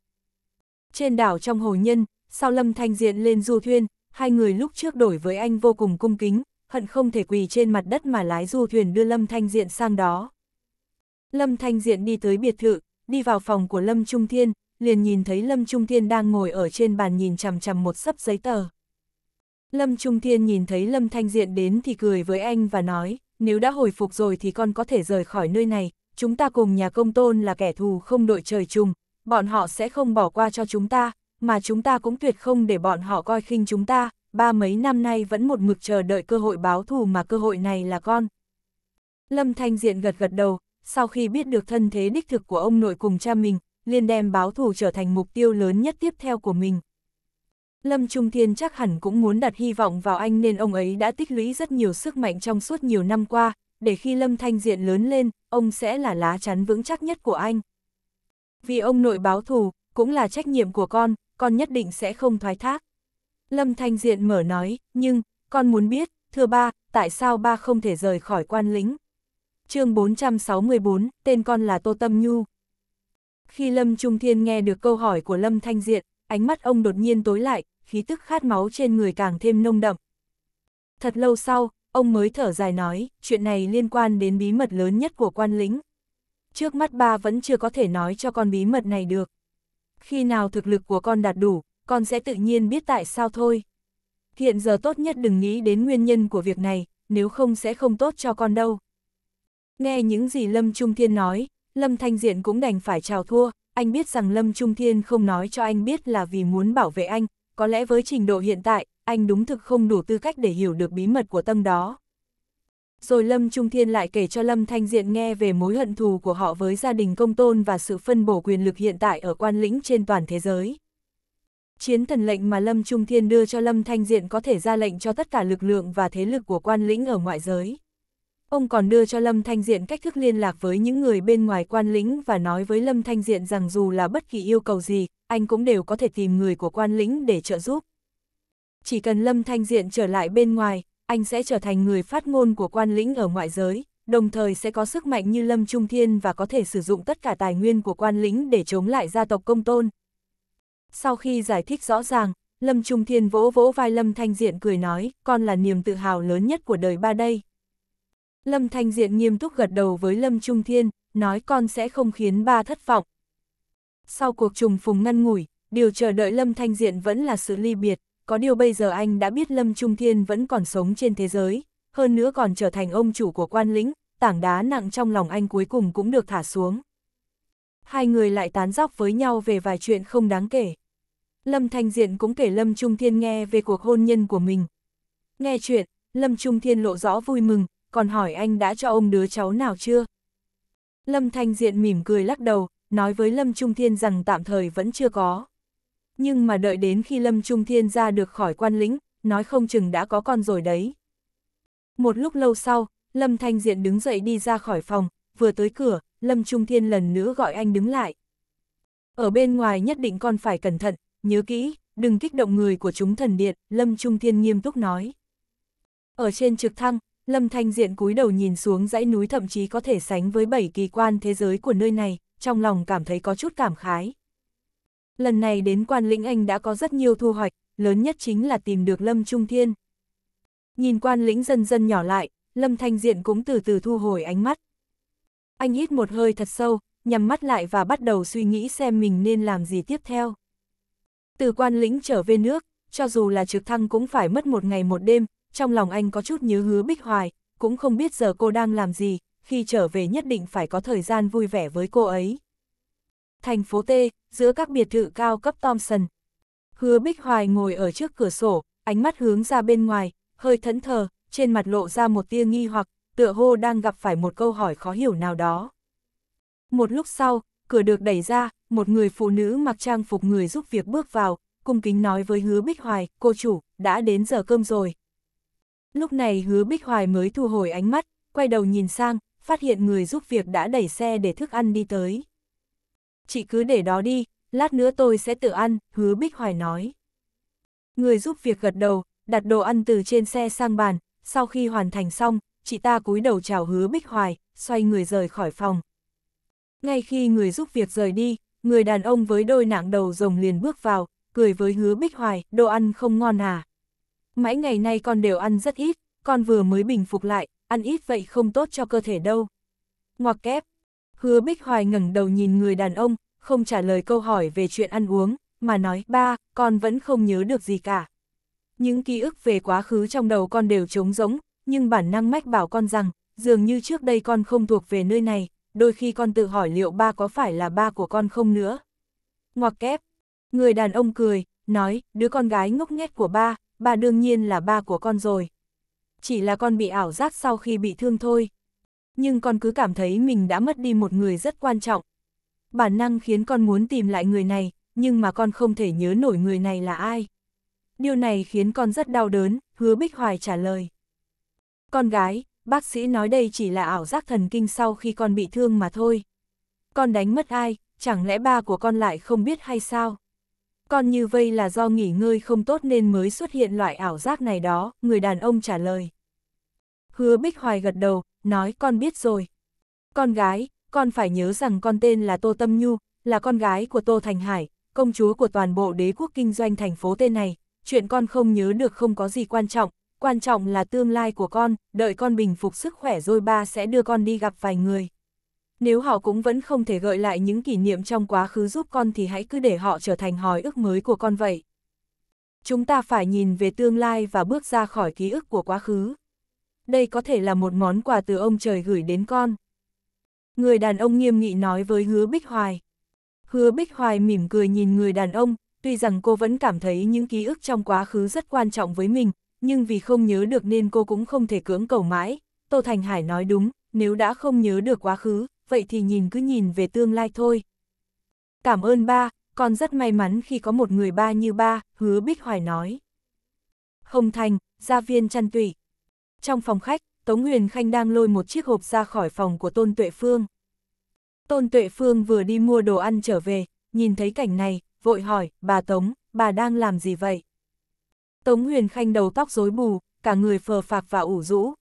Trên đảo trong Hồ Nhân, sau Lâm Thanh Diện lên du thuyền, hai người lúc trước đổi với anh vô cùng cung kính, hận không thể quỳ trên mặt đất mà lái du thuyền đưa Lâm Thanh Diện sang đó. Lâm Thanh Diện đi tới biệt thự, đi vào phòng của Lâm Trung Thiên, liền nhìn thấy Lâm Trung Thiên đang ngồi ở trên bàn nhìn chằm chằm một sấp giấy tờ. Lâm Trung Thiên nhìn thấy Lâm Thanh Diện đến thì cười với anh và nói, nếu đã hồi phục rồi thì con có thể rời khỏi nơi này, chúng ta cùng nhà công tôn là kẻ thù không đội trời chung, bọn họ sẽ không bỏ qua cho chúng ta, mà chúng ta cũng tuyệt không để bọn họ coi khinh chúng ta, ba mấy năm nay vẫn một mực chờ đợi cơ hội báo thù mà cơ hội này là con. Lâm Thanh Diện gật gật đầu, sau khi biết được thân thế đích thực của ông nội cùng cha mình, liền đem báo thù trở thành mục tiêu lớn nhất tiếp theo của mình. Lâm Trung Thiên chắc hẳn cũng muốn đặt hy vọng vào anh nên ông ấy đã tích lũy rất nhiều sức mạnh trong suốt nhiều năm qua, để khi Lâm Thanh Diện lớn lên, ông sẽ là lá chắn vững chắc nhất của anh. Vì ông nội báo thù, cũng là trách nhiệm của con, con nhất định sẽ không thoái thác. Lâm Thanh Diện mở nói, nhưng, con muốn biết, thưa ba, tại sao ba không thể rời khỏi quan lính? chương 464, tên con là Tô Tâm Nhu. Khi Lâm Trung Thiên nghe được câu hỏi của Lâm Thanh Diện, ánh mắt ông đột nhiên tối lại, khí tức khát máu trên người càng thêm nông đậm. Thật lâu sau, ông mới thở dài nói, chuyện này liên quan đến bí mật lớn nhất của quan lính. Trước mắt ba vẫn chưa có thể nói cho con bí mật này được khi nào thực lực của con đạt đủ, con sẽ tự nhiên biết tại sao thôi. Hiện giờ tốt nhất đừng nghĩ đến nguyên nhân của việc này, nếu không sẽ không tốt cho con đâu. Nghe những gì Lâm Trung Thiên nói, Lâm Thanh Diện cũng đành phải chào thua, anh biết rằng Lâm Trung Thiên không nói cho anh biết là vì muốn bảo vệ anh, có lẽ với trình độ hiện tại, anh đúng thực không đủ tư cách để hiểu được bí mật của tâm đó. Rồi Lâm Trung Thiên lại kể cho Lâm Thanh Diện nghe về mối hận thù của họ với gia đình công tôn và sự phân bổ quyền lực hiện tại ở quan lĩnh trên toàn thế giới. Chiến thần lệnh mà Lâm Trung Thiên đưa cho Lâm Thanh Diện có thể ra lệnh cho tất cả lực lượng và thế lực của quan lĩnh ở ngoại giới. Ông còn đưa cho Lâm Thanh Diện cách thức liên lạc với những người bên ngoài quan lĩnh và nói với Lâm Thanh Diện rằng dù là bất kỳ yêu cầu gì, anh cũng đều có thể tìm người của quan lĩnh để trợ giúp. Chỉ cần Lâm Thanh Diện trở lại bên ngoài, anh sẽ trở thành người phát ngôn của quan lĩnh ở ngoại giới, đồng thời sẽ có sức mạnh như Lâm Trung Thiên và có thể sử dụng tất cả tài nguyên của quan lĩnh để chống lại gia tộc công tôn. Sau khi giải thích rõ ràng, Lâm Trung Thiên vỗ vỗ vai Lâm Thanh Diện cười nói, con là niềm tự hào lớn nhất của đời ba đây. Lâm Thanh Diện nghiêm túc gật đầu với Lâm Trung Thiên, nói con sẽ không khiến ba thất vọng. Sau cuộc trùng phùng ngăn ngủi, điều chờ đợi Lâm Thanh Diện vẫn là sự ly biệt có điều bây giờ anh đã biết Lâm Trung Thiên vẫn còn sống trên thế giới, hơn nữa còn trở thành ông chủ của quan lĩnh, tảng đá nặng trong lòng anh cuối cùng cũng được thả xuống. Hai người lại tán dóc với nhau về vài chuyện không đáng kể. Lâm Thanh Diện cũng kể Lâm Trung Thiên nghe về cuộc hôn nhân của mình. Nghe chuyện, Lâm Trung Thiên lộ rõ vui mừng, còn hỏi anh đã cho ông đứa cháu nào chưa? Lâm Thanh Diện mỉm cười lắc đầu, nói với Lâm Trung Thiên rằng tạm thời vẫn chưa có nhưng mà đợi đến khi Lâm Trung Thiên ra được khỏi quan lĩnh, nói không chừng đã có con rồi đấy. Một lúc lâu sau, Lâm Thanh Diện đứng dậy đi ra khỏi phòng, vừa tới cửa, Lâm Trung Thiên lần nữa gọi anh đứng lại. Ở bên ngoài nhất định con phải cẩn thận, nhớ kỹ, đừng kích động người của chúng thần điện, Lâm Trung Thiên nghiêm túc nói. Ở trên trực thăng, Lâm Thanh Diện cúi đầu nhìn xuống dãy núi thậm chí có thể sánh với bảy kỳ quan thế giới của nơi này, trong lòng cảm thấy có chút cảm khái. Lần này đến quan lĩnh anh đã có rất nhiều thu hoạch, lớn nhất chính là tìm được Lâm Trung Thiên. Nhìn quan lĩnh dần dần nhỏ lại, Lâm Thanh Diện cũng từ từ thu hồi ánh mắt. Anh hít một hơi thật sâu, nhắm mắt lại và bắt đầu suy nghĩ xem mình nên làm gì tiếp theo. Từ quan lĩnh trở về nước, cho dù là trực thăng cũng phải mất một ngày một đêm, trong lòng anh có chút nhớ hứa Bích Hoài, cũng không biết giờ cô đang làm gì, khi trở về nhất định phải có thời gian vui vẻ với cô ấy thành phố T, giữa các biệt thự cao cấp Thompson. Hứa Bích Hoài ngồi ở trước cửa sổ, ánh mắt hướng ra bên ngoài, hơi thẫn thờ, trên mặt lộ ra một tia nghi hoặc, tựa hô đang gặp phải một câu hỏi khó hiểu nào đó. Một lúc sau, cửa được đẩy ra, một người phụ nữ mặc trang phục người giúp việc bước vào, cung kính nói với Hứa Bích Hoài, cô chủ, đã đến giờ cơm rồi. Lúc này Hứa Bích Hoài mới thu hồi ánh mắt, quay đầu nhìn sang, phát hiện người giúp việc đã đẩy xe để thức ăn đi tới chị cứ để đó đi, lát nữa tôi sẽ tự ăn, hứa Bích Hoài nói. Người giúp việc gật đầu, đặt đồ ăn từ trên xe sang bàn, sau khi hoàn thành xong, chị ta cúi đầu chào hứa Bích Hoài, xoay người rời khỏi phòng. Ngay khi người giúp việc rời đi, người đàn ông với đôi nạng đầu rồng liền bước vào, cười với hứa Bích Hoài, đồ ăn không ngon à. Mãi ngày nay con đều ăn rất ít, con vừa mới bình phục lại, ăn ít vậy không tốt cho cơ thể đâu. Ngoặc kép, Hứa Bích Hoài ngẩng đầu nhìn người đàn ông, không trả lời câu hỏi về chuyện ăn uống, mà nói ba, con vẫn không nhớ được gì cả. Những ký ức về quá khứ trong đầu con đều trống rỗng, nhưng bản năng mách bảo con rằng, dường như trước đây con không thuộc về nơi này, đôi khi con tự hỏi liệu ba có phải là ba của con không nữa. Ngoặc kép, người đàn ông cười, nói, đứa con gái ngốc nghếch của ba, ba đương nhiên là ba của con rồi. Chỉ là con bị ảo giác sau khi bị thương thôi nhưng con cứ cảm thấy mình đã mất đi một người rất quan trọng. Bản năng khiến con muốn tìm lại người này, nhưng mà con không thể nhớ nổi người này là ai. Điều này khiến con rất đau đớn, hứa Bích Hoài trả lời. Con gái, bác sĩ nói đây chỉ là ảo giác thần kinh sau khi con bị thương mà thôi. Con đánh mất ai, chẳng lẽ ba của con lại không biết hay sao? Con như vây là do nghỉ ngơi không tốt nên mới xuất hiện loại ảo giác này đó, người đàn ông trả lời. Hứa Bích Hoài gật đầu, nói con biết rồi. Con gái, con phải nhớ rằng con tên là Tô Tâm Nhu, là con gái của Tô Thành Hải, công chúa của toàn bộ đế quốc kinh doanh thành phố tên này, chuyện con không nhớ được không có gì quan trọng, quan trọng là tương lai của con, đợi con bình phục sức khỏe rồi ba sẽ đưa con đi gặp vài người. Nếu họ cũng vẫn không thể gợi lại những kỷ niệm trong quá khứ giúp con thì hãy cứ để họ trở thành hòi ước mới của con vậy. Chúng ta phải nhìn về tương lai và bước ra khỏi ký ức của quá khứ đây có thể là một món quà từ ông trời gửi đến con. Người đàn ông nghiêm nghị nói với hứa Bích Hoài. Hứa Bích Hoài mỉm cười nhìn người đàn ông, tuy rằng cô vẫn cảm thấy những ký ức trong quá khứ rất quan trọng với mình, nhưng vì không nhớ được nên cô cũng không thể cưỡng cầu mãi. Tô Thành Hải nói đúng, nếu đã không nhớ được quá khứ, vậy thì nhìn cứ nhìn về tương lai thôi. Cảm ơn ba, con rất may mắn khi có một người ba như ba, hứa Bích Hoài nói. Hồng Thành, gia viên chăn tủy, trong phòng khách, Tống Huyền Khanh đang lôi một chiếc hộp ra khỏi phòng của Tôn Tuệ Phương. Tôn Tuệ Phương vừa đi mua đồ ăn trở về, nhìn thấy cảnh này, vội hỏi, bà Tống, bà đang làm gì vậy? Tống Huyền Khanh đầu tóc rối bù, cả người phờ phạc và ủ rũ.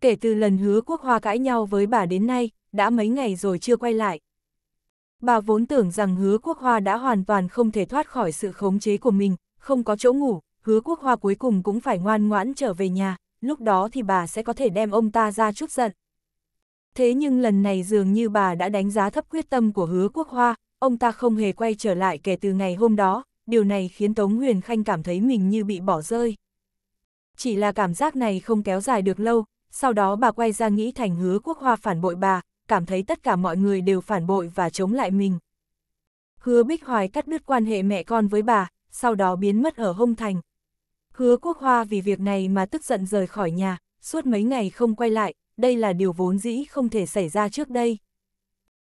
Kể từ lần hứa quốc hoa cãi nhau với bà đến nay, đã mấy ngày rồi chưa quay lại. Bà vốn tưởng rằng hứa quốc hoa đã hoàn toàn không thể thoát khỏi sự khống chế của mình, không có chỗ ngủ, hứa quốc hoa cuối cùng cũng phải ngoan ngoãn trở về nhà lúc đó thì bà sẽ có thể đem ông ta ra chút giận. Thế nhưng lần này dường như bà đã đánh giá thấp quyết tâm của hứa quốc hoa, ông ta không hề quay trở lại kể từ ngày hôm đó, điều này khiến Tống Huyền Khanh cảm thấy mình như bị bỏ rơi. Chỉ là cảm giác này không kéo dài được lâu, sau đó bà quay ra nghĩ thành hứa quốc hoa phản bội bà, cảm thấy tất cả mọi người đều phản bội và chống lại mình. Hứa Bích Hoài cắt đứt quan hệ mẹ con với bà, sau đó biến mất ở Hông Thành. Hứa quốc hoa vì việc này mà tức giận rời khỏi nhà, suốt mấy ngày không quay lại, đây là điều vốn dĩ không thể xảy ra trước đây.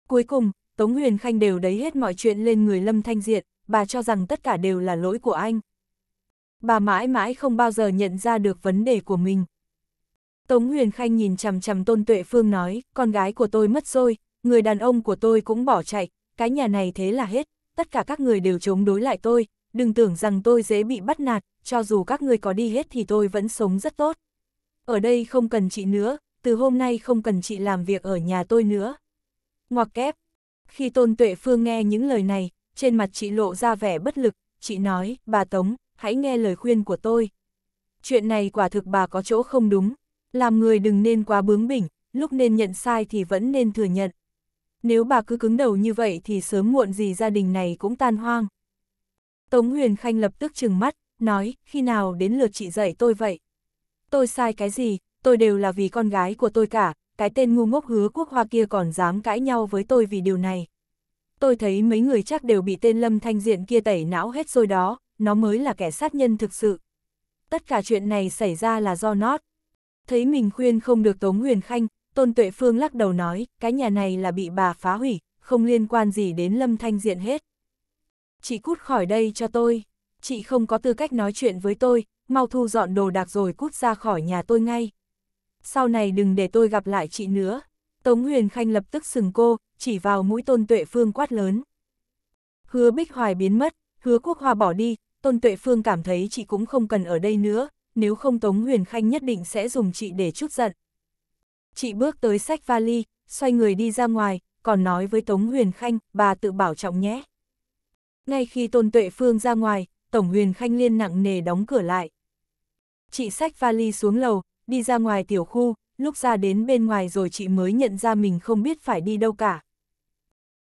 Cuối cùng, Tống Huyền Khanh đều đấy hết mọi chuyện lên người Lâm Thanh Diện, bà cho rằng tất cả đều là lỗi của anh. Bà mãi mãi không bao giờ nhận ra được vấn đề của mình. Tống Huyền Khanh nhìn chằm chằm Tôn Tuệ Phương nói, con gái của tôi mất rồi, người đàn ông của tôi cũng bỏ chạy, cái nhà này thế là hết, tất cả các người đều chống đối lại tôi, đừng tưởng rằng tôi dễ bị bắt nạt, cho dù các người có đi hết thì tôi vẫn sống rất tốt. Ở đây không cần chị nữa, từ hôm nay không cần chị làm việc ở nhà tôi nữa. Ngoặc kép. Khi Tôn Tuệ Phương nghe những lời này, trên mặt chị lộ ra vẻ bất lực, chị nói, bà Tống, hãy nghe lời khuyên của tôi. Chuyện này quả thực bà có chỗ không đúng, làm người đừng nên quá bướng bỉnh, lúc nên nhận sai thì vẫn nên thừa nhận. Nếu bà cứ cứng đầu như vậy thì sớm muộn gì gia đình này cũng tan hoang. Tống Huyền Khanh lập tức trừng mắt, nói, khi nào đến lượt chị dạy tôi vậy? Tôi sai cái gì, tôi đều là vì con gái của tôi cả, cái tên ngu ngốc hứa quốc hoa kia còn dám cãi nhau với tôi vì điều này. Tôi thấy mấy người chắc đều bị tên Lâm Thanh Diện kia tẩy não hết rồi đó, nó mới là kẻ sát nhân thực sự. Tất cả chuyện này xảy ra là do nó. Thấy mình khuyên không được Tống Huyền Khanh, Tôn Tuệ Phương lắc đầu nói, cái nhà này là bị bà phá hủy, không liên quan gì đến Lâm Thanh Diện hết chị cút khỏi đây cho tôi, chị không có tư cách nói chuyện với tôi, mau thu dọn đồ đạc rồi cút ra khỏi nhà tôi ngay. Sau này đừng để tôi gặp lại chị nữa. Tống Huyền Khanh lập tức sừng cô, chỉ vào mũi Tôn Tuệ Phương quát lớn. Hứa Bích Hoài biến mất, hứa Quốc Hoa bỏ đi, Tôn Tuệ Phương cảm thấy chị cũng không cần ở đây nữa, nếu không Tống Huyền Khanh nhất định sẽ dùng chị để chút giận. Chị bước tới sách vali, xoay người đi ra ngoài, còn nói với Tống Huyền Khanh, bà tự bảo trọng nhé. Ngay khi Tôn Tuệ Phương ra ngoài, Tổng huyền khanh liên nặng nề đóng cửa lại. Chị sách vali xuống lầu, đi ra ngoài tiểu khu, lúc ra đến bên ngoài rồi chị mới nhận ra mình không biết phải đi đâu cả.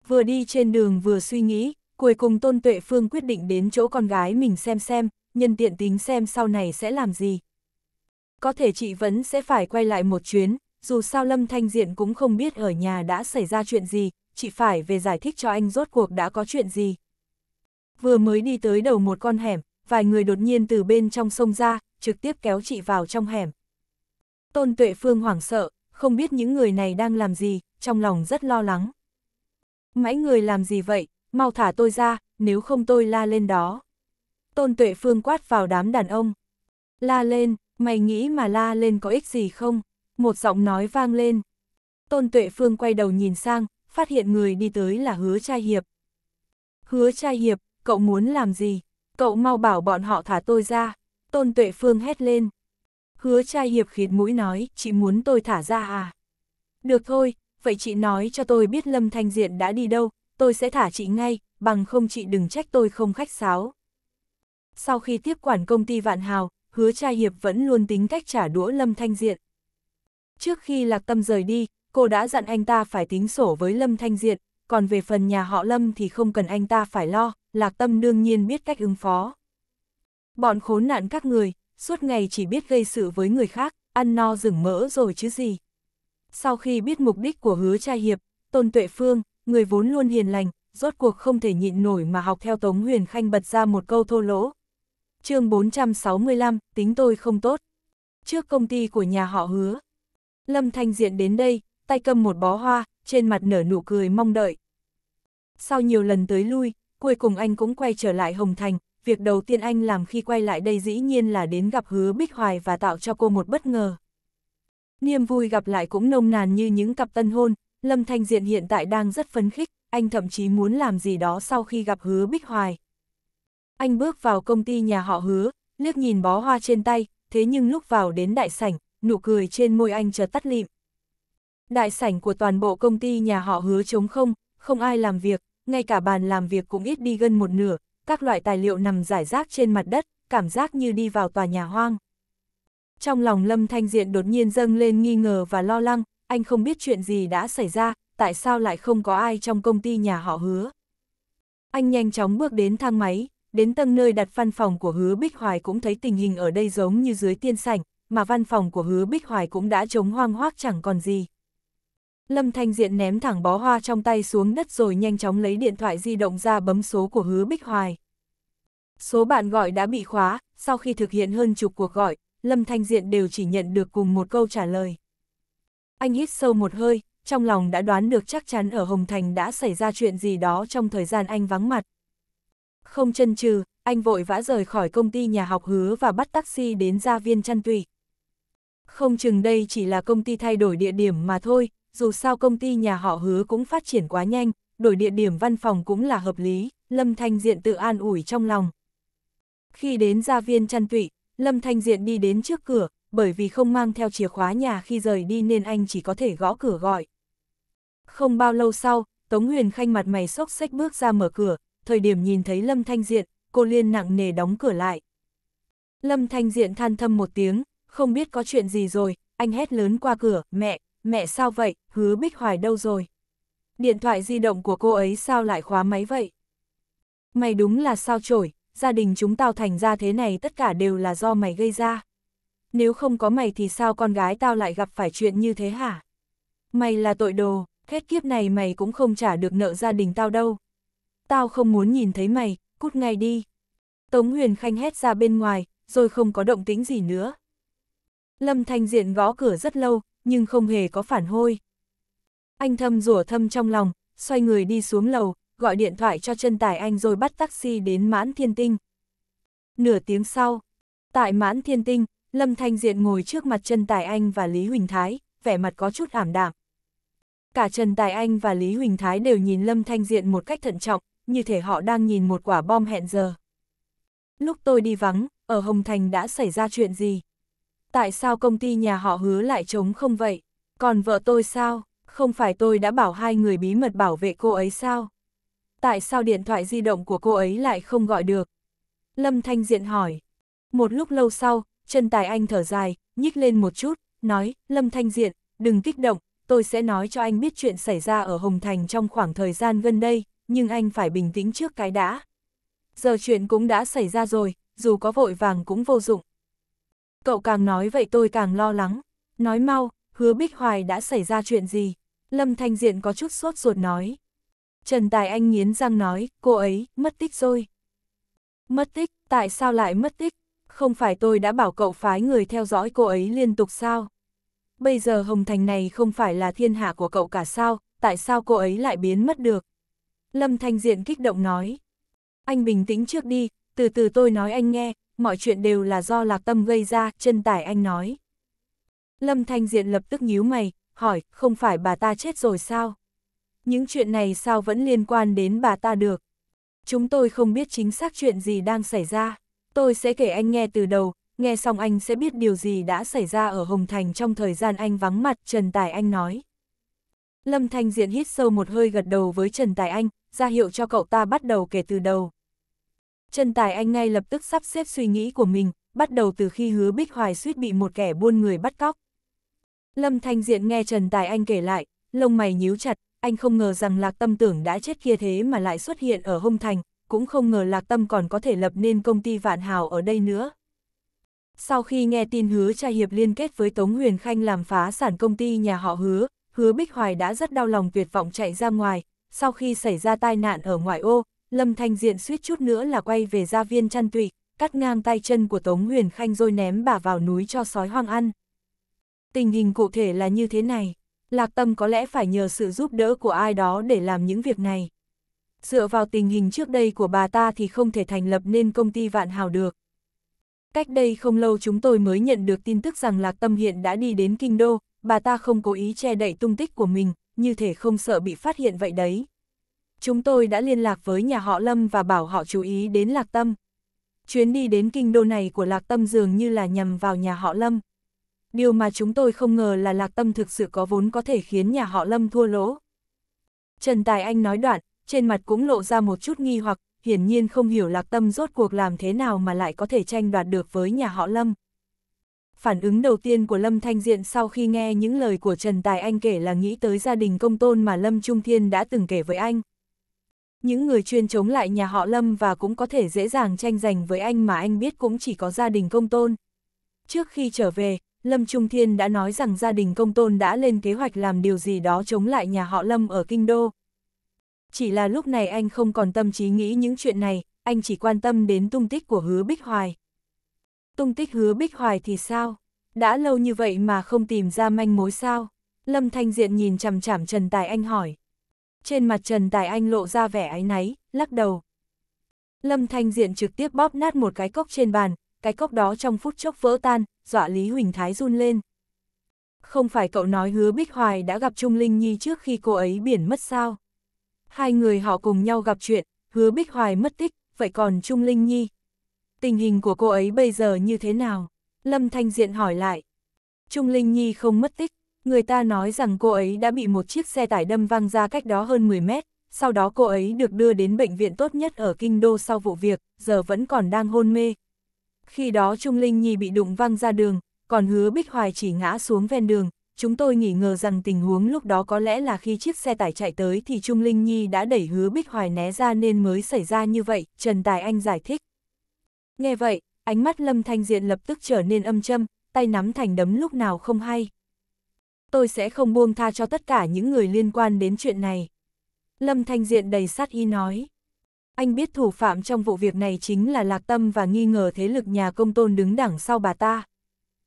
Vừa đi trên đường vừa suy nghĩ, cuối cùng Tôn Tuệ Phương quyết định đến chỗ con gái mình xem xem, nhân tiện tính xem sau này sẽ làm gì. Có thể chị vẫn sẽ phải quay lại một chuyến, dù sao Lâm Thanh Diện cũng không biết ở nhà đã xảy ra chuyện gì, chị phải về giải thích cho anh rốt cuộc đã có chuyện gì. Vừa mới đi tới đầu một con hẻm, vài người đột nhiên từ bên trong sông ra, trực tiếp kéo chị vào trong hẻm. Tôn Tuệ Phương hoảng sợ, không biết những người này đang làm gì, trong lòng rất lo lắng. Mãi người làm gì vậy, mau thả tôi ra, nếu không tôi la lên đó. Tôn Tuệ Phương quát vào đám đàn ông. La lên, mày nghĩ mà la lên có ích gì không? Một giọng nói vang lên. Tôn Tuệ Phương quay đầu nhìn sang, phát hiện người đi tới là Hứa Trai Hiệp. Hứa Trai Hiệp, cậu muốn làm gì? Cậu mau bảo bọn họ thả tôi ra. Tôn Tuệ Phương hét lên. Hứa trai hiệp khịt mũi nói, chị muốn tôi thả ra à? Được thôi, vậy chị nói cho tôi biết Lâm Thanh Diện đã đi đâu, tôi sẽ thả chị ngay, bằng không chị đừng trách tôi không khách sáo. Sau khi tiếp quản công ty Vạn Hào, hứa trai hiệp vẫn luôn tính cách trả đũa Lâm Thanh Diện. Trước khi Lạc Tâm rời đi, cô đã dặn anh ta phải tính sổ với Lâm Thanh Diện, còn về phần nhà họ Lâm thì không cần anh ta phải lo, Lạc Tâm đương nhiên biết cách ứng phó. Bọn khốn nạn các người, suốt ngày chỉ biết gây sự với người khác, ăn no rừng mỡ rồi chứ gì. Sau khi biết mục đích của hứa trai hiệp, Tôn Tuệ Phương, người vốn luôn hiền lành, rốt cuộc không thể nhịn nổi mà học theo Tống Huyền Khanh bật ra một câu thô lỗ. chương 465, tính tôi không tốt. Trước công ty của nhà họ hứa, Lâm Thanh Diện đến đây, tay cầm một bó hoa, trên mặt nở nụ cười mong đợi, sau nhiều lần tới lui, cuối cùng anh cũng quay trở lại Hồng Thành, việc đầu tiên anh làm khi quay lại đây dĩ nhiên là đến gặp hứa Bích Hoài và tạo cho cô một bất ngờ. Niềm vui gặp lại cũng nông nàn như những cặp tân hôn, Lâm Thanh Diện hiện tại đang rất phấn khích, anh thậm chí muốn làm gì đó sau khi gặp hứa Bích Hoài. Anh bước vào công ty nhà họ hứa, liếc nhìn bó hoa trên tay, thế nhưng lúc vào đến đại sảnh, nụ cười trên môi anh chợt tắt lịm. Đại sảnh của toàn bộ công ty nhà họ hứa trống không, không ai làm việc, ngay cả bàn làm việc cũng ít đi gần một nửa, các loại tài liệu nằm rải rác trên mặt đất, cảm giác như đi vào tòa nhà hoang. Trong lòng Lâm Thanh Diện đột nhiên dâng lên nghi ngờ và lo lắng, anh không biết chuyện gì đã xảy ra, tại sao lại không có ai trong công ty nhà họ hứa. Anh nhanh chóng bước đến thang máy, đến tầng nơi đặt văn phòng của hứa Bích Hoài cũng thấy tình hình ở đây giống như dưới tiên sảnh, mà văn phòng của hứa Bích Hoài cũng đã trống hoang hoác chẳng còn gì. Lâm Thanh Diện ném thẳng bó hoa trong tay xuống đất rồi nhanh chóng lấy điện thoại di động ra bấm số của hứa Bích Hoài. Số bạn gọi đã bị khóa, sau khi thực hiện hơn chục cuộc gọi, Lâm Thanh Diện đều chỉ nhận được cùng một câu trả lời. Anh hít sâu một hơi, trong lòng đã đoán được chắc chắn ở Hồng Thành đã xảy ra chuyện gì đó trong thời gian anh vắng mặt. Không chân trừ, anh vội vã rời khỏi công ty nhà học hứa và bắt taxi đến gia viên chăn tùy. Không chừng đây chỉ là công ty thay đổi địa điểm mà thôi, dù sao công ty nhà họ hứa cũng phát triển quá nhanh, đổi địa điểm văn phòng cũng là hợp lý, Lâm Thanh Diện tự an ủi trong lòng. Khi đến gia viên chăn tụy, Lâm Thanh Diện đi đến trước cửa, bởi vì không mang theo chìa khóa nhà khi rời đi nên anh chỉ có thể gõ cửa gọi. Không bao lâu sau, Tống Huyền Khanh mặt mày sốc xếch bước ra mở cửa, thời điểm nhìn thấy Lâm Thanh Diện, cô liên nặng nề đóng cửa lại. Lâm Thanh Diện than thâm một tiếng, không biết có chuyện gì rồi, anh hét lớn qua cửa, mẹ, mẹ sao vậy, hứa Bích Hoài đâu rồi? Điện thoại di động của cô ấy sao lại khóa máy vậy? Mày đúng là sao chổi, gia đình chúng tao thành ra thế này tất cả đều là do mày gây ra. Nếu không có mày thì sao con gái tao lại gặp phải chuyện như thế hả? Mày là tội đồ, hết kiếp này mày cũng không trả được nợ gia đình tao đâu. Tao không muốn nhìn thấy mày, cút ngay đi. Tống Huyền Khanh hét ra bên ngoài, rồi không có động tĩnh gì nữa. Lâm Thanh Diện gõ cửa rất lâu, nhưng không hề có phản hôi. Anh thâm rủa thâm trong lòng, xoay người đi xuống lầu, gọi điện thoại cho chân tài anh rồi bắt taxi đến mãn thiên tinh. Nửa tiếng sau, tại mãn thiên tinh, Lâm Thanh Diện ngồi trước mặt Trần Tài Anh và Lý Huỳnh Thái, vẻ mặt có chút ảm đạm. Cả Trần Tài Anh và Lý Huỳnh Thái đều nhìn Lâm Thanh Diện một cách thận trọng, như thể họ đang nhìn một quả bom hẹn giờ. Lúc tôi đi vắng, ở Hồng Thành đã xảy ra chuyện gì? tại sao công ty nhà họ hứa lại chống không vậy? Còn vợ tôi sao? Không phải tôi đã bảo hai người bí mật bảo vệ cô ấy sao? Tại sao điện thoại di động của cô ấy lại không gọi được? Lâm Thanh Diện hỏi. Một lúc lâu sau, chân tài anh thở dài, nhích lên một chút, nói, Lâm Thanh Diện, đừng kích động, tôi sẽ nói cho anh biết chuyện xảy ra ở Hồng Thành trong khoảng thời gian gần đây, nhưng anh phải bình tĩnh trước cái đã. Giờ chuyện cũng đã xảy ra rồi, dù có vội vàng cũng vô dụng. Cậu càng nói vậy tôi càng lo lắng. Nói mau, hứa Bích Hoài đã xảy ra chuyện gì? Lâm Thanh Diện có chút sốt ruột nói. Trần Tài Anh nghiến răng nói, cô ấy, mất tích rồi. Mất tích, tại sao lại mất tích? Không phải tôi đã bảo cậu phái người theo dõi cô ấy liên tục sao? Bây giờ Hồng Thành này không phải là thiên hạ của cậu cả sao, tại sao cô ấy lại biến mất được? Lâm Thanh Diện kích động nói. Anh bình tĩnh trước đi, từ từ tôi nói anh nghe, mọi chuyện đều là do lạc tâm gây ra, chân tải anh nói. Lâm Thanh Diện lập tức nhíu mày, hỏi, không phải bà ta chết rồi sao? Những chuyện này sao vẫn liên quan đến bà ta được? Chúng tôi không biết chính xác chuyện gì đang xảy ra. Tôi sẽ kể anh nghe từ đầu, nghe xong anh sẽ biết điều gì đã xảy ra ở Hồng Thành trong thời gian anh vắng mặt, Trần Tài Anh nói. Lâm Thanh Diện hít sâu một hơi gật đầu với Trần Tài Anh, ra hiệu cho cậu ta bắt đầu kể từ đầu chân tài anh ngay lập tức sắp xếp suy nghĩ của mình, bắt đầu từ khi hứa Bích Hoài suýt bị một kẻ buôn người bắt cóc. Lâm Thanh Diện nghe Trần Tài Anh kể lại, lông mày nhíu chặt, anh không ngờ rằng Lạc Tâm tưởng đã chết kia thế mà lại xuất hiện ở Hung Thành, cũng không ngờ Lạc Tâm còn có thể lập nên công ty Vạn Hào ở đây nữa. Sau khi nghe tin hứa trai hiệp liên kết với Tống Huyền Khanh làm phá sản công ty nhà họ hứa, hứa Bích Hoài đã rất đau lòng tuyệt vọng chạy ra ngoài, sau khi xảy ra tai nạn ở ngoại ô, Lâm Thanh Diện suýt chút nữa là quay về gia viên chăn tụy, cắt ngang tay chân của Tống Huyền Khanh rồi ném bà vào núi cho sói hoang ăn. Tình hình cụ thể là như thế này, Lạc Tâm có lẽ phải nhờ sự giúp đỡ của ai đó để làm những việc này. Dựa vào tình hình trước đây của bà ta thì không thể thành lập nên công ty vạn hào được. Cách đây không lâu chúng tôi mới nhận được tin tức rằng Lạc Tâm hiện đã đi đến Kinh Đô, bà ta không cố ý che đậy tung tích của mình, như thể không sợ bị phát hiện vậy đấy chúng tôi đã liên lạc với nhà họ Lâm và bảo họ chú ý đến Lạc Tâm. Chuyến đi đến kinh đô này của Lạc Tâm dường như là nhằm vào nhà họ Lâm. Điều mà chúng tôi không ngờ là Lạc Tâm thực sự có vốn có thể khiến nhà họ Lâm thua lỗ. Trần Tài Anh nói đoạn, trên mặt cũng lộ ra một chút nghi hoặc, hiển nhiên không hiểu Lạc Tâm rốt cuộc làm thế nào mà lại có thể tranh đoạt được với nhà họ Lâm. Phản ứng đầu tiên của Lâm Thanh Diện sau khi nghe những lời của Trần Tài Anh kể là nghĩ tới gia đình công tôn mà Lâm Trung Thiên đã từng kể với anh, những người chuyên chống lại nhà họ Lâm và cũng có thể dễ dàng tranh giành với anh mà anh biết cũng chỉ có gia đình công tôn. Trước khi trở về, Lâm Trung Thiên đã nói rằng gia đình công tôn đã lên kế hoạch làm điều gì đó chống lại nhà họ Lâm ở Kinh Đô. Chỉ là lúc này anh không còn tâm trí nghĩ những chuyện này, anh chỉ quan tâm đến tung tích của hứa Bích Hoài. Tung tích hứa Bích Hoài thì sao? Đã lâu như vậy mà không tìm ra manh mối sao? Lâm Thanh Diện nhìn chằm chằm Trần Tài Anh hỏi. Trên mặt Trần Tài Anh lộ ra vẻ áy náy, lắc đầu. Lâm Thanh Diện trực tiếp bóp nát một cái cốc trên bàn, cái cốc đó trong phút chốc vỡ tan, dọa Lý Huỳnh Thái run lên. Không phải cậu nói hứa Bích Hoài đã gặp Trung Linh Nhi trước khi cô ấy biển mất sao? Hai người họ cùng nhau gặp chuyện, hứa Bích Hoài mất tích, vậy còn Trung Linh Nhi? Tình hình của cô ấy bây giờ như thế nào? Lâm Thanh Diện hỏi lại. Trung Linh Nhi không mất tích, người ta nói rằng cô ấy đã bị một chiếc xe tải đâm văng ra cách đó hơn 10 mét, sau đó cô ấy được đưa đến bệnh viện tốt nhất ở Kinh Đô sau vụ việc, giờ vẫn còn đang hôn mê. Khi đó Trung Linh Nhi bị đụng văng ra đường, còn hứa Bích Hoài chỉ ngã xuống ven đường, chúng tôi nghỉ ngờ rằng tình huống lúc đó có lẽ là khi chiếc xe tải chạy tới thì Trung Linh Nhi đã đẩy hứa Bích Hoài né ra nên mới xảy ra như vậy, Trần Tài Anh giải thích. Nghe vậy, ánh mắt Lâm Thanh Diện lập tức trở nên âm châm, tay nắm thành đấm lúc nào không hay tôi sẽ không buông tha cho tất cả những người liên quan đến chuyện này. Lâm Thanh Diện đầy sát ý nói. Anh biết thủ phạm trong vụ việc này chính là Lạc Tâm và nghi ngờ thế lực nhà công tôn đứng đằng sau bà ta.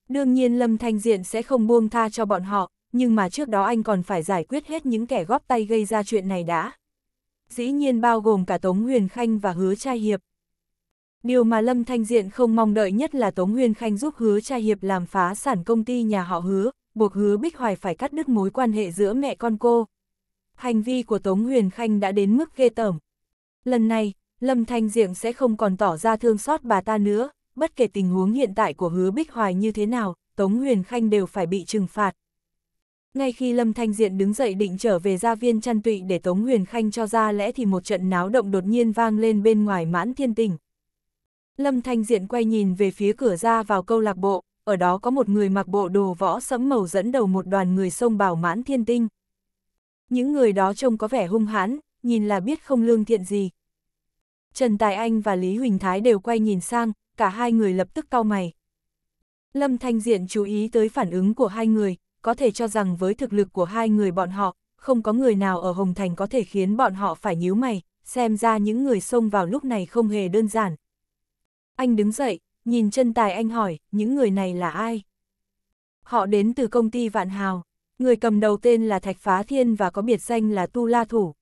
Đương nhiên Lâm Thanh Diện sẽ không buông tha cho bọn họ, nhưng mà trước đó anh còn phải giải quyết hết những kẻ góp tay gây ra chuyện này đã. Dĩ nhiên bao gồm cả Tống Huyền Khanh và Hứa Trai Hiệp. Điều mà Lâm Thanh Diện không mong đợi nhất là Tống Huyền Khanh giúp Hứa Trai Hiệp làm phá sản công ty nhà họ Hứa, buộc hứa Bích Hoài phải cắt đứt mối quan hệ giữa mẹ con cô. Hành vi của Tống Huyền Khanh đã đến mức ghê tởm. Lần này, Lâm Thanh Diệm sẽ không còn tỏ ra thương xót bà ta nữa, bất kể tình huống hiện tại của hứa Bích Hoài như thế nào, Tống Huyền Khanh đều phải bị trừng phạt. Ngay khi Lâm Thanh Diện đứng dậy định trở về gia viên chăn tụy để Tống Huyền Khanh cho ra lẽ thì một trận náo động đột nhiên vang lên bên ngoài mãn thiên tình. Lâm Thanh Diện quay nhìn về phía cửa ra vào câu lạc bộ, ở đó có một người mặc bộ đồ võ sẫm màu dẫn đầu một đoàn người sông bảo mãn thiên tinh. Những người đó trông có vẻ hung hãn, nhìn là biết không lương thiện gì. Trần Tài Anh và Lý Huỳnh Thái đều quay nhìn sang, cả hai người lập tức cau mày. Lâm Thanh Diện chú ý tới phản ứng của hai người, có thể cho rằng với thực lực của hai người bọn họ, không có người nào ở Hồng Thành có thể khiến bọn họ phải nhíu mày, xem ra những người xông vào lúc này không hề đơn giản. Anh đứng dậy, Nhìn chân tài anh hỏi, những người này là ai? Họ đến từ công ty Vạn Hào, người cầm đầu tên là Thạch Phá Thiên và có biệt danh là Tu La Thủ.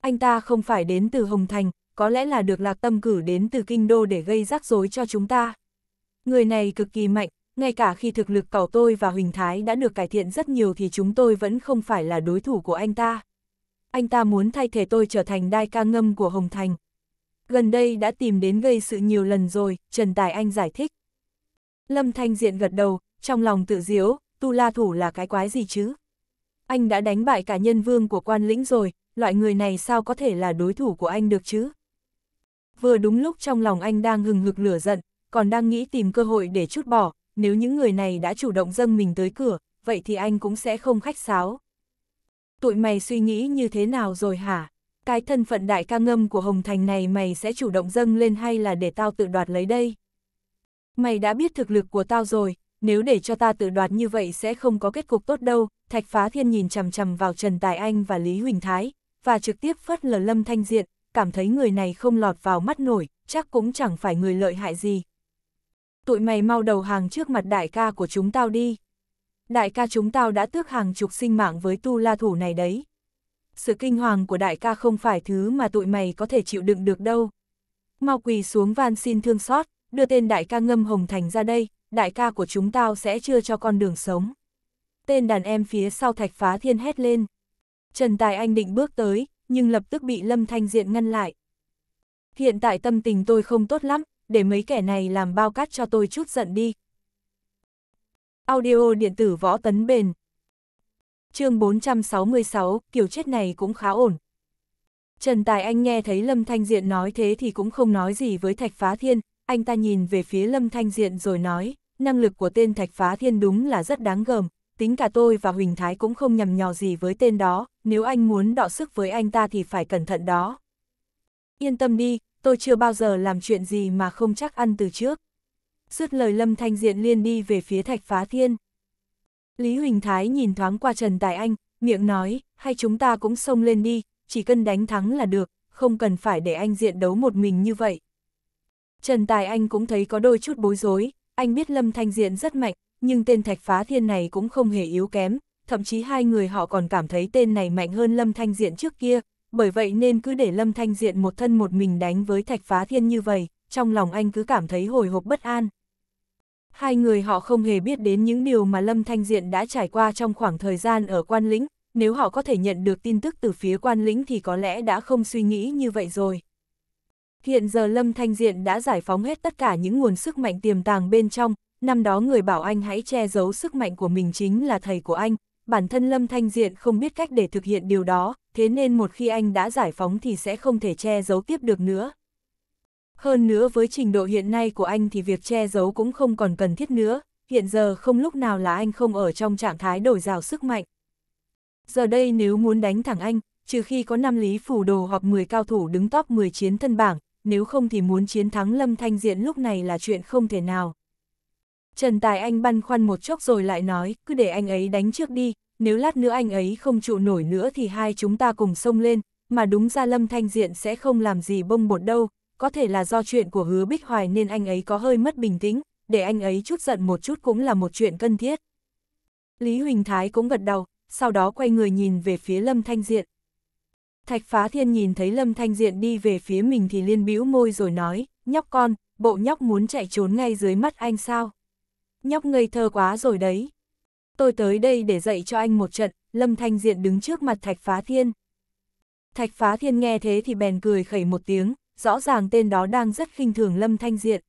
Anh ta không phải đến từ Hồng Thành, có lẽ là được lạc tâm cử đến từ kinh đô để gây rắc rối cho chúng ta. Người này cực kỳ mạnh, ngay cả khi thực lực cậu tôi và Huỳnh Thái đã được cải thiện rất nhiều thì chúng tôi vẫn không phải là đối thủ của anh ta. Anh ta muốn thay thế tôi trở thành đai ca ngâm của Hồng Thành gần đây đã tìm đến gây sự nhiều lần rồi, Trần Tài Anh giải thích. Lâm Thanh Diện gật đầu, trong lòng tự diếu tu la thủ là cái quái gì chứ? Anh đã đánh bại cả nhân vương của quan lĩnh rồi, loại người này sao có thể là đối thủ của anh được chứ? Vừa đúng lúc trong lòng anh đang hừng hực lửa giận, còn đang nghĩ tìm cơ hội để chút bỏ, nếu những người này đã chủ động dâng mình tới cửa, vậy thì anh cũng sẽ không khách sáo. Tụi mày suy nghĩ như thế nào rồi hả? cái thân phận đại ca ngâm của Hồng Thành này mày sẽ chủ động dâng lên hay là để tao tự đoạt lấy đây? Mày đã biết thực lực của tao rồi, nếu để cho ta tự đoạt như vậy sẽ không có kết cục tốt đâu, Thạch Phá Thiên nhìn chằm chằm vào Trần Tài Anh và Lý Huỳnh Thái, và trực tiếp phất lờ Lâm Thanh Diện, cảm thấy người này không lọt vào mắt nổi, chắc cũng chẳng phải người lợi hại gì. Tụi mày mau đầu hàng trước mặt đại ca của chúng tao đi. Đại ca chúng tao đã tước hàng chục sinh mạng với tu la thủ này đấy sự kinh hoàng của đại ca không phải thứ mà tụi mày có thể chịu đựng được đâu. Mau quỳ xuống van xin thương xót, đưa tên đại ca ngâm hồng thành ra đây, đại ca của chúng tao sẽ chưa cho con đường sống. Tên đàn em phía sau thạch phá thiên hét lên. Trần Tài Anh định bước tới, nhưng lập tức bị Lâm Thanh Diện ngăn lại. Hiện tại tâm tình tôi không tốt lắm, để mấy kẻ này làm bao cát cho tôi chút giận đi. Audio điện tử võ tấn bền, chương 466, kiểu chết này cũng khá ổn. Trần Tài Anh nghe thấy Lâm Thanh Diện nói thế thì cũng không nói gì với Thạch Phá Thiên, anh ta nhìn về phía Lâm Thanh Diện rồi nói, năng lực của tên Thạch Phá Thiên đúng là rất đáng gờm, tính cả tôi và Huỳnh Thái cũng không nhầm nhò gì với tên đó, nếu anh muốn đọ sức với anh ta thì phải cẩn thận đó. Yên tâm đi, tôi chưa bao giờ làm chuyện gì mà không chắc ăn từ trước. Dứt lời Lâm Thanh Diện liên đi về phía Thạch Phá Thiên. Lý Huỳnh Thái nhìn thoáng qua Trần Tài Anh, miệng nói, hay chúng ta cũng xông lên đi, chỉ cần đánh thắng là được, không cần phải để anh diện đấu một mình như vậy. Trần Tài Anh cũng thấy có đôi chút bối rối, anh biết Lâm Thanh Diện rất mạnh, nhưng tên Thạch Phá Thiên này cũng không hề yếu kém, thậm chí hai người họ còn cảm thấy tên này mạnh hơn Lâm Thanh Diện trước kia, bởi vậy nên cứ để Lâm Thanh Diện một thân một mình đánh với Thạch Phá Thiên như vậy, trong lòng anh cứ cảm thấy hồi hộp bất an. Hai người họ không hề biết đến những điều mà Lâm Thanh Diện đã trải qua trong khoảng thời gian ở quan lĩnh, nếu họ có thể nhận được tin tức từ phía quan lĩnh thì có lẽ đã không suy nghĩ như vậy rồi. Hiện giờ Lâm Thanh Diện đã giải phóng hết tất cả những nguồn sức mạnh tiềm tàng bên trong, năm đó người bảo anh hãy che giấu sức mạnh của mình chính là thầy của anh, bản thân Lâm Thanh Diện không biết cách để thực hiện điều đó, thế nên một khi anh đã giải phóng thì sẽ không thể che giấu tiếp được nữa. Hơn nữa với trình độ hiện nay của anh thì việc che giấu cũng không còn cần thiết nữa, hiện giờ không lúc nào là anh không ở trong trạng thái đổi rào sức mạnh. Giờ đây nếu muốn đánh thẳng anh, trừ khi có 5 lý phủ đồ hoặc 10 cao thủ đứng top 10 chiến thân bảng, nếu không thì muốn chiến thắng Lâm Thanh Diện lúc này là chuyện không thể nào. Trần Tài Anh băn khoăn một chốc rồi lại nói, cứ để anh ấy đánh trước đi, nếu lát nữa anh ấy không trụ nổi nữa thì hai chúng ta cùng xông lên, mà đúng ra Lâm Thanh Diện sẽ không làm gì bông bột đâu, có thể là do chuyện của hứa Bích Hoài nên anh ấy có hơi mất bình tĩnh, để anh ấy chút giận một chút cũng là một chuyện cần thiết. Lý Huỳnh Thái cũng gật đầu, sau đó quay người nhìn về phía Lâm Thanh Diện. Thạch Phá Thiên nhìn thấy Lâm Thanh Diện đi về phía mình thì liên bĩu môi rồi nói, nhóc con, bộ nhóc muốn chạy trốn ngay dưới mắt anh sao? Nhóc ngây thơ quá rồi đấy. Tôi tới đây để dạy cho anh một trận, Lâm Thanh Diện đứng trước mặt Thạch Phá Thiên. Thạch Phá Thiên nghe thế thì bèn cười khẩy một tiếng, rõ ràng tên đó đang rất khinh thường Lâm Thanh Diện.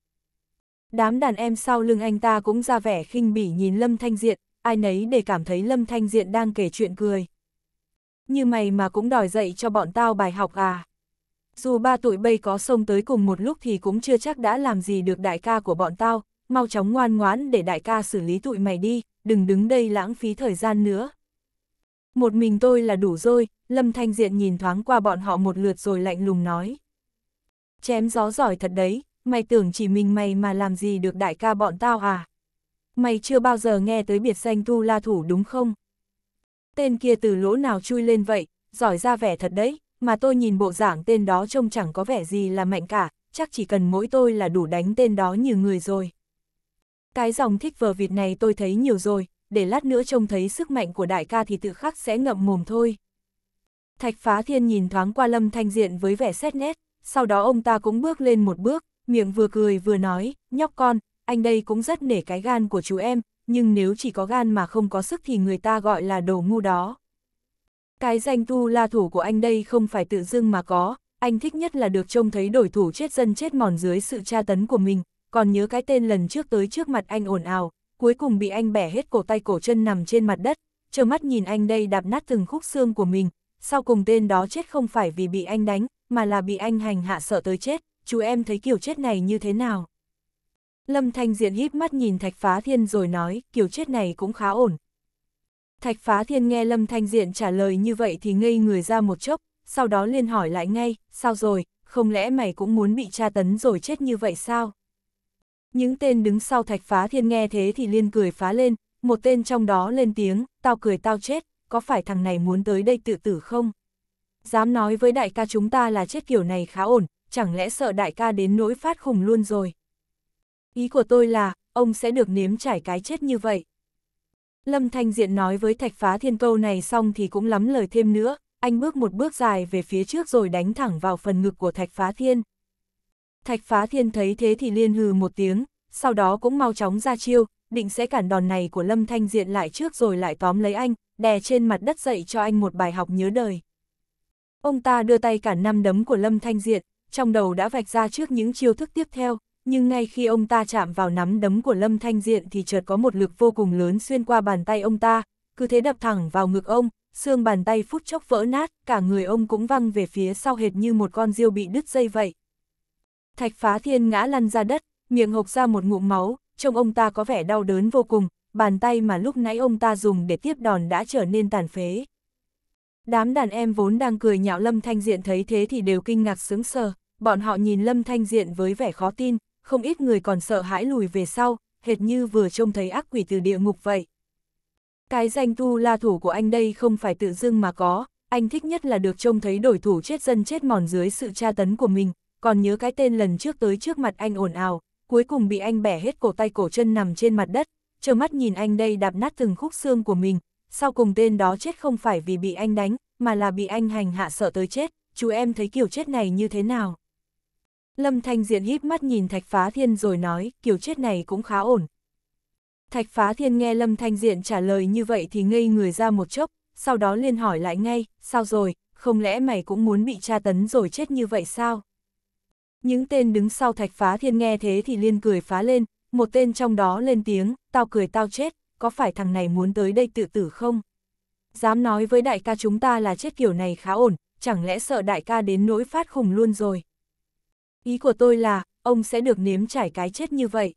Đám đàn em sau lưng anh ta cũng ra vẻ khinh bỉ nhìn Lâm Thanh Diện, ai nấy để cảm thấy Lâm Thanh Diện đang kể chuyện cười. Như mày mà cũng đòi dạy cho bọn tao bài học à. Dù ba tụi bây có xông tới cùng một lúc thì cũng chưa chắc đã làm gì được đại ca của bọn tao, mau chóng ngoan ngoãn để đại ca xử lý tụi mày đi, đừng đứng đây lãng phí thời gian nữa. Một mình tôi là đủ rồi, Lâm Thanh Diện nhìn thoáng qua bọn họ một lượt rồi lạnh lùng nói chém gió giỏi thật đấy, mày tưởng chỉ mình mày mà làm gì được đại ca bọn tao à? Mày chưa bao giờ nghe tới biệt danh Tu La Thủ đúng không? Tên kia từ lỗ nào chui lên vậy, giỏi ra vẻ thật đấy, mà tôi nhìn bộ dạng tên đó trông chẳng có vẻ gì là mạnh cả, chắc chỉ cần mỗi tôi là đủ đánh tên đó như người rồi. Cái dòng thích vờ Việt này tôi thấy nhiều rồi, để lát nữa trông thấy sức mạnh của đại ca thì tự khắc sẽ ngậm mồm thôi. Thạch phá thiên nhìn thoáng qua lâm thanh diện với vẻ xét nét, sau đó ông ta cũng bước lên một bước, miệng vừa cười vừa nói, nhóc con, anh đây cũng rất nể cái gan của chú em, nhưng nếu chỉ có gan mà không có sức thì người ta gọi là đồ ngu đó. Cái danh tu la thủ của anh đây không phải tự dưng mà có, anh thích nhất là được trông thấy đổi thủ chết dân chết mòn dưới sự tra tấn của mình, còn nhớ cái tên lần trước tới trước mặt anh ồn ào, cuối cùng bị anh bẻ hết cổ tay cổ chân nằm trên mặt đất, trơ mắt nhìn anh đây đạp nát từng khúc xương của mình, sau cùng tên đó chết không phải vì bị anh đánh, mà là bị anh hành hạ sợ tới chết, chú em thấy kiểu chết này như thế nào? Lâm Thanh Diện híp mắt nhìn Thạch Phá Thiên rồi nói, kiểu chết này cũng khá ổn. Thạch Phá Thiên nghe Lâm Thanh Diện trả lời như vậy thì ngây người ra một chốc, sau đó liền hỏi lại ngay, sao rồi, không lẽ mày cũng muốn bị tra tấn rồi chết như vậy sao? Những tên đứng sau Thạch Phá Thiên nghe thế thì liên cười phá lên, một tên trong đó lên tiếng, tao cười tao chết, có phải thằng này muốn tới đây tự tử không? Dám nói với đại ca chúng ta là chết kiểu này khá ổn, chẳng lẽ sợ đại ca đến nỗi phát khùng luôn rồi. Ý của tôi là, ông sẽ được nếm trải cái chết như vậy. Lâm Thanh Diện nói với thạch phá thiên câu này xong thì cũng lắm lời thêm nữa, anh bước một bước dài về phía trước rồi đánh thẳng vào phần ngực của thạch phá thiên. Thạch phá thiên thấy thế thì liên hừ một tiếng, sau đó cũng mau chóng ra chiêu, định sẽ cản đòn này của Lâm Thanh Diện lại trước rồi lại tóm lấy anh, đè trên mặt đất dậy cho anh một bài học nhớ đời. Ông ta đưa tay cả năm đấm của Lâm Thanh Diện, trong đầu đã vạch ra trước những chiêu thức tiếp theo, nhưng ngay khi ông ta chạm vào nắm đấm của Lâm Thanh Diện thì chợt có một lực vô cùng lớn xuyên qua bàn tay ông ta, cứ thế đập thẳng vào ngực ông, xương bàn tay phút chốc vỡ nát, cả người ông cũng văng về phía sau hệt như một con diêu bị đứt dây vậy. Thạch phá thiên ngã lăn ra đất, miệng hộc ra một ngụm máu, trông ông ta có vẻ đau đớn vô cùng, bàn tay mà lúc nãy ông ta dùng để tiếp đòn đã trở nên tàn phế. Đám đàn em vốn đang cười nhạo Lâm Thanh Diện thấy thế thì đều kinh ngạc sướng sờ, bọn họ nhìn Lâm Thanh Diện với vẻ khó tin, không ít người còn sợ hãi lùi về sau, hệt như vừa trông thấy ác quỷ từ địa ngục vậy. Cái danh tu la thủ của anh đây không phải tự dưng mà có, anh thích nhất là được trông thấy đổi thủ chết dân chết mòn dưới sự tra tấn của mình, còn nhớ cái tên lần trước tới trước mặt anh ồn ào, cuối cùng bị anh bẻ hết cổ tay cổ chân nằm trên mặt đất, trơ mắt nhìn anh đây đạp nát từng khúc xương của mình, sau cùng tên đó chết không phải vì bị anh đánh, mà là bị anh hành hạ sợ tới chết, chú em thấy kiểu chết này như thế nào? Lâm Thanh Diện híp mắt nhìn Thạch Phá Thiên rồi nói, kiểu chết này cũng khá ổn. Thạch Phá Thiên nghe Lâm Thanh Diện trả lời như vậy thì ngây người ra một chốc, sau đó liên hỏi lại ngay, sao rồi, không lẽ mày cũng muốn bị tra tấn rồi chết như vậy sao? Những tên đứng sau Thạch Phá Thiên nghe thế thì liên cười phá lên, một tên trong đó lên tiếng, tao cười tao chết, có phải thằng này muốn tới đây tự tử không? Dám nói với đại ca chúng ta là chết kiểu này khá ổn, chẳng lẽ sợ đại ca đến nỗi phát khùng luôn rồi? Ý của tôi là, ông sẽ được nếm trải cái chết như vậy.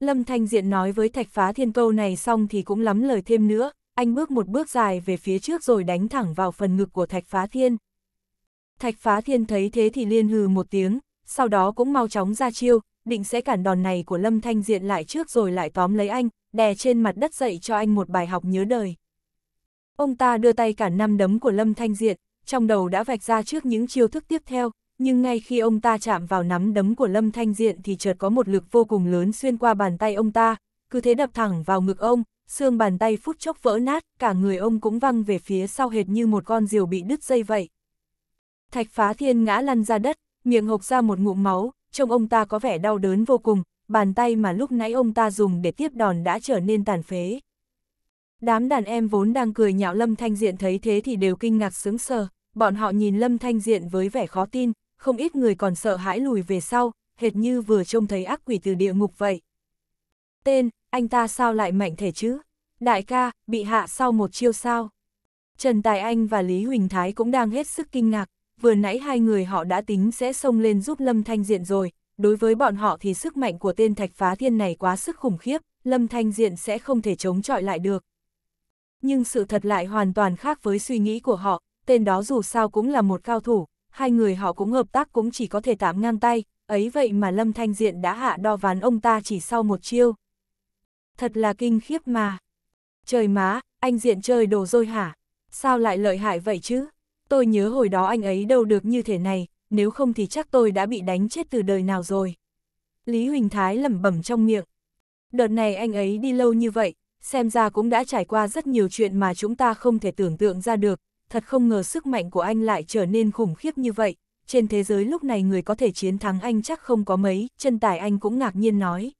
Lâm Thanh Diện nói với Thạch Phá Thiên câu này xong thì cũng lắm lời thêm nữa, anh bước một bước dài về phía trước rồi đánh thẳng vào phần ngực của Thạch Phá Thiên. Thạch Phá Thiên thấy thế thì liên hừ một tiếng, sau đó cũng mau chóng ra chiêu, định sẽ cản đòn này của Lâm Thanh Diện lại trước rồi lại tóm lấy anh, đè trên mặt đất dậy cho anh một bài học nhớ đời. Ông ta đưa tay cản năm đấm của Lâm Thanh Diện, trong đầu đã vạch ra trước những chiêu thức tiếp theo, nhưng ngay khi ông ta chạm vào nắm đấm của Lâm Thanh Diện thì chợt có một lực vô cùng lớn xuyên qua bàn tay ông ta, cứ thế đập thẳng vào ngực ông, xương bàn tay phút chốc vỡ nát, cả người ông cũng văng về phía sau hệt như một con diều bị đứt dây vậy. Thạch phá thiên ngã lăn ra đất, miệng hộc ra một ngụm máu, trông ông ta có vẻ đau đớn vô cùng, bàn tay mà lúc nãy ông ta dùng để tiếp đòn đã trở nên tàn phế. Đám đàn em vốn đang cười nhạo Lâm Thanh Diện thấy thế thì đều kinh ngạc sướng sờ, bọn họ nhìn Lâm Thanh Diện với vẻ khó tin, không ít người còn sợ hãi lùi về sau, hệt như vừa trông thấy ác quỷ từ địa ngục vậy. Tên, anh ta sao lại mạnh thể chứ? Đại ca, bị hạ sau một chiêu sao? Trần Tài Anh và Lý Huỳnh Thái cũng đang hết sức kinh ngạc, vừa nãy hai người họ đã tính sẽ xông lên giúp Lâm Thanh Diện rồi, đối với bọn họ thì sức mạnh của tên thạch phá thiên này quá sức khủng khiếp, Lâm Thanh Diện sẽ không thể chống chọi lại được. Nhưng sự thật lại hoàn toàn khác với suy nghĩ của họ, tên đó dù sao cũng là một cao thủ, hai người họ cũng hợp tác cũng chỉ có thể tạm ngang tay, ấy vậy mà Lâm Thanh Diện đã hạ đo ván ông ta chỉ sau một chiêu. Thật là kinh khiếp mà. Trời má, anh Diện chơi đồ rồi hả? Sao lại lợi hại vậy chứ? tôi nhớ hồi đó anh ấy đâu được như thế này, nếu không thì chắc tôi đã bị đánh chết từ đời nào rồi. Lý Huỳnh Thái lẩm bẩm trong miệng. Đợt này anh ấy đi lâu như vậy, xem ra cũng đã trải qua rất nhiều chuyện mà chúng ta không thể tưởng tượng ra được, thật không ngờ sức mạnh của anh lại trở nên khủng khiếp như vậy. Trên thế giới lúc này người có thể chiến thắng anh chắc không có mấy, chân tải anh cũng ngạc nhiên nói.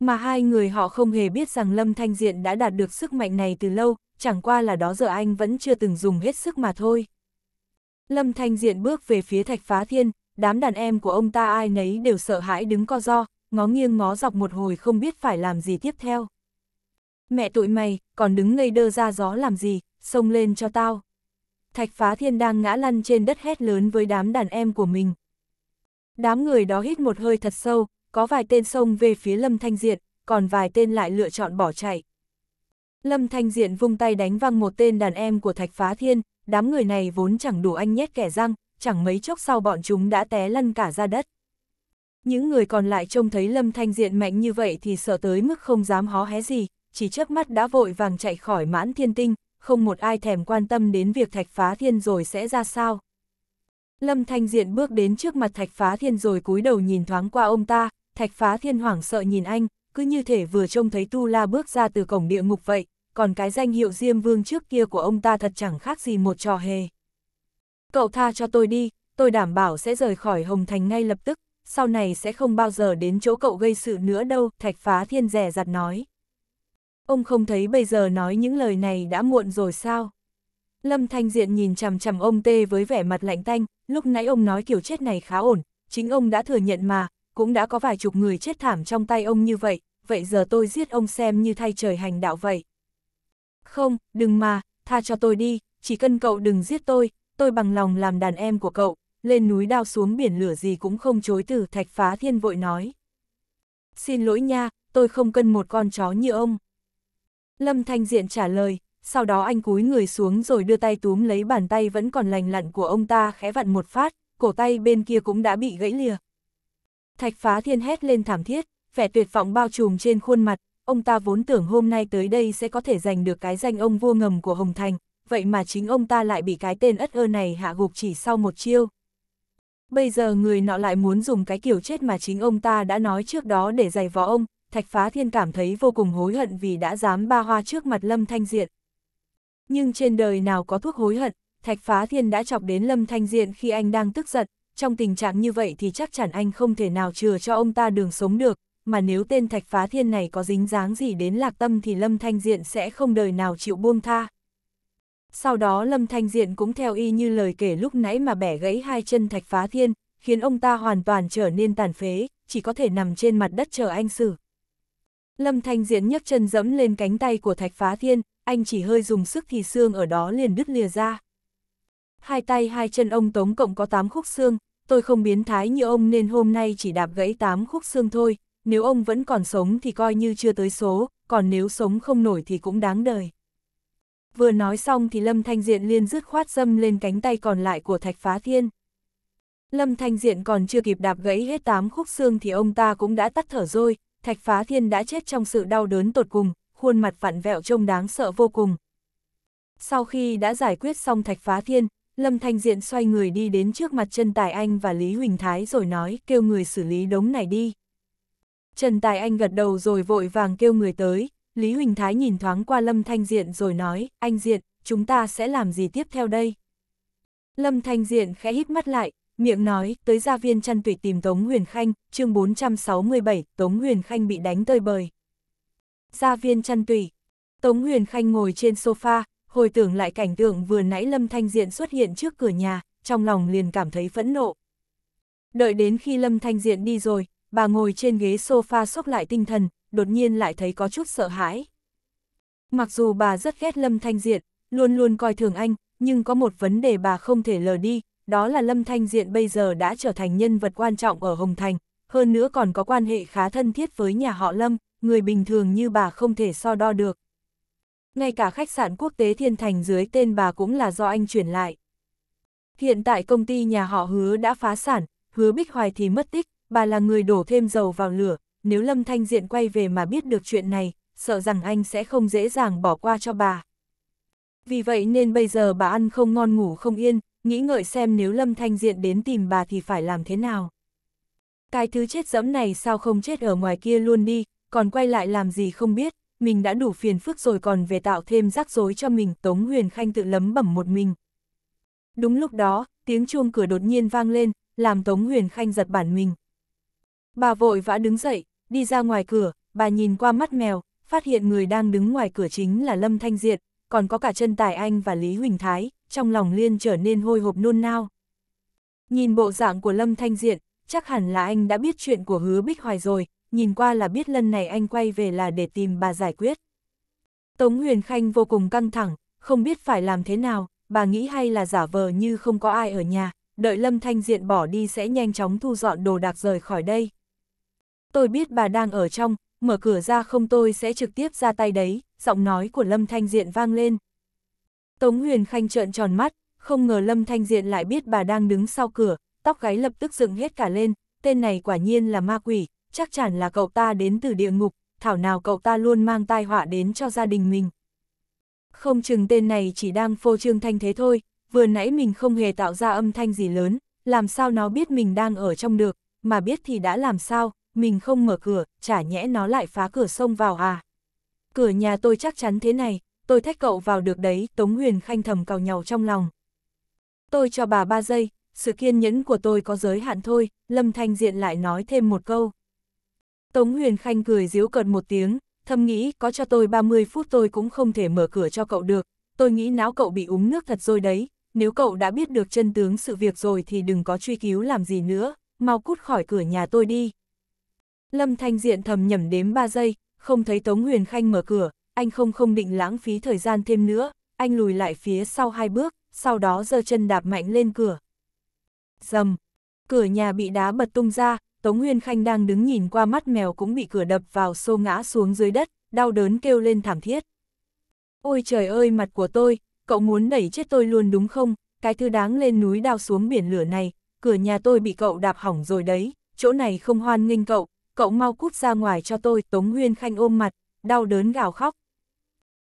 Mà hai người họ không hề biết rằng Lâm Thanh Diện đã đạt được sức mạnh này từ lâu, chẳng qua là đó giờ anh vẫn chưa từng dùng hết sức mà thôi. Lâm Thanh Diện bước về phía thạch phá thiên, đám đàn em của ông ta ai nấy đều sợ hãi đứng co do, ngó nghiêng ngó dọc một hồi không biết phải làm gì tiếp theo. Mẹ tụi mày, còn đứng ngây đơ ra gió làm gì, xông lên cho tao. Thạch phá thiên đang ngã lăn trên đất hét lớn với đám đàn em của mình. Đám người đó hít một hơi thật sâu, có vài tên xông về phía lâm thanh diện, còn vài tên lại lựa chọn bỏ chạy. Lâm Thanh Diện vung tay đánh văng một tên đàn em của Thạch Phá Thiên, đám người này vốn chẳng đủ anh nhét kẻ răng, chẳng mấy chốc sau bọn chúng đã té lăn cả ra đất. Những người còn lại trông thấy Lâm Thanh Diện mạnh như vậy thì sợ tới mức không dám hó hé gì, chỉ chớp mắt đã vội vàng chạy khỏi mãn thiên tinh, không một ai thèm quan tâm đến việc Thạch Phá Thiên rồi sẽ ra sao. Lâm Thanh Diện bước đến trước mặt Thạch Phá Thiên rồi cúi đầu nhìn thoáng qua ông ta, Thạch Phá Thiên hoảng sợ nhìn anh, cứ như thể vừa trông thấy Tu La bước ra từ cổng địa ngục vậy, còn cái danh hiệu Diêm Vương trước kia của ông ta thật chẳng khác gì một trò hề. Cậu tha cho tôi đi, tôi đảm bảo sẽ rời khỏi Hồng Thành ngay lập tức, sau này sẽ không bao giờ đến chỗ cậu gây sự nữa đâu, Thạch Phá Thiên rẻ giặt nói. Ông không thấy bây giờ nói những lời này đã muộn rồi sao? Lâm Thanh Diện nhìn chằm chằm ông Tê với vẻ mặt lạnh tanh, lúc nãy ông nói kiểu chết này khá ổn, chính ông đã thừa nhận mà, cũng đã có vài chục người chết thảm trong tay ông như vậy, vậy giờ tôi giết ông xem như thay trời hành đạo vậy. Không, đừng mà, tha cho tôi đi, chỉ cần cậu đừng giết tôi, tôi bằng lòng làm đàn em của cậu, lên núi đao xuống biển lửa gì cũng không chối từ thạch phá thiên vội nói. Xin lỗi nha, tôi không cân một con chó như ông. Lâm Thanh Diện trả lời, sau đó anh cúi người xuống rồi đưa tay túm lấy bàn tay vẫn còn lành lặn của ông ta khẽ vặn một phát, cổ tay bên kia cũng đã bị gãy lìa, Thạch phá thiên hét lên thảm thiết, vẻ tuyệt vọng bao trùm trên khuôn mặt, ông ta vốn tưởng hôm nay tới đây sẽ có thể giành được cái danh ông vua ngầm của Hồng Thành, vậy mà chính ông ta lại bị cái tên ất ơ này hạ gục chỉ sau một chiêu. Bây giờ người nọ lại muốn dùng cái kiểu chết mà chính ông ta đã nói trước đó để giày vò ông, Thạch Phá Thiên cảm thấy vô cùng hối hận vì đã dám ba hoa trước mặt Lâm Thanh Diện. Nhưng trên đời nào có thuốc hối hận, Thạch Phá Thiên đã chọc đến Lâm Thanh Diện khi anh đang tức giận, trong tình trạng như vậy thì chắc chắn anh không thể nào chừa cho ông ta đường sống được, mà nếu tên thạch phá thiên này có dính dáng gì đến lạc tâm thì Lâm Thanh Diện sẽ không đời nào chịu buông tha. Sau đó Lâm Thanh Diện cũng theo y như lời kể lúc nãy mà bẻ gãy hai chân thạch phá thiên, khiến ông ta hoàn toàn trở nên tàn phế, chỉ có thể nằm trên mặt đất chờ anh xử. Lâm Thanh Diện nhấc chân dẫm lên cánh tay của thạch phá thiên, anh chỉ hơi dùng sức thì xương ở đó liền đứt lìa ra hai tay hai chân ông tống cộng có 8 khúc xương, tôi không biến thái như ông nên hôm nay chỉ đạp gãy 8 khúc xương thôi, nếu ông vẫn còn sống thì coi như chưa tới số, còn nếu sống không nổi thì cũng đáng đời. Vừa nói xong thì Lâm Thanh Diện liên dứt khoát dâm lên cánh tay còn lại của Thạch Phá Thiên. Lâm Thanh Diện còn chưa kịp đạp gãy hết 8 khúc xương thì ông ta cũng đã tắt thở rồi, Thạch Phá Thiên đã chết trong sự đau đớn tột cùng, khuôn mặt vặn vẹo trông đáng sợ vô cùng. Sau khi đã giải quyết xong Thạch Phá Thiên, Lâm Thanh Diện xoay người đi đến trước mặt Trần Tài Anh và Lý Huỳnh Thái rồi nói kêu người xử lý đống này đi. Trần Tài Anh gật đầu rồi vội vàng kêu người tới, Lý Huỳnh Thái nhìn thoáng qua Lâm Thanh Diện rồi nói, anh Diện, chúng ta sẽ làm gì tiếp theo đây? Lâm Thanh Diện khẽ hít mắt lại, miệng nói, tới gia viên chăn tủy tìm Tống Huyền Khanh, chương 467, Tống Huyền Khanh bị đánh tơi bời. Gia viên chăn tủy, Tống Huyền Khanh ngồi trên sofa, hồi tưởng lại cảnh tượng vừa nãy Lâm Thanh Diện xuất hiện trước cửa nhà, trong lòng liền cảm thấy phẫn nộ. Đợi đến khi Lâm Thanh Diện đi rồi, bà ngồi trên ghế sofa sốc lại tinh thần, đột nhiên lại thấy có chút sợ hãi. Mặc dù bà rất ghét Lâm Thanh Diện, luôn luôn coi thường anh, nhưng có một vấn đề bà không thể lờ đi, đó là Lâm Thanh Diện bây giờ đã trở thành nhân vật quan trọng ở Hồng Thành, hơn nữa còn có quan hệ khá thân thiết với nhà họ Lâm, người bình thường như bà không thể so đo được ngay cả khách sạn quốc tế Thiên Thành dưới tên bà cũng là do anh chuyển lại. Hiện tại công ty nhà họ hứa đã phá sản, hứa Bích Hoài thì mất tích, bà là người đổ thêm dầu vào lửa, nếu Lâm Thanh Diện quay về mà biết được chuyện này, sợ rằng anh sẽ không dễ dàng bỏ qua cho bà. Vì vậy nên bây giờ bà ăn không ngon ngủ không yên, nghĩ ngợi xem nếu Lâm Thanh Diện đến tìm bà thì phải làm thế nào. Cái thứ chết dẫm này sao không chết ở ngoài kia luôn đi, còn quay lại làm gì không biết, mình đã đủ phiền phức rồi còn về tạo thêm rắc rối cho mình, Tống Huyền Khanh tự lấm bẩm một mình. Đúng lúc đó, tiếng chuông cửa đột nhiên vang lên, làm Tống Huyền Khanh giật bản mình. Bà vội vã đứng dậy, đi ra ngoài cửa, bà nhìn qua mắt mèo, phát hiện người đang đứng ngoài cửa chính là Lâm Thanh Diệt, còn có cả chân Tài Anh và Lý Huỳnh Thái, trong lòng liên trở nên hôi hộp nôn nao. Nhìn bộ dạng của Lâm Thanh Diệt, chắc hẳn là anh đã biết chuyện của hứa Bích Hoài rồi, nhìn qua là biết lần này anh quay về là để tìm bà giải quyết. Tống Huyền Khanh vô cùng căng thẳng, không biết phải làm thế nào, bà nghĩ hay là giả vờ như không có ai ở nhà, đợi Lâm Thanh Diện bỏ đi sẽ nhanh chóng thu dọn đồ đạc rời khỏi đây. Tôi biết bà đang ở trong, mở cửa ra không tôi sẽ trực tiếp ra tay đấy, giọng nói của Lâm Thanh Diện vang lên. Tống Huyền Khanh trợn tròn mắt, không ngờ Lâm Thanh Diện lại biết bà đang đứng sau cửa, tóc gáy lập tức dựng hết cả lên, tên này quả nhiên là ma quỷ, chắc chắn là cậu ta đến từ địa ngục, thảo nào cậu ta luôn mang tai họa đến cho gia đình mình. Không chừng tên này chỉ đang phô trương thanh thế thôi, vừa nãy mình không hề tạo ra âm thanh gì lớn, làm sao nó biết mình đang ở trong được, mà biết thì đã làm sao, mình không mở cửa, chả nhẽ nó lại phá cửa sông vào à. Cửa nhà tôi chắc chắn thế này, tôi thách cậu vào được đấy, Tống Huyền khanh thầm cào nhau trong lòng. Tôi cho bà ba giây, sự kiên nhẫn của tôi có giới hạn thôi, Lâm Thanh Diện lại nói thêm một câu. Tống Huyền Khanh cười díu cợt một tiếng, thầm nghĩ có cho tôi 30 phút tôi cũng không thể mở cửa cho cậu được, tôi nghĩ não cậu bị uống nước thật rồi đấy, nếu cậu đã biết được chân tướng sự việc rồi thì đừng có truy cứu làm gì nữa, mau cút khỏi cửa nhà tôi đi. Lâm Thanh Diện thầm nhẩm đếm 3 giây, không thấy Tống Huyền Khanh mở cửa, anh không không định lãng phí thời gian thêm nữa, anh lùi lại phía sau hai bước, sau đó giơ chân đạp mạnh lên cửa. Dầm, cửa nhà bị đá bật tung ra, Tống Huyên Khanh đang đứng nhìn qua mắt mèo cũng bị cửa đập vào xô ngã xuống dưới đất, đau đớn kêu lên thảm thiết. Ôi trời ơi mặt của tôi, cậu muốn đẩy chết tôi luôn đúng không, cái thứ đáng lên núi đao xuống biển lửa này, cửa nhà tôi bị cậu đạp hỏng rồi đấy, chỗ này không hoan nghênh cậu, cậu mau cút ra ngoài cho tôi, Tống Huyên Khanh ôm mặt, đau đớn gào khóc.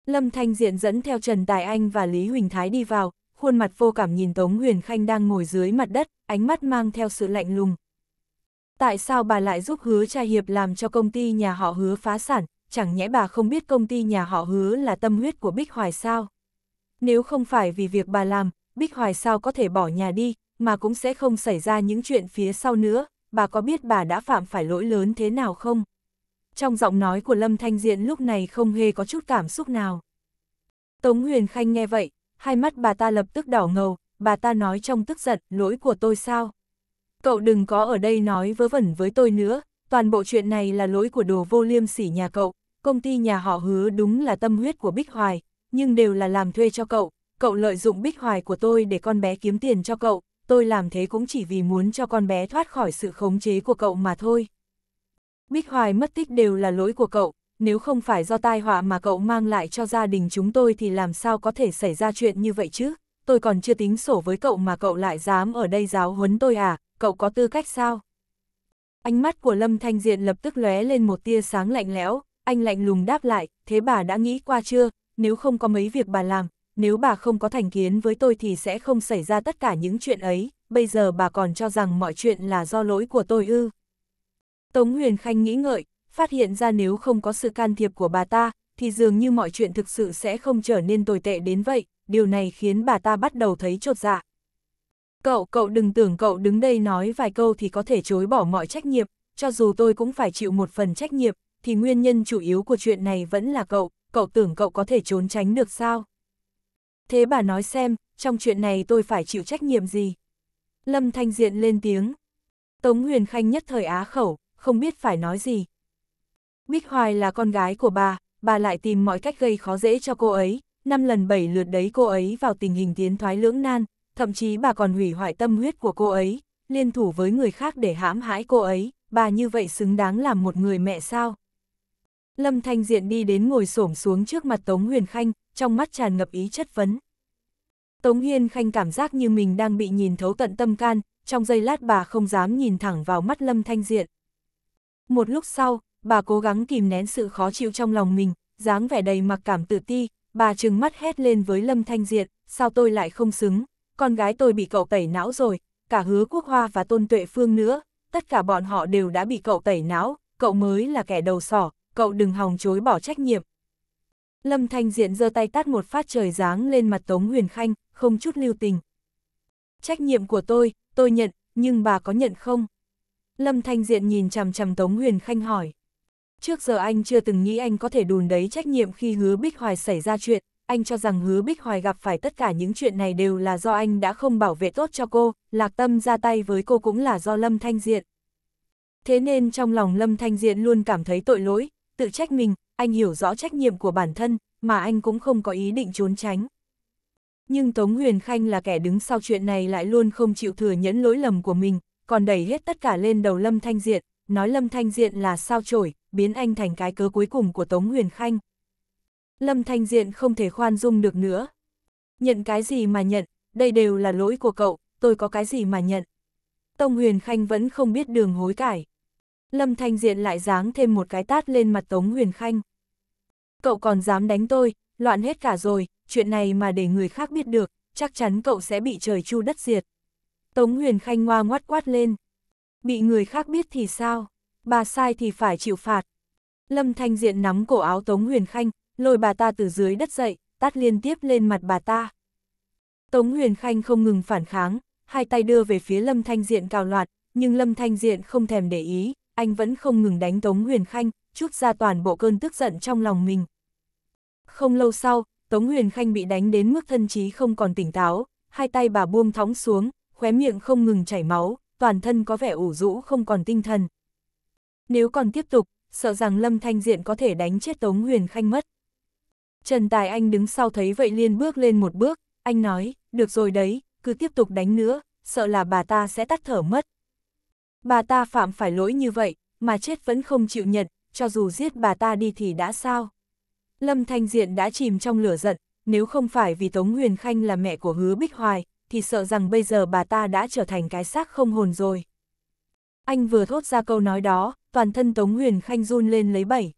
Lâm Thanh Diện dẫn theo Trần Tài Anh và Lý Huỳnh Thái đi vào, khuôn mặt vô cảm nhìn Tống Huyền Khanh đang ngồi dưới mặt đất, ánh mắt mang theo sự lạnh lùng, Tại sao bà lại giúp hứa cha hiệp làm cho công ty nhà họ hứa phá sản, chẳng nhẽ bà không biết công ty nhà họ hứa là tâm huyết của Bích Hoài sao? Nếu không phải vì việc bà làm, Bích Hoài sao có thể bỏ nhà đi, mà cũng sẽ không xảy ra những chuyện phía sau nữa, bà có biết bà đã phạm phải lỗi lớn thế nào không? Trong giọng nói của Lâm Thanh Diện lúc này không hề có chút cảm xúc nào. Tống Huyền Khanh nghe vậy, hai mắt bà ta lập tức đỏ ngầu, bà ta nói trong tức giận, lỗi của tôi sao? cậu đừng có ở đây nói vớ vẩn với tôi nữa, toàn bộ chuyện này là lỗi của đồ vô liêm sỉ nhà cậu, công ty nhà họ hứa đúng là tâm huyết của Bích Hoài, nhưng đều là làm thuê cho cậu, cậu lợi dụng Bích Hoài của tôi để con bé kiếm tiền cho cậu, tôi làm thế cũng chỉ vì muốn cho con bé thoát khỏi sự khống chế của cậu mà thôi. Bích Hoài mất tích đều là lỗi của cậu, nếu không phải do tai họa mà cậu mang lại cho gia đình chúng tôi thì làm sao có thể xảy ra chuyện như vậy chứ? Tôi còn chưa tính sổ với cậu mà cậu lại dám ở đây giáo huấn tôi à? cậu có tư cách sao? Ánh mắt của Lâm Thanh Diện lập tức lóe lên một tia sáng lạnh lẽo, anh lạnh lùng đáp lại, thế bà đã nghĩ qua chưa, nếu không có mấy việc bà làm, nếu bà không có thành kiến với tôi thì sẽ không xảy ra tất cả những chuyện ấy, bây giờ bà còn cho rằng mọi chuyện là do lỗi của tôi ư. Tống Huyền Khanh nghĩ ngợi, phát hiện ra nếu không có sự can thiệp của bà ta, thì dường như mọi chuyện thực sự sẽ không trở nên tồi tệ đến vậy, điều này khiến bà ta bắt đầu thấy trột dạ. Cậu, cậu đừng tưởng cậu đứng đây nói vài câu thì có thể chối bỏ mọi trách nhiệm, cho dù tôi cũng phải chịu một phần trách nhiệm, thì nguyên nhân chủ yếu của chuyện này vẫn là cậu, cậu tưởng cậu có thể trốn tránh được sao? Thế bà nói xem, trong chuyện này tôi phải chịu trách nhiệm gì? Lâm Thanh Diện lên tiếng. Tống Huyền Khanh nhất thời á khẩu, không biết phải nói gì. Bích Hoài là con gái của bà, bà lại tìm mọi cách gây khó dễ cho cô ấy, năm lần bảy lượt đấy cô ấy vào tình hình tiến thoái lưỡng nan, thậm chí bà còn hủy hoại tâm huyết của cô ấy, liên thủ với người khác để hãm hãi cô ấy, bà như vậy xứng đáng làm một người mẹ sao. Lâm Thanh Diện đi đến ngồi xổm xuống trước mặt Tống Huyền Khanh, trong mắt tràn ngập ý chất vấn. Tống Huyền Khanh cảm giác như mình đang bị nhìn thấu tận tâm can, trong giây lát bà không dám nhìn thẳng vào mắt Lâm Thanh Diện. Một lúc sau, bà cố gắng kìm nén sự khó chịu trong lòng mình, dáng vẻ đầy mặc cảm tự ti, bà trừng mắt hét lên với Lâm Thanh Diện, sao tôi lại không xứng, con gái tôi bị cậu tẩy não rồi, cả hứa quốc hoa và tôn tuệ phương nữa, tất cả bọn họ đều đã bị cậu tẩy não, cậu mới là kẻ đầu sỏ, cậu đừng hòng chối bỏ trách nhiệm. Lâm Thanh Diện giơ tay tát một phát trời giáng lên mặt Tống Huyền Khanh, không chút lưu tình. Trách nhiệm của tôi, tôi nhận, nhưng bà có nhận không? Lâm Thanh Diện nhìn chằm chằm Tống Huyền Khanh hỏi. Trước giờ anh chưa từng nghĩ anh có thể đùn đấy trách nhiệm khi hứa Bích Hoài xảy ra chuyện, anh cho rằng hứa Bích Hoài gặp phải tất cả những chuyện này đều là do anh đã không bảo vệ tốt cho cô, lạc tâm ra tay với cô cũng là do Lâm Thanh Diện. Thế nên trong lòng Lâm Thanh Diện luôn cảm thấy tội lỗi, tự trách mình, anh hiểu rõ trách nhiệm của bản thân, mà anh cũng không có ý định trốn tránh. Nhưng Tống Huyền Khanh là kẻ đứng sau chuyện này lại luôn không chịu thừa nhẫn lỗi lầm của mình, còn đẩy hết tất cả lên đầu Lâm Thanh Diện, nói Lâm Thanh Diện là sao chổi, biến anh thành cái cớ cuối cùng của Tống Huyền Khanh. Lâm Thanh Diện không thể khoan dung được nữa. Nhận cái gì mà nhận, đây đều là lỗi của cậu, tôi có cái gì mà nhận. Tông Huyền Khanh vẫn không biết đường hối cải. Lâm Thanh Diện lại giáng thêm một cái tát lên mặt Tống Huyền Khanh. Cậu còn dám đánh tôi, loạn hết cả rồi, chuyện này mà để người khác biết được, chắc chắn cậu sẽ bị trời chu đất diệt. Tống Huyền Khanh ngoa ngoắt quát lên. Bị người khác biết thì sao? Bà sai thì phải chịu phạt. Lâm Thanh Diện nắm cổ áo Tống Huyền Khanh, lôi bà ta từ dưới đất dậy, tát liên tiếp lên mặt bà ta. Tống Huyền Khanh không ngừng phản kháng, hai tay đưa về phía Lâm Thanh Diện cao loạt, nhưng Lâm Thanh Diện không thèm để ý, anh vẫn không ngừng đánh Tống Huyền Khanh, chút ra toàn bộ cơn tức giận trong lòng mình. Không lâu sau, Tống Huyền Khanh bị đánh đến mức thân trí không còn tỉnh táo, hai tay bà buông thõng xuống, khóe miệng không ngừng chảy máu, toàn thân có vẻ ủ rũ không còn tinh thần. Nếu còn tiếp tục, sợ rằng Lâm Thanh Diện có thể đánh chết Tống Huyền Khanh mất. Trần Tài Anh đứng sau thấy vậy liền bước lên một bước, anh nói, được rồi đấy, cứ tiếp tục đánh nữa, sợ là bà ta sẽ tắt thở mất. Bà ta phạm phải lỗi như vậy, mà chết vẫn không chịu nhận, cho dù giết bà ta đi thì đã sao. Lâm Thanh Diện đã chìm trong lửa giận, nếu không phải vì Tống Huyền Khanh là mẹ của hứa Bích Hoài, thì sợ rằng bây giờ bà ta đã trở thành cái xác không hồn rồi. Anh vừa thốt ra câu nói đó, toàn thân Tống Huyền Khanh run lên lấy bảy.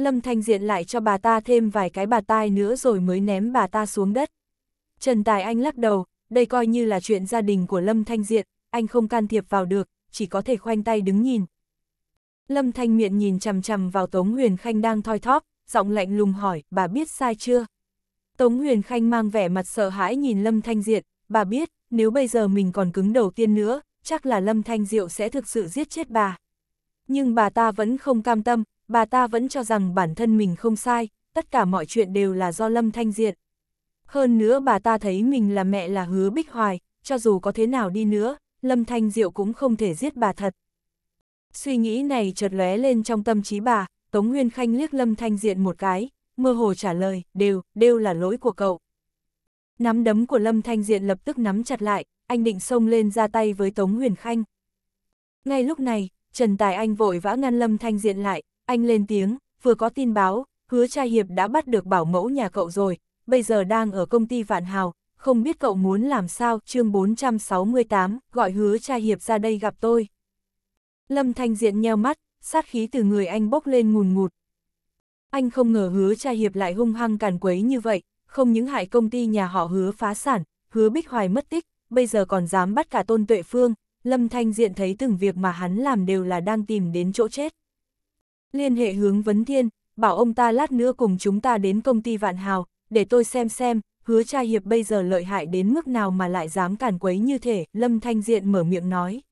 Lâm Thanh Diện lại cho bà ta thêm vài cái bà tai nữa rồi mới ném bà ta xuống đất. Trần Tài Anh lắc đầu, đây coi như là chuyện gia đình của Lâm Thanh Diện, anh không can thiệp vào được, chỉ có thể khoanh tay đứng nhìn. Lâm Thanh Miện nhìn chằm chằm vào Tống Huyền Khanh đang thoi thóp, giọng lạnh lùng hỏi, bà biết sai chưa? Tống Huyền Khanh mang vẻ mặt sợ hãi nhìn Lâm Thanh Diện, bà biết, nếu bây giờ mình còn cứng đầu tiên nữa, chắc là Lâm Thanh Diệu sẽ thực sự giết chết bà. Nhưng bà ta vẫn không cam tâm, bà ta vẫn cho rằng bản thân mình không sai, tất cả mọi chuyện đều là do Lâm Thanh Diện. Hơn nữa bà ta thấy mình là mẹ là hứa bích hoài, cho dù có thế nào đi nữa, Lâm Thanh Diệu cũng không thể giết bà thật. Suy nghĩ này chợt lóe lên trong tâm trí bà, Tống Nguyên Khanh liếc Lâm Thanh Diện một cái, mơ hồ trả lời, đều, đều là lỗi của cậu. Nắm đấm của Lâm Thanh Diện lập tức nắm chặt lại, anh định xông lên ra tay với Tống Huyền Khanh. Ngay lúc này, Trần Tài Anh vội vã ngăn Lâm Thanh Diện lại, anh lên tiếng, vừa có tin báo, hứa cha hiệp đã bắt được bảo mẫu nhà cậu rồi, bây giờ đang ở công ty Vạn Hào, không biết cậu muốn làm sao, chương 468, gọi hứa cha hiệp ra đây gặp tôi. Lâm Thanh Diện nheo mắt, sát khí từ người anh bốc lên ngùn ngụt. Anh không ngờ hứa cha hiệp lại hung hăng càn quấy như vậy, không những hại công ty nhà họ hứa phá sản, hứa Bích Hoài mất tích, bây giờ còn dám bắt cả Tôn Tuệ Phương, Lâm Thanh Diện thấy từng việc mà hắn làm đều là đang tìm đến chỗ chết. Liên hệ hướng vấn thiên, bảo ông ta lát nữa cùng chúng ta đến công ty Vạn Hào, để tôi xem xem, hứa trai hiệp bây giờ lợi hại đến mức nào mà lại dám cản quấy như thể, Lâm Thanh Diện mở miệng nói.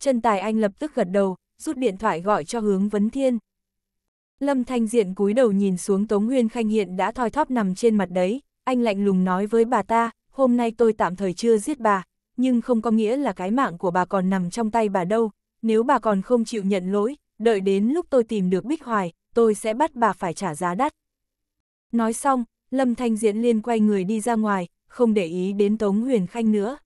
Chân tài anh lập tức gật đầu, rút điện thoại gọi cho hướng vấn thiên. Lâm Thanh Diện cúi đầu nhìn xuống Tống Nguyên Khanh hiện đã thoi thóp nằm trên mặt đấy, anh lạnh lùng nói với bà ta, hôm nay tôi tạm thời chưa giết bà, nhưng không có nghĩa là cái mạng của bà còn nằm trong tay bà đâu, nếu bà còn không chịu nhận lỗi, đợi đến lúc tôi tìm được Bích Hoài, tôi sẽ bắt bà phải trả giá đắt. Nói xong, Lâm Thanh Diễn liên quay người đi ra ngoài, không để ý đến Tống Huyền Khanh nữa.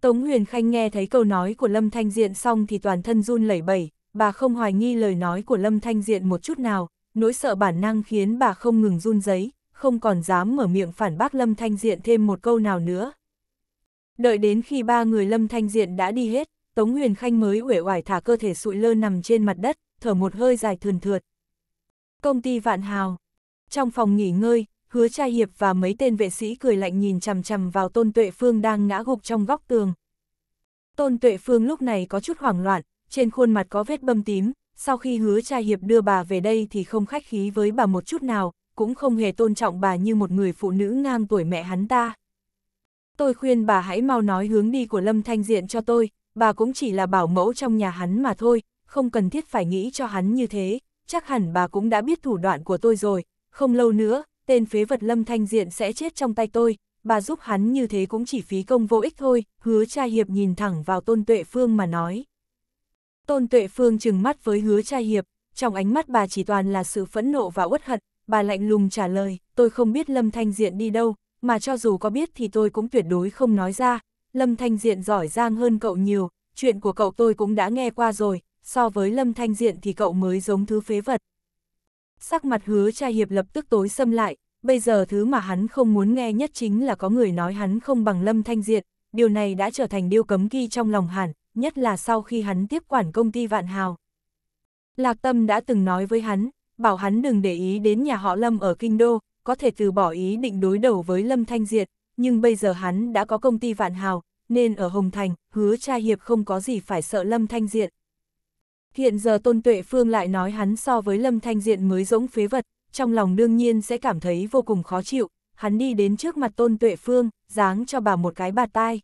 Tống Huyền Khanh nghe thấy câu nói của Lâm Thanh Diện xong thì toàn thân run lẩy bẩy, bà không hoài nghi lời nói của Lâm Thanh Diện một chút nào, nỗi sợ bản năng khiến bà không ngừng run giấy, không còn dám mở miệng phản bác Lâm Thanh Diện thêm một câu nào nữa. Đợi đến khi ba người Lâm Thanh Diện đã đi hết, Tống Huyền Khanh mới uể oải thả cơ thể sụi lơ nằm trên mặt đất, thở một hơi dài thườn thượt. Công ty Vạn Hào. Trong phòng nghỉ ngơi, Hứa Trai Hiệp và mấy tên vệ sĩ cười lạnh nhìn chằm chằm vào Tôn Tuệ Phương đang ngã gục trong góc tường. Tôn Tuệ Phương lúc này có chút hoảng loạn, trên khuôn mặt có vết bâm tím, sau khi Hứa Trai Hiệp đưa bà về đây thì không khách khí với bà một chút nào, cũng không hề tôn trọng bà như một người phụ nữ ngang tuổi mẹ hắn ta. Tôi khuyên bà hãy mau nói hướng đi của Lâm Thanh Diện cho tôi, bà cũng chỉ là bảo mẫu trong nhà hắn mà thôi, không cần thiết phải nghĩ cho hắn như thế, chắc hẳn bà cũng đã biết thủ đoạn của tôi rồi, không lâu nữa, tên phế vật Lâm Thanh Diện sẽ chết trong tay tôi, bà giúp hắn như thế cũng chỉ phí công vô ích thôi, hứa cha hiệp nhìn thẳng vào Tôn Tuệ Phương mà nói. Tôn Tuệ Phương trừng mắt với hứa cha hiệp, trong ánh mắt bà chỉ toàn là sự phẫn nộ và uất hận, bà lạnh lùng trả lời, tôi không biết Lâm Thanh Diện đi đâu, mà cho dù có biết thì tôi cũng tuyệt đối không nói ra, Lâm Thanh Diện giỏi giang hơn cậu nhiều, chuyện của cậu tôi cũng đã nghe qua rồi, so với Lâm Thanh Diện thì cậu mới giống thứ phế vật. Sắc mặt hứa trai hiệp lập tức tối xâm lại, bây giờ thứ mà hắn không muốn nghe nhất chính là có người nói hắn không bằng Lâm Thanh Diện, điều này đã trở thành điều cấm ghi trong lòng hẳn, nhất là sau khi hắn tiếp quản công ty Vạn Hào. Lạc Tâm đã từng nói với hắn, bảo hắn đừng để ý đến nhà họ Lâm ở Kinh Đô, có thể từ bỏ ý định đối đầu với Lâm Thanh Diệt, nhưng bây giờ hắn đã có công ty vạn hào, nên ở Hồng Thành, hứa cha hiệp không có gì phải sợ Lâm Thanh Diện. Hiện giờ Tôn Tuệ Phương lại nói hắn so với Lâm Thanh Diện mới giống phế vật, trong lòng đương nhiên sẽ cảm thấy vô cùng khó chịu, hắn đi đến trước mặt Tôn Tuệ Phương, giáng cho bà một cái bạt tai.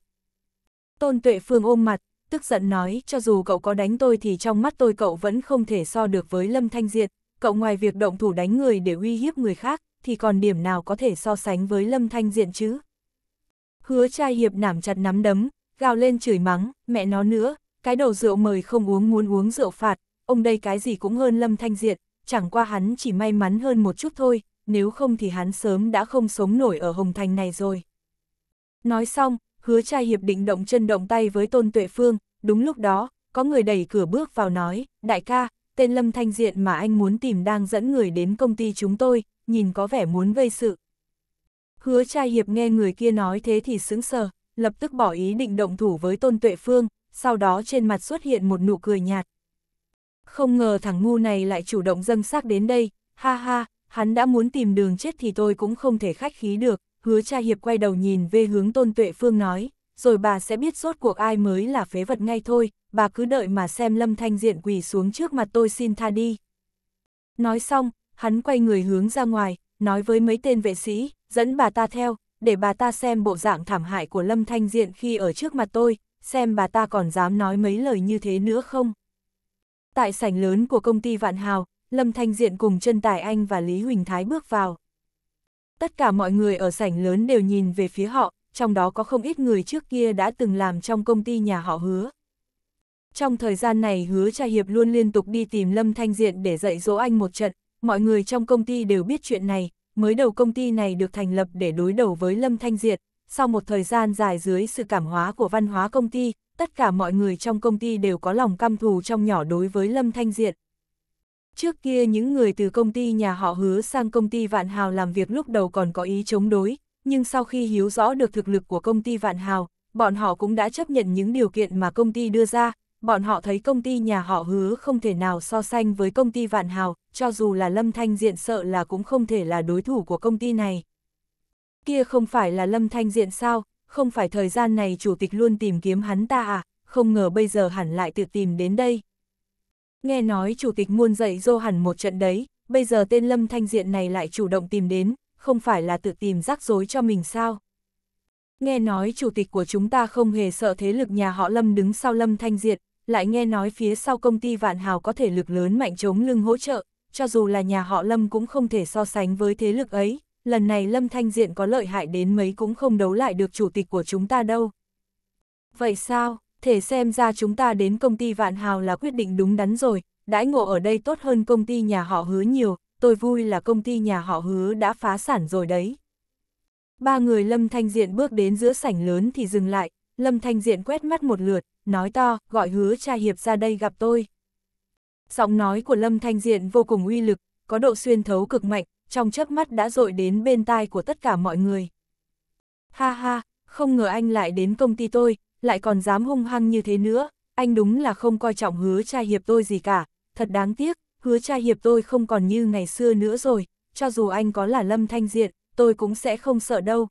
Tôn Tuệ Phương ôm mặt, tức giận nói cho dù cậu có đánh tôi thì trong mắt tôi cậu vẫn không thể so được với Lâm Thanh diện cậu ngoài việc động thủ đánh người để uy hiếp người khác thì còn điểm nào có thể so sánh với Lâm Thanh Diện chứ? Hứa trai hiệp nảm chặt nắm đấm, gào lên chửi mắng, mẹ nó nữa, cái đầu rượu mời không uống muốn uống rượu phạt, ông đây cái gì cũng hơn Lâm Thanh Diệt, chẳng qua hắn chỉ may mắn hơn một chút thôi, nếu không thì hắn sớm đã không sống nổi ở Hồng Thành này rồi. Nói xong, hứa trai hiệp định động chân động tay với Tôn Tuệ Phương, đúng lúc đó, có người đẩy cửa bước vào nói, đại ca, tên Lâm Thanh Diện mà anh muốn tìm đang dẫn người đến công ty chúng tôi, nhìn có vẻ muốn gây sự. Hứa trai hiệp nghe người kia nói thế thì sững sờ, lập tức bỏ ý định động thủ với Tôn Tuệ Phương, sau đó trên mặt xuất hiện một nụ cười nhạt. Không ngờ thằng ngu này lại chủ động dâng xác đến đây, ha ha, hắn đã muốn tìm đường chết thì tôi cũng không thể khách khí được, hứa cha hiệp quay đầu nhìn về hướng Tôn Tuệ Phương nói, rồi bà sẽ biết rốt cuộc ai mới là phế vật ngay thôi, bà cứ đợi mà xem lâm thanh diện quỳ xuống trước mặt tôi xin tha đi. Nói xong, hắn quay người hướng ra ngoài, nói với mấy tên vệ sĩ, dẫn bà ta theo, để bà ta xem bộ dạng thảm hại của Lâm Thanh Diện khi ở trước mặt tôi, xem bà ta còn dám nói mấy lời như thế nữa không. Tại sảnh lớn của công ty Vạn Hào, Lâm Thanh Diện cùng Trân Tài Anh và Lý Huỳnh Thái bước vào. Tất cả mọi người ở sảnh lớn đều nhìn về phía họ, trong đó có không ít người trước kia đã từng làm trong công ty nhà họ hứa. Trong thời gian này hứa cha hiệp luôn liên tục đi tìm Lâm Thanh Diện để dạy dỗ anh một trận, mọi người trong công ty đều biết chuyện này, mới đầu công ty này được thành lập để đối đầu với Lâm Thanh Diệt, sau một thời gian dài dưới sự cảm hóa của văn hóa công ty, tất cả mọi người trong công ty đều có lòng căm thù trong nhỏ đối với Lâm Thanh Diệt. Trước kia những người từ công ty nhà họ hứa sang công ty Vạn Hào làm việc lúc đầu còn có ý chống đối, nhưng sau khi hiếu rõ được thực lực của công ty Vạn Hào, bọn họ cũng đã chấp nhận những điều kiện mà công ty đưa ra, bọn họ thấy công ty nhà họ hứa không thể nào so sánh với công ty Vạn Hào, cho dù là Lâm Thanh Diện sợ là cũng không thể là đối thủ của công ty này. Kia không phải là Lâm Thanh Diện sao, không phải thời gian này chủ tịch luôn tìm kiếm hắn ta à, không ngờ bây giờ hẳn lại tự tìm đến đây. Nghe nói chủ tịch muôn dậy dô hẳn một trận đấy, bây giờ tên Lâm Thanh Diện này lại chủ động tìm đến, không phải là tự tìm rắc rối cho mình sao? Nghe nói chủ tịch của chúng ta không hề sợ thế lực nhà họ Lâm đứng sau Lâm Thanh Diệt, lại nghe nói phía sau công ty Vạn Hào có thể lực lớn mạnh chống lưng hỗ trợ, cho dù là nhà họ Lâm cũng không thể so sánh với thế lực ấy, lần này Lâm Thanh Diện có lợi hại đến mấy cũng không đấu lại được chủ tịch của chúng ta đâu. Vậy sao, thể xem ra chúng ta đến công ty Vạn Hào là quyết định đúng đắn rồi, đãi ngộ ở đây tốt hơn công ty nhà họ hứa nhiều, tôi vui là công ty nhà họ hứa đã phá sản rồi đấy. Ba người Lâm Thanh Diện bước đến giữa sảnh lớn thì dừng lại, Lâm Thanh Diện quét mắt một lượt, nói to, gọi hứa cha hiệp ra đây gặp tôi. Giọng nói của Lâm Thanh Diện vô cùng uy lực, có độ xuyên thấu cực mạnh, trong chớp mắt đã dội đến bên tai của tất cả mọi người. Ha ha, không ngờ anh lại đến công ty tôi, lại còn dám hung hăng như thế nữa, anh đúng là không coi trọng hứa cha hiệp tôi gì cả, thật đáng tiếc, hứa cha hiệp tôi không còn như ngày xưa nữa rồi, cho dù anh có là Lâm Thanh Diện, tôi cũng sẽ không sợ đâu.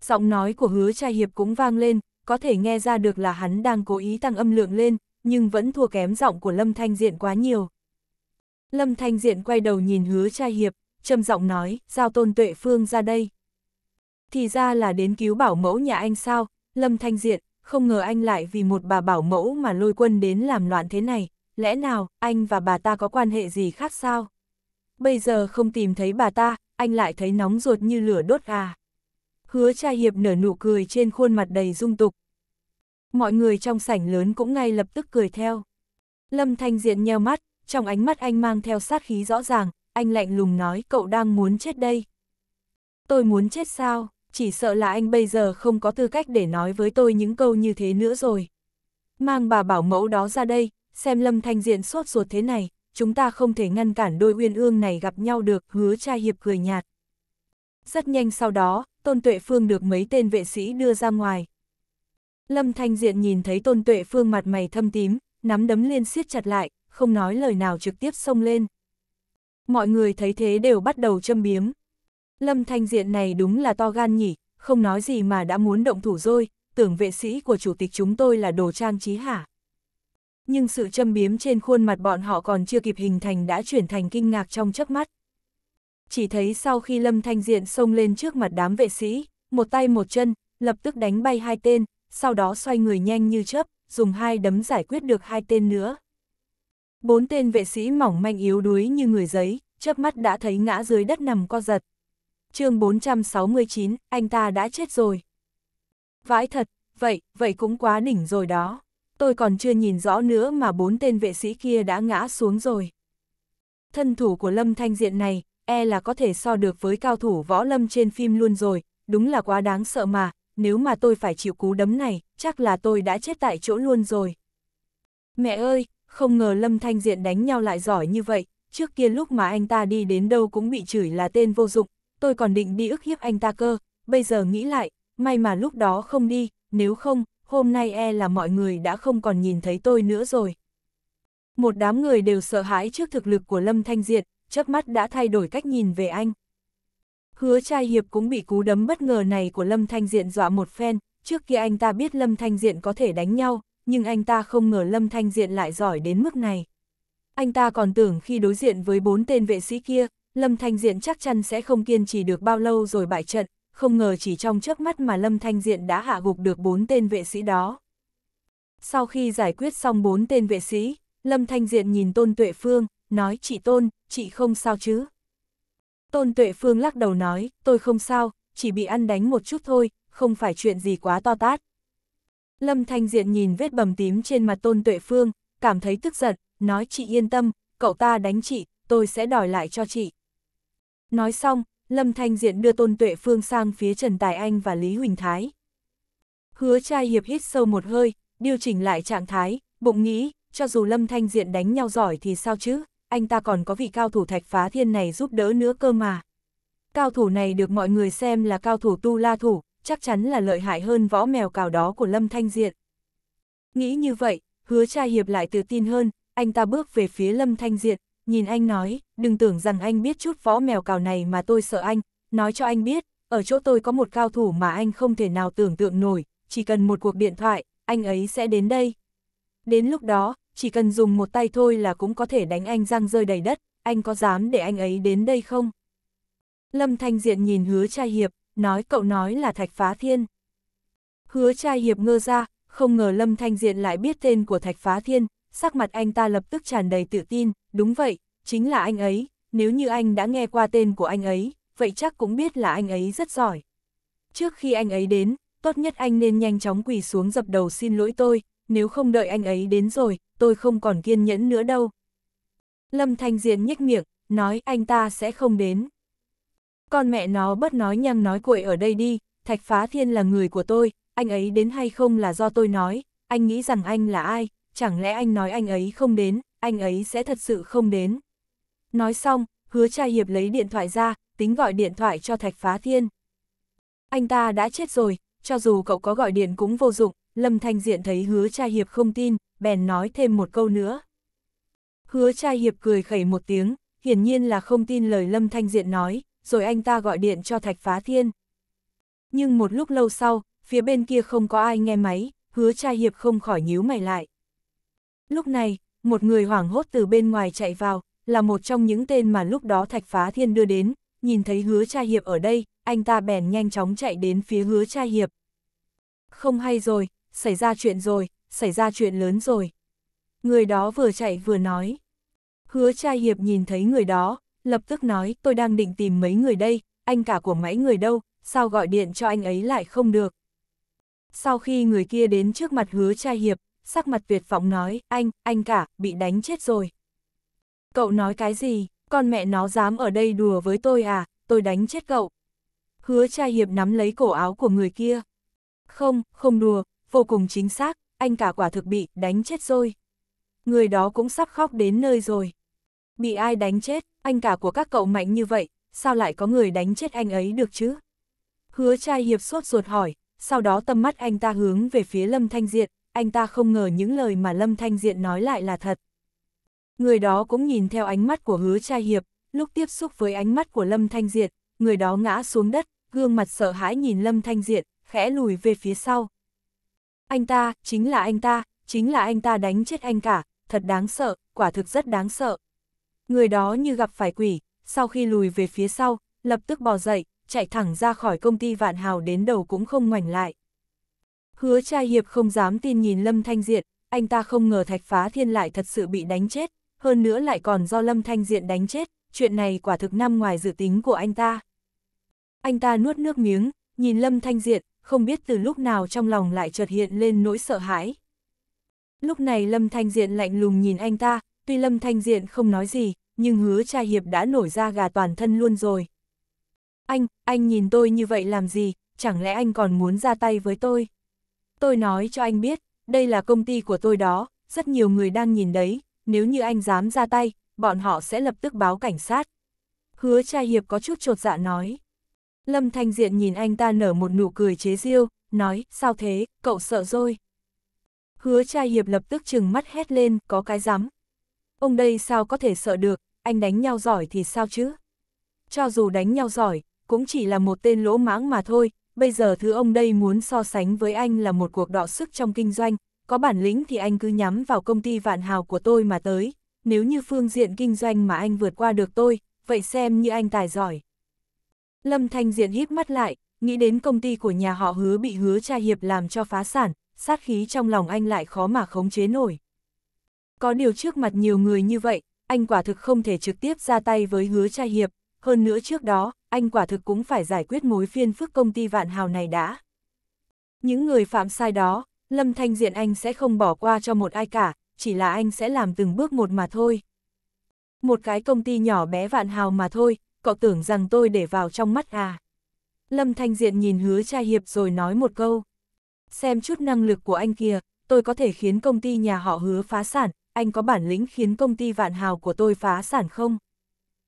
Giọng nói của hứa trai hiệp cũng vang lên, có thể nghe ra được là hắn đang cố ý tăng âm lượng lên, nhưng vẫn thua kém giọng của Lâm Thanh Diện quá nhiều. Lâm Thanh Diện quay đầu nhìn hứa trai hiệp, trầm giọng nói, giao tôn tuệ phương ra đây. Thì ra là đến cứu bảo mẫu nhà anh sao, Lâm Thanh Diện, không ngờ anh lại vì một bà bảo mẫu mà lôi quân đến làm loạn thế này, lẽ nào anh và bà ta có quan hệ gì khác sao? Bây giờ không tìm thấy bà ta, anh lại thấy nóng ruột như lửa đốt à. Hứa cha hiệp nở nụ cười trên khuôn mặt đầy dung tục. Mọi người trong sảnh lớn cũng ngay lập tức cười theo. Lâm Thanh Diện nheo mắt, trong ánh mắt anh mang theo sát khí rõ ràng, anh lạnh lùng nói cậu đang muốn chết đây. Tôi muốn chết sao, chỉ sợ là anh bây giờ không có tư cách để nói với tôi những câu như thế nữa rồi. Mang bà bảo mẫu đó ra đây, xem Lâm Thanh Diện sốt ruột thế này, chúng ta không thể ngăn cản đôi uyên ương này gặp nhau được, hứa cha hiệp cười nhạt. Rất nhanh sau đó, Tôn Tuệ Phương được mấy tên vệ sĩ đưa ra ngoài. Lâm Thanh Diện nhìn thấy Tôn Tuệ Phương mặt mày thâm tím, nắm đấm liên siết chặt lại, không nói lời nào trực tiếp xông lên. Mọi người thấy thế đều bắt đầu châm biếm. Lâm Thanh Diện này đúng là to gan nhỉ, không nói gì mà đã muốn động thủ rồi, tưởng vệ sĩ của chủ tịch chúng tôi là đồ trang trí hả? nhưng sự châm biếm trên khuôn mặt bọn họ còn chưa kịp hình thành đã chuyển thành kinh ngạc trong chớp mắt. Chỉ thấy sau khi Lâm Thanh Diện xông lên trước mặt đám vệ sĩ, một tay một chân, lập tức đánh bay hai tên, sau đó xoay người nhanh như chớp, dùng hai đấm giải quyết được hai tên nữa. Bốn tên vệ sĩ mỏng manh yếu đuối như người giấy, chớp mắt đã thấy ngã dưới đất nằm co giật. chương 469, anh ta đã chết rồi. Vãi thật, vậy, vậy cũng quá đỉnh rồi đó tôi còn chưa nhìn rõ nữa mà bốn tên vệ sĩ kia đã ngã xuống rồi. Thân thủ của Lâm Thanh Diện này, e là có thể so được với cao thủ võ lâm trên phim luôn rồi, đúng là quá đáng sợ mà, nếu mà tôi phải chịu cú đấm này, chắc là tôi đã chết tại chỗ luôn rồi. Mẹ ơi, không ngờ Lâm Thanh Diện đánh nhau lại giỏi như vậy, trước kia lúc mà anh ta đi đến đâu cũng bị chửi là tên vô dụng, tôi còn định đi ức hiếp anh ta cơ, bây giờ nghĩ lại, may mà lúc đó không đi, nếu không, hôm nay e là mọi người đã không còn nhìn thấy tôi nữa rồi. Một đám người đều sợ hãi trước thực lực của Lâm Thanh Diệt, chớp mắt đã thay đổi cách nhìn về anh. Hứa trai hiệp cũng bị cú đấm bất ngờ này của Lâm Thanh Diện dọa một phen, trước kia anh ta biết Lâm Thanh Diện có thể đánh nhau, nhưng anh ta không ngờ Lâm Thanh Diện lại giỏi đến mức này. Anh ta còn tưởng khi đối diện với bốn tên vệ sĩ kia, Lâm Thanh Diện chắc chắn sẽ không kiên trì được bao lâu rồi bại trận, không ngờ chỉ trong trước mắt mà Lâm Thanh Diện đã hạ gục được bốn tên vệ sĩ đó. Sau khi giải quyết xong bốn tên vệ sĩ, Lâm Thanh Diện nhìn Tôn Tuệ Phương, nói chị Tôn, chị không sao chứ. Tôn Tuệ Phương lắc đầu nói, tôi không sao, chỉ bị ăn đánh một chút thôi, không phải chuyện gì quá to tát. Lâm Thanh Diện nhìn vết bầm tím trên mặt Tôn Tuệ Phương, cảm thấy tức giận, nói chị yên tâm, cậu ta đánh chị, tôi sẽ đòi lại cho chị. Nói xong, Lâm Thanh Diện đưa Tôn Tuệ Phương sang phía Trần Tài Anh và Lý Huỳnh Thái. Hứa trai hiệp hít sâu một hơi, điều chỉnh lại trạng thái, bụng nghĩ, cho dù Lâm Thanh Diện đánh nhau giỏi thì sao chứ, anh ta còn có vị cao thủ thạch phá thiên này giúp đỡ nữa cơ mà. Cao thủ này được mọi người xem là cao thủ tu la thủ, chắc chắn là lợi hại hơn võ mèo cào đó của Lâm Thanh Diện. Nghĩ như vậy, hứa trai hiệp lại tự tin hơn, anh ta bước về phía Lâm Thanh Diện, nhìn anh nói, đừng tưởng rằng anh biết chút võ mèo cào này mà tôi sợ anh, nói cho anh biết, ở chỗ tôi có một cao thủ mà anh không thể nào tưởng tượng nổi, chỉ cần một cuộc điện thoại, anh ấy sẽ đến đây. Đến lúc đó, chỉ cần dùng một tay thôi là cũng có thể đánh anh răng rơi đầy đất, anh có dám để anh ấy đến đây không? Lâm Thanh Diện nhìn hứa trai hiệp, nói cậu nói là Thạch Phá Thiên. Hứa trai hiệp ngơ ra, không ngờ Lâm Thanh Diện lại biết tên của Thạch Phá Thiên, sắc mặt anh ta lập tức tràn đầy tự tin, đúng vậy, chính là anh ấy, nếu như anh đã nghe qua tên của anh ấy, vậy chắc cũng biết là anh ấy rất giỏi. Trước khi anh ấy đến, tốt nhất anh nên nhanh chóng quỳ xuống dập đầu xin lỗi tôi, nếu không đợi anh ấy đến rồi, tôi không còn kiên nhẫn nữa đâu. Lâm Thanh Diện nhếch miệng, nói anh ta sẽ không đến. Con mẹ nó bất nói nhăng nói cuội ở đây đi, Thạch Phá Thiên là người của tôi, anh ấy đến hay không là do tôi nói, anh nghĩ rằng anh là ai, chẳng lẽ anh nói anh ấy không đến, anh ấy sẽ thật sự không đến. Nói xong, hứa trai hiệp lấy điện thoại ra, tính gọi điện thoại cho Thạch Phá Thiên. Anh ta đã chết rồi, cho dù cậu có gọi điện cũng vô dụng, Lâm Thanh Diện thấy hứa trai hiệp không tin, bèn nói thêm một câu nữa. Hứa trai hiệp cười khẩy một tiếng, hiển nhiên là không tin lời Lâm Thanh Diện nói, rồi anh ta gọi điện cho Thạch Phá Thiên. Nhưng một lúc lâu sau, phía bên kia không có ai nghe máy, hứa trai hiệp không khỏi nhíu mày lại. Lúc này, một người hoảng hốt từ bên ngoài chạy vào, là một trong những tên mà lúc đó Thạch Phá Thiên đưa đến, nhìn thấy hứa cha hiệp ở đây, anh ta bèn nhanh chóng chạy đến phía hứa cha hiệp. Không hay rồi, xảy ra chuyện rồi, xảy ra chuyện lớn rồi. Người đó vừa chạy vừa nói. Hứa cha hiệp nhìn thấy người đó, lập tức nói tôi đang định tìm mấy người đây, anh cả của mấy người đâu, sao gọi điện cho anh ấy lại không được. Sau khi người kia đến trước mặt hứa cha hiệp, sắc mặt tuyệt vọng nói, anh, anh cả, bị đánh chết rồi. Cậu nói cái gì, con mẹ nó dám ở đây đùa với tôi à, tôi đánh chết cậu. Hứa trai hiệp nắm lấy cổ áo của người kia. Không, không đùa, vô cùng chính xác, anh cả quả thực bị đánh chết rồi. Người đó cũng sắp khóc đến nơi rồi. Bị ai đánh chết, anh cả của các cậu mạnh như vậy, sao lại có người đánh chết anh ấy được chứ? Hứa trai hiệp suốt ruột hỏi, sau đó tâm mắt anh ta hướng về phía Lâm Thanh Diện, anh ta không ngờ những lời mà Lâm Thanh Diện nói lại là thật. Người đó cũng nhìn theo ánh mắt của hứa trai hiệp, lúc tiếp xúc với ánh mắt của Lâm Thanh Diện, người đó ngã xuống đất, gương mặt sợ hãi nhìn Lâm Thanh Diện, khẽ lùi về phía sau. Anh ta, chính là anh ta, chính là anh ta đánh chết anh cả, thật đáng sợ, quả thực rất đáng sợ. Người đó như gặp phải quỷ, sau khi lùi về phía sau, lập tức bò dậy, chạy thẳng ra khỏi công ty vạn hào đến đầu cũng không ngoảnh lại. Hứa trai hiệp không dám tin nhìn Lâm Thanh Diện, anh ta không ngờ thạch phá thiên lại thật sự bị đánh chết, hơn nữa lại còn do Lâm Thanh Diện đánh chết, chuyện này quả thực nằm ngoài dự tính của anh ta. Anh ta nuốt nước miếng, nhìn Lâm Thanh Diện, không biết từ lúc nào trong lòng lại chợt hiện lên nỗi sợ hãi. Lúc này Lâm Thanh Diện lạnh lùng nhìn anh ta, tuy Lâm Thanh Diện không nói gì, nhưng hứa trai hiệp đã nổi ra gà toàn thân luôn rồi. Anh, anh nhìn tôi như vậy làm gì, chẳng lẽ anh còn muốn ra tay với tôi? Tôi nói cho anh biết, đây là công ty của tôi đó, rất nhiều người đang nhìn đấy, nếu như anh dám ra tay, bọn họ sẽ lập tức báo cảnh sát. Hứa trai hiệp có chút trột dạ nói. Lâm Thanh Diện nhìn anh ta nở một nụ cười chế giễu nói, sao thế, cậu sợ rồi. Hứa trai hiệp lập tức chừng mắt hét lên, có cái rắm. Ông đây sao có thể sợ được, anh đánh nhau giỏi thì sao chứ? Cho dù đánh nhau giỏi, cũng chỉ là một tên lỗ mãng mà thôi, bây giờ thứ ông đây muốn so sánh với anh là một cuộc đọ sức trong kinh doanh, có bản lĩnh thì anh cứ nhắm vào công ty vạn hào của tôi mà tới, nếu như phương diện kinh doanh mà anh vượt qua được tôi, vậy xem như anh tài giỏi. Lâm Thanh Diện híp mắt lại, nghĩ đến công ty của nhà họ hứa bị hứa tra hiệp làm cho phá sản, sát khí trong lòng anh lại khó mà khống chế nổi. Có điều trước mặt nhiều người như vậy, anh quả thực không thể trực tiếp ra tay với hứa tra hiệp, hơn nữa trước đó, anh quả thực cũng phải giải quyết mối phiên phức công ty vạn hào này đã. Những người phạm sai đó, Lâm Thanh Diện anh sẽ không bỏ qua cho một ai cả, chỉ là anh sẽ làm từng bước một mà thôi. Một cái công ty nhỏ bé vạn hào mà thôi, cậu tưởng rằng tôi để vào trong mắt à. Lâm Thanh Diện nhìn hứa trai hiệp rồi nói một câu. Xem chút năng lực của anh kia, tôi có thể khiến công ty nhà họ hứa phá sản, anh có bản lĩnh khiến công ty vạn hào của tôi phá sản không?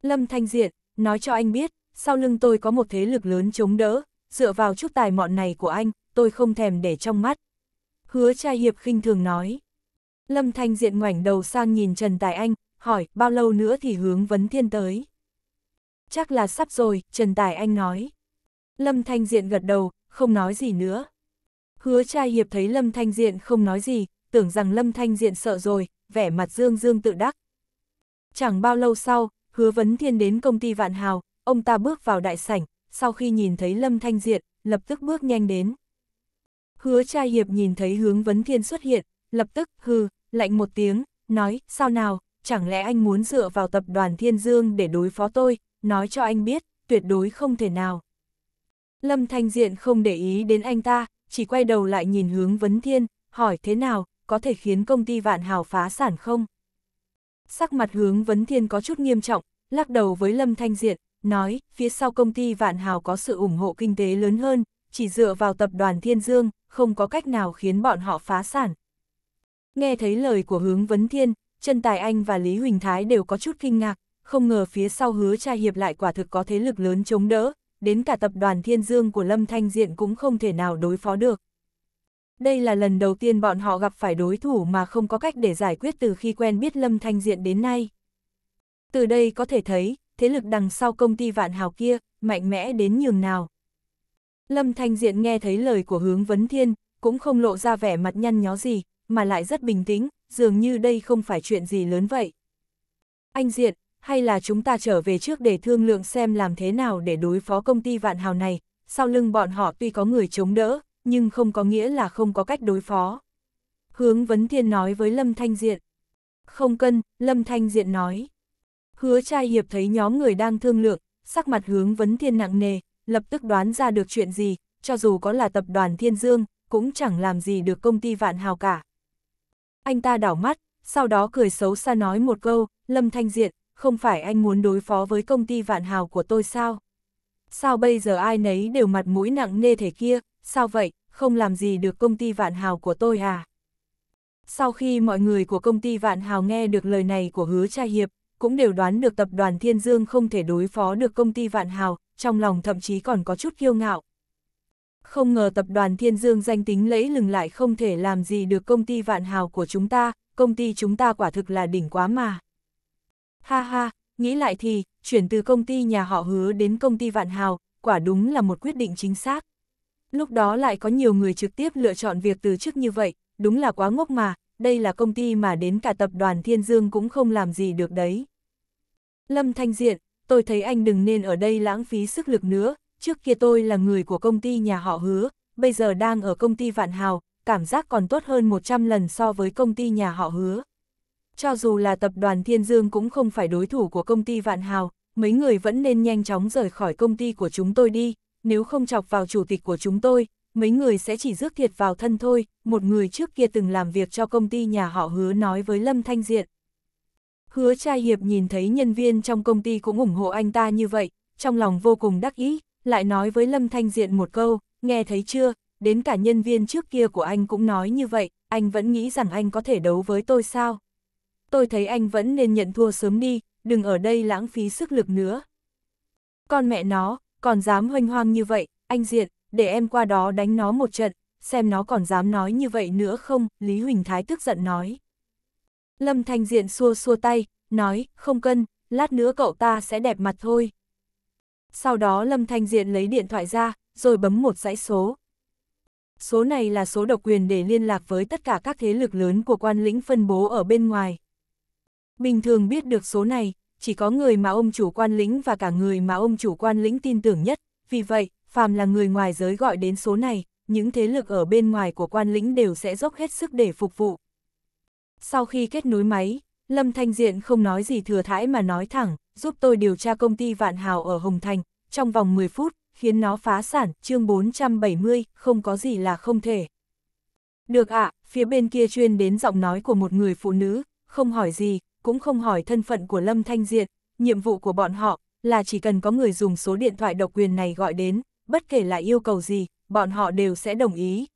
Lâm Thanh Diện, nói cho anh biết, sau lưng tôi có một thế lực lớn chống đỡ, dựa vào chút tài mọn này của anh, tôi không thèm để trong mắt. Hứa trai hiệp khinh thường nói. Lâm Thanh Diện ngoảnh đầu sang nhìn Trần Tài Anh, hỏi bao lâu nữa thì hướng vấn thiên tới. Chắc là sắp rồi, Trần Tài Anh nói. Lâm Thanh Diện gật đầu, không nói gì nữa. Hứa trai hiệp thấy Lâm Thanh Diện không nói gì, tưởng rằng Lâm Thanh Diện sợ rồi, vẻ mặt dương dương tự đắc. Chẳng bao lâu sau, hứa vấn thiên đến công ty Vạn Hào, Ông ta bước vào đại sảnh, sau khi nhìn thấy Lâm Thanh Diện, lập tức bước nhanh đến. Hứa trai hiệp nhìn thấy hướng vấn thiên xuất hiện, lập tức hừ, lạnh một tiếng, nói, sao nào, chẳng lẽ anh muốn dựa vào tập đoàn Thiên Dương để đối phó tôi, nói cho anh biết, tuyệt đối không thể nào. Lâm Thanh Diện không để ý đến anh ta, chỉ quay đầu lại nhìn hướng vấn thiên, hỏi thế nào, có thể khiến công ty vạn hào phá sản không? Sắc mặt hướng vấn thiên có chút nghiêm trọng, lắc đầu với Lâm Thanh Diện, nói, phía sau công ty Vạn Hào có sự ủng hộ kinh tế lớn hơn, chỉ dựa vào tập đoàn Thiên Dương, không có cách nào khiến bọn họ phá sản. Nghe thấy lời của hướng vấn thiên, Trần Tài Anh và Lý Huỳnh Thái đều có chút kinh ngạc, không ngờ phía sau hứa tra hiệp lại quả thực có thế lực lớn chống đỡ, đến cả tập đoàn Thiên Dương của Lâm Thanh Diện cũng không thể nào đối phó được. Đây là lần đầu tiên bọn họ gặp phải đối thủ mà không có cách để giải quyết từ khi quen biết Lâm Thanh Diện đến nay. Từ đây có thể thấy, thế lực đằng sau công ty vạn hào kia, mạnh mẽ đến nhường nào. Lâm Thanh Diện nghe thấy lời của hướng vấn thiên, cũng không lộ ra vẻ mặt nhăn nhó gì, mà lại rất bình tĩnh, dường như đây không phải chuyện gì lớn vậy. Anh Diện, hay là chúng ta trở về trước để thương lượng xem làm thế nào để đối phó công ty vạn hào này, sau lưng bọn họ tuy có người chống đỡ, nhưng không có nghĩa là không có cách đối phó. Hướng Vấn Thiên nói với Lâm Thanh Diện. Không cần Lâm Thanh Diện nói. Hứa trai hiệp thấy nhóm người đang thương lượng, sắc mặt hướng vấn thiên nặng nề, lập tức đoán ra được chuyện gì, cho dù có là tập đoàn Thiên Dương, cũng chẳng làm gì được công ty vạn hào cả. Anh ta đảo mắt, sau đó cười xấu xa nói một câu, Lâm Thanh Diện, không phải anh muốn đối phó với công ty vạn hào của tôi sao? Sao bây giờ ai nấy đều mặt mũi nặng nê thể kia, sao vậy, không làm gì được công ty vạn hào của tôi à? Sau khi mọi người của công ty vạn hào nghe được lời này của hứa trai hiệp, cũng đều đoán được tập đoàn Thiên Dương không thể đối phó được công ty Vạn Hào, trong lòng thậm chí còn có chút kiêu ngạo. Không ngờ tập đoàn Thiên Dương danh tính lẫy lừng lại không thể làm gì được công ty Vạn Hào của chúng ta, công ty chúng ta quả thực là đỉnh quá mà. Ha ha, nghĩ lại thì, chuyển từ công ty nhà họ hứa đến công ty Vạn Hào, quả đúng là một quyết định chính xác. Lúc đó lại có nhiều người trực tiếp lựa chọn việc từ chức như vậy, đúng là quá ngốc mà, đây là công ty mà đến cả tập đoàn Thiên Dương cũng không làm gì được đấy. Lâm Thanh Diện, tôi thấy anh đừng nên ở đây lãng phí sức lực nữa, trước kia tôi là người của công ty nhà họ hứa, bây giờ đang ở công ty Vạn Hào, cảm giác còn tốt hơn 100 lần so với công ty nhà họ hứa. Cho dù là tập đoàn Thiên Dương cũng không phải đối thủ của công ty Vạn Hào, mấy người vẫn nên nhanh chóng rời khỏi công ty của chúng tôi đi, nếu không chọc vào chủ tịch của chúng tôi, mấy người sẽ chỉ rước thiệt vào thân thôi, một người trước kia từng làm việc cho công ty nhà họ hứa nói với Lâm Thanh Diện. Hứa trai hiệp nhìn thấy nhân viên trong công ty cũng ủng hộ anh ta như vậy, trong lòng vô cùng đắc ý, lại nói với Lâm Thanh Diện một câu, nghe thấy chưa, đến cả nhân viên trước kia của anh cũng nói như vậy, anh vẫn nghĩ rằng anh có thể đấu với tôi sao? Tôi thấy anh vẫn nên nhận thua sớm đi, đừng ở đây lãng phí sức lực nữa. Con mẹ nó, còn dám hoanh hoang như vậy, anh Diện, để em qua đó đánh nó một trận, xem nó còn dám nói như vậy nữa không, Lý Huỳnh Thái tức giận nói. Lâm Thanh Diện xua xua tay, nói, không cần lát nữa cậu ta sẽ đẹp mặt thôi. Sau đó Lâm Thanh Diện lấy điện thoại ra, rồi bấm một dãy số. Số này là số độc quyền để liên lạc với tất cả các thế lực lớn của quan lĩnh phân bố ở bên ngoài. Bình thường biết được số này, chỉ có người mà ông chủ quan lĩnh và cả người mà ông chủ quan lĩnh tin tưởng nhất, vì vậy, phàm là người ngoài giới gọi đến số này, những thế lực ở bên ngoài của quan lĩnh đều sẽ dốc hết sức để phục vụ. Sau khi kết nối máy, Lâm Thanh Diện không nói gì thừa thãi mà nói thẳng, giúp tôi điều tra công ty Vạn Hào ở Hồng Thành, trong vòng 10 phút, khiến nó phá sản, chương 470, không có gì là không thể. Được ạ, phía bên kia chuyên đến giọng nói của một người phụ nữ, không hỏi gì, cũng không hỏi thân phận của Lâm Thanh Diện, nhiệm vụ của bọn họ là chỉ cần có người dùng số điện thoại độc quyền này gọi đến, bất kể là yêu cầu gì, bọn họ đều sẽ đồng ý.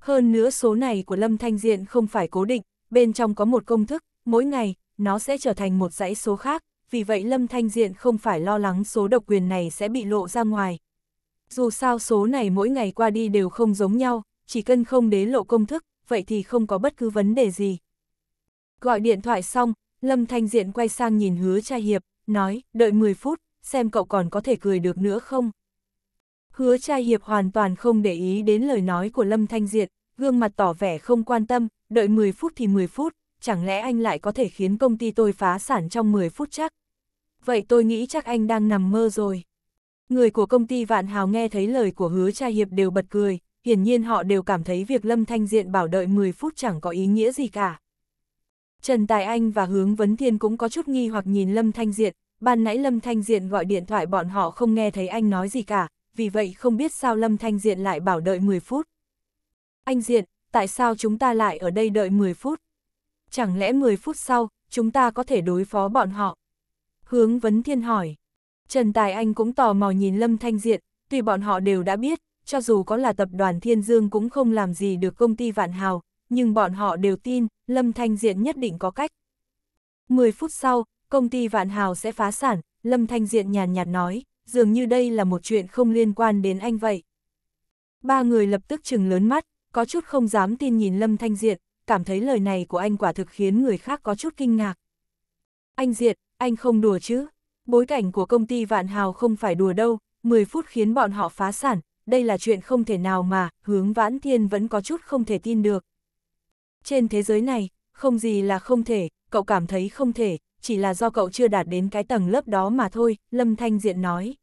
Hơn nữa số này của Lâm Thanh Diện không phải cố định, bên trong có một công thức, mỗi ngày, nó sẽ trở thành một dãy số khác, vì vậy Lâm Thanh Diện không phải lo lắng số độc quyền này sẽ bị lộ ra ngoài. Dù sao số này mỗi ngày qua đi đều không giống nhau, chỉ cần không đế lộ công thức, vậy thì không có bất cứ vấn đề gì. Gọi điện thoại xong, Lâm Thanh Diện quay sang nhìn hứa trai hiệp, nói, đợi 10 phút, xem cậu còn có thể cười được nữa không. Hứa trai hiệp hoàn toàn không để ý đến lời nói của Lâm Thanh Diệt, gương mặt tỏ vẻ không quan tâm, đợi 10 phút thì 10 phút, chẳng lẽ anh lại có thể khiến công ty tôi phá sản trong 10 phút chắc? Vậy tôi nghĩ chắc anh đang nằm mơ rồi. Người của công ty Vạn Hào nghe thấy lời của hứa trai hiệp đều bật cười, hiển nhiên họ đều cảm thấy việc Lâm Thanh Diện bảo đợi 10 phút chẳng có ý nghĩa gì cả. Trần Tài Anh và Hướng Vấn Thiên cũng có chút nghi hoặc nhìn Lâm Thanh Diện, ban nãy Lâm Thanh Diện gọi điện thoại bọn họ không nghe thấy anh nói gì cả, vì vậy không biết sao Lâm Thanh Diện lại bảo đợi 10 phút. Anh Diện, tại sao chúng ta lại ở đây đợi 10 phút? Chẳng lẽ 10 phút sau, chúng ta có thể đối phó bọn họ? Hướng Vấn Thiên hỏi. Trần Tài Anh cũng tò mò nhìn Lâm Thanh Diện, tuy bọn họ đều đã biết, cho dù có là tập đoàn Thiên Dương cũng không làm gì được công ty Vạn Hào, nhưng bọn họ đều tin, Lâm Thanh Diện nhất định có cách. 10 phút sau, công ty Vạn Hào sẽ phá sản, Lâm Thanh Diện nhàn nhạt nói dường như đây là một chuyện không liên quan đến anh vậy. Ba người lập tức chừng lớn mắt, có chút không dám tin nhìn Lâm Thanh Diệt, cảm thấy lời này của anh quả thực khiến người khác có chút kinh ngạc. Anh Diệt, anh không đùa chứ? Bối cảnh của công ty Vạn Hào không phải đùa đâu, 10 phút khiến bọn họ phá sản, đây là chuyện không thể nào mà, hướng Vãn Thiên vẫn có chút không thể tin được. Trên thế giới này, không gì là không thể, cậu cảm thấy không thể, chỉ là do cậu chưa đạt đến cái tầng lớp đó mà thôi, Lâm Thanh Diện nói.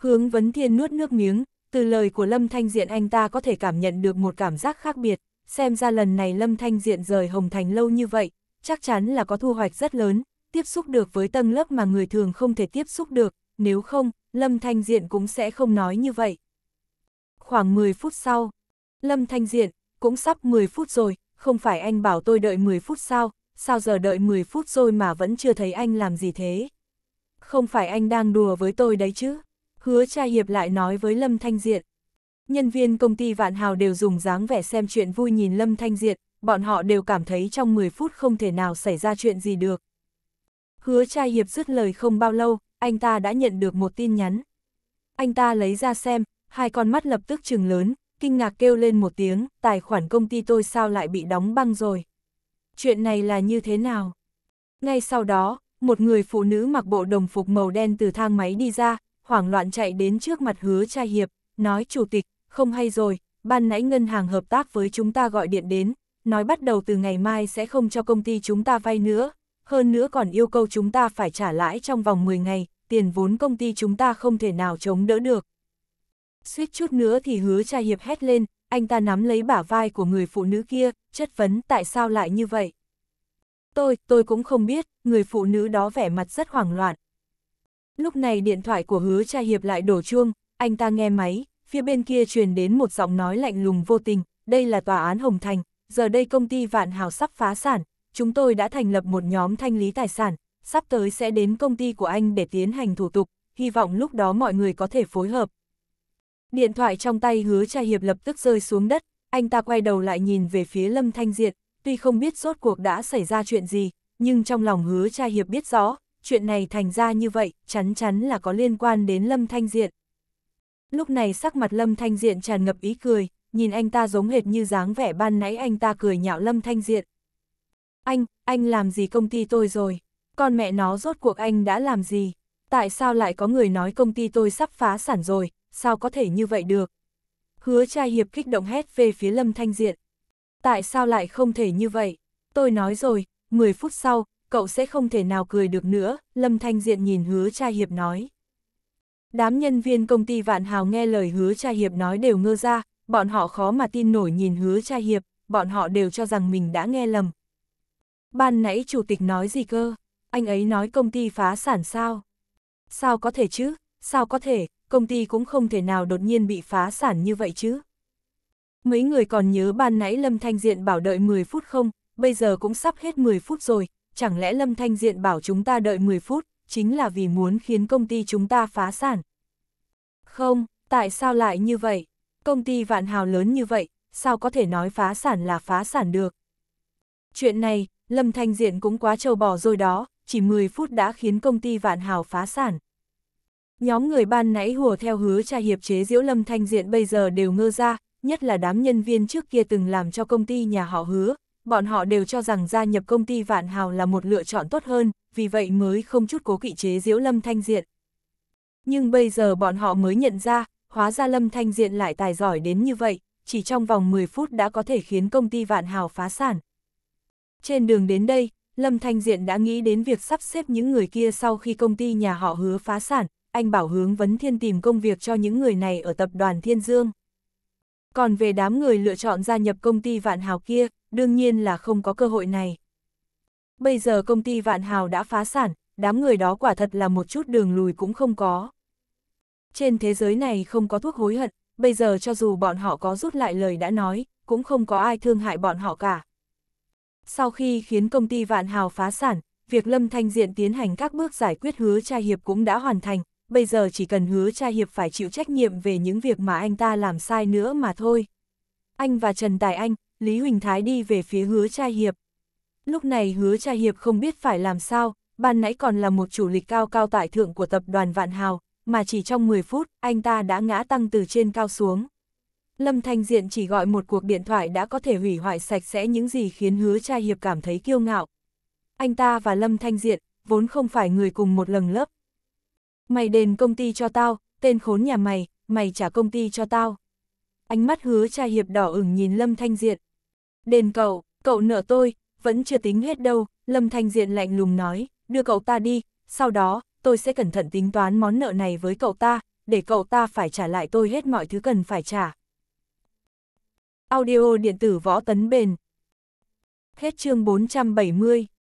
Hướng vấn thiên nuốt nước miếng, từ lời của Lâm Thanh Diện anh ta có thể cảm nhận được một cảm giác khác biệt, xem ra lần này Lâm Thanh Diện rời Hồng Thành lâu như vậy, chắc chắn là có thu hoạch rất lớn, tiếp xúc được với tầng lớp mà người thường không thể tiếp xúc được, nếu không, Lâm Thanh Diện cũng sẽ không nói như vậy. Khoảng 10 phút sau, Lâm Thanh Diện, cũng sắp 10 phút rồi, không phải anh bảo tôi đợi 10 phút sao, sao giờ đợi 10 phút rồi mà vẫn chưa thấy anh làm gì thế? Không phải anh đang đùa với tôi đấy chứ? hứa cha hiệp lại nói với Lâm Thanh diệt Nhân viên công ty Vạn Hào đều dùng dáng vẻ xem chuyện vui nhìn Lâm Thanh diệt bọn họ đều cảm thấy trong 10 phút không thể nào xảy ra chuyện gì được. Hứa cha hiệp dứt lời không bao lâu, anh ta đã nhận được một tin nhắn. Anh ta lấy ra xem, hai con mắt lập tức trừng lớn, kinh ngạc kêu lên một tiếng, tài khoản công ty tôi sao lại bị đóng băng rồi. Chuyện này là như thế nào? Ngay sau đó, một người phụ nữ mặc bộ đồng phục màu đen từ thang máy đi ra, hoảng loạn chạy đến trước mặt hứa trai hiệp, nói chủ tịch, không hay rồi, ban nãy ngân hàng hợp tác với chúng ta gọi điện đến, nói bắt đầu từ ngày mai sẽ không cho công ty chúng ta vay nữa, hơn nữa còn yêu cầu chúng ta phải trả lãi trong vòng 10 ngày, tiền vốn công ty chúng ta không thể nào chống đỡ được. Suýt chút nữa thì hứa trai hiệp hét lên, anh ta nắm lấy bả vai của người phụ nữ kia, chất vấn tại sao lại như vậy. Tôi, tôi cũng không biết, người phụ nữ đó vẻ mặt rất hoảng loạn, Lúc này điện thoại của hứa cha hiệp lại đổ chuông, anh ta nghe máy, phía bên kia truyền đến một giọng nói lạnh lùng vô tình, đây là tòa án Hồng Thành, giờ đây công ty Vạn Hào sắp phá sản, chúng tôi đã thành lập một nhóm thanh lý tài sản, sắp tới sẽ đến công ty của anh để tiến hành thủ tục, hy vọng lúc đó mọi người có thể phối hợp. Điện thoại trong tay hứa cha hiệp lập tức rơi xuống đất, anh ta quay đầu lại nhìn về phía Lâm Thanh Diệt, tuy không biết rốt cuộc đã xảy ra chuyện gì, nhưng trong lòng hứa cha hiệp biết rõ, chuyện này thành ra như vậy, chắn chắn là có liên quan đến Lâm Thanh Diện. Lúc này sắc mặt Lâm Thanh Diện tràn ngập ý cười, nhìn anh ta giống hệt như dáng vẻ ban nãy anh ta cười nhạo Lâm Thanh Diện. Anh, anh làm gì công ty tôi rồi? Con mẹ nó rốt cuộc anh đã làm gì? Tại sao lại có người nói công ty tôi sắp phá sản rồi, sao có thể như vậy được? Hứa trai hiệp kích động hét về phía Lâm Thanh Diện. Tại sao lại không thể như vậy? Tôi nói rồi, 10 phút sau, cậu sẽ không thể nào cười được nữa, Lâm Thanh Diện nhìn hứa Trai hiệp nói. Đám nhân viên công ty Vạn Hào nghe lời hứa Trai hiệp nói đều ngơ ra, bọn họ khó mà tin nổi nhìn hứa Trai hiệp, bọn họ đều cho rằng mình đã nghe lầm. Ban nãy chủ tịch nói gì cơ? Anh ấy nói công ty phá sản sao? Sao có thể chứ? Sao có thể? Công ty cũng không thể nào đột nhiên bị phá sản như vậy chứ? Mấy người còn nhớ ban nãy Lâm Thanh Diện bảo đợi 10 phút không? Bây giờ cũng sắp hết 10 phút rồi, chẳng lẽ Lâm Thanh Diện bảo chúng ta đợi 10 phút, chính là vì muốn khiến công ty chúng ta phá sản. Không, tại sao lại như vậy? Công ty vạn hào lớn như vậy, sao có thể nói phá sản là phá sản được? Chuyện này, Lâm Thanh Diện cũng quá trâu bò rồi đó, chỉ 10 phút đã khiến công ty vạn hào phá sản. Nhóm người ban nãy hùa theo hứa tra hiệp chế diễu Lâm Thanh Diện bây giờ đều ngơ ra, nhất là đám nhân viên trước kia từng làm cho công ty nhà họ hứa, bọn họ đều cho rằng gia nhập công ty Vạn Hào là một lựa chọn tốt hơn, vì vậy mới không chút cố kỵ chế diễu Lâm Thanh Diện. Nhưng bây giờ bọn họ mới nhận ra, hóa ra Lâm Thanh Diện lại tài giỏi đến như vậy, chỉ trong vòng 10 phút đã có thể khiến công ty Vạn Hào phá sản. Trên đường đến đây, Lâm Thanh Diện đã nghĩ đến việc sắp xếp những người kia sau khi công ty nhà họ hứa phá sản, anh bảo hướng Vấn Thiên tìm công việc cho những người này ở tập đoàn Thiên Dương còn về đám người lựa chọn gia nhập công ty Vạn Hào kia, đương nhiên là không có cơ hội này. Bây giờ công ty Vạn Hào đã phá sản, đám người đó quả thật là một chút đường lùi cũng không có. Trên thế giới này không có thuốc hối hận, bây giờ cho dù bọn họ có rút lại lời đã nói, cũng không có ai thương hại bọn họ cả. Sau khi khiến công ty Vạn Hào phá sản, việc Lâm Thanh Diện tiến hành các bước giải quyết hứa Trai hiệp cũng đã hoàn thành, bây giờ chỉ cần hứa cha hiệp phải chịu trách nhiệm về những việc mà anh ta làm sai nữa mà thôi. Anh và Trần Tài Anh, Lý Huỳnh Thái đi về phía hứa cha hiệp. Lúc này hứa cha hiệp không biết phải làm sao, ban nãy còn là một chủ lịch cao cao tại thượng của tập đoàn Vạn Hào, mà chỉ trong 10 phút, anh ta đã ngã tăng từ trên cao xuống. Lâm Thanh Diện chỉ gọi một cuộc điện thoại đã có thể hủy hoại sạch sẽ những gì khiến hứa cha hiệp cảm thấy kiêu ngạo. Anh ta và Lâm Thanh Diện, vốn không phải người cùng một lần lớp, Mày đền công ty cho tao, tên khốn nhà mày, mày trả công ty cho tao. Ánh mắt hứa cha hiệp đỏ ửng nhìn Lâm Thanh Diện. Đền cậu, cậu nợ tôi, vẫn chưa tính hết đâu, Lâm Thanh Diện lạnh lùng nói, đưa cậu ta đi, sau đó, tôi sẽ cẩn thận tính toán món nợ này với cậu ta, để cậu ta phải trả lại tôi hết mọi thứ cần phải trả. Audio điện tử võ tấn bền Hết chương 470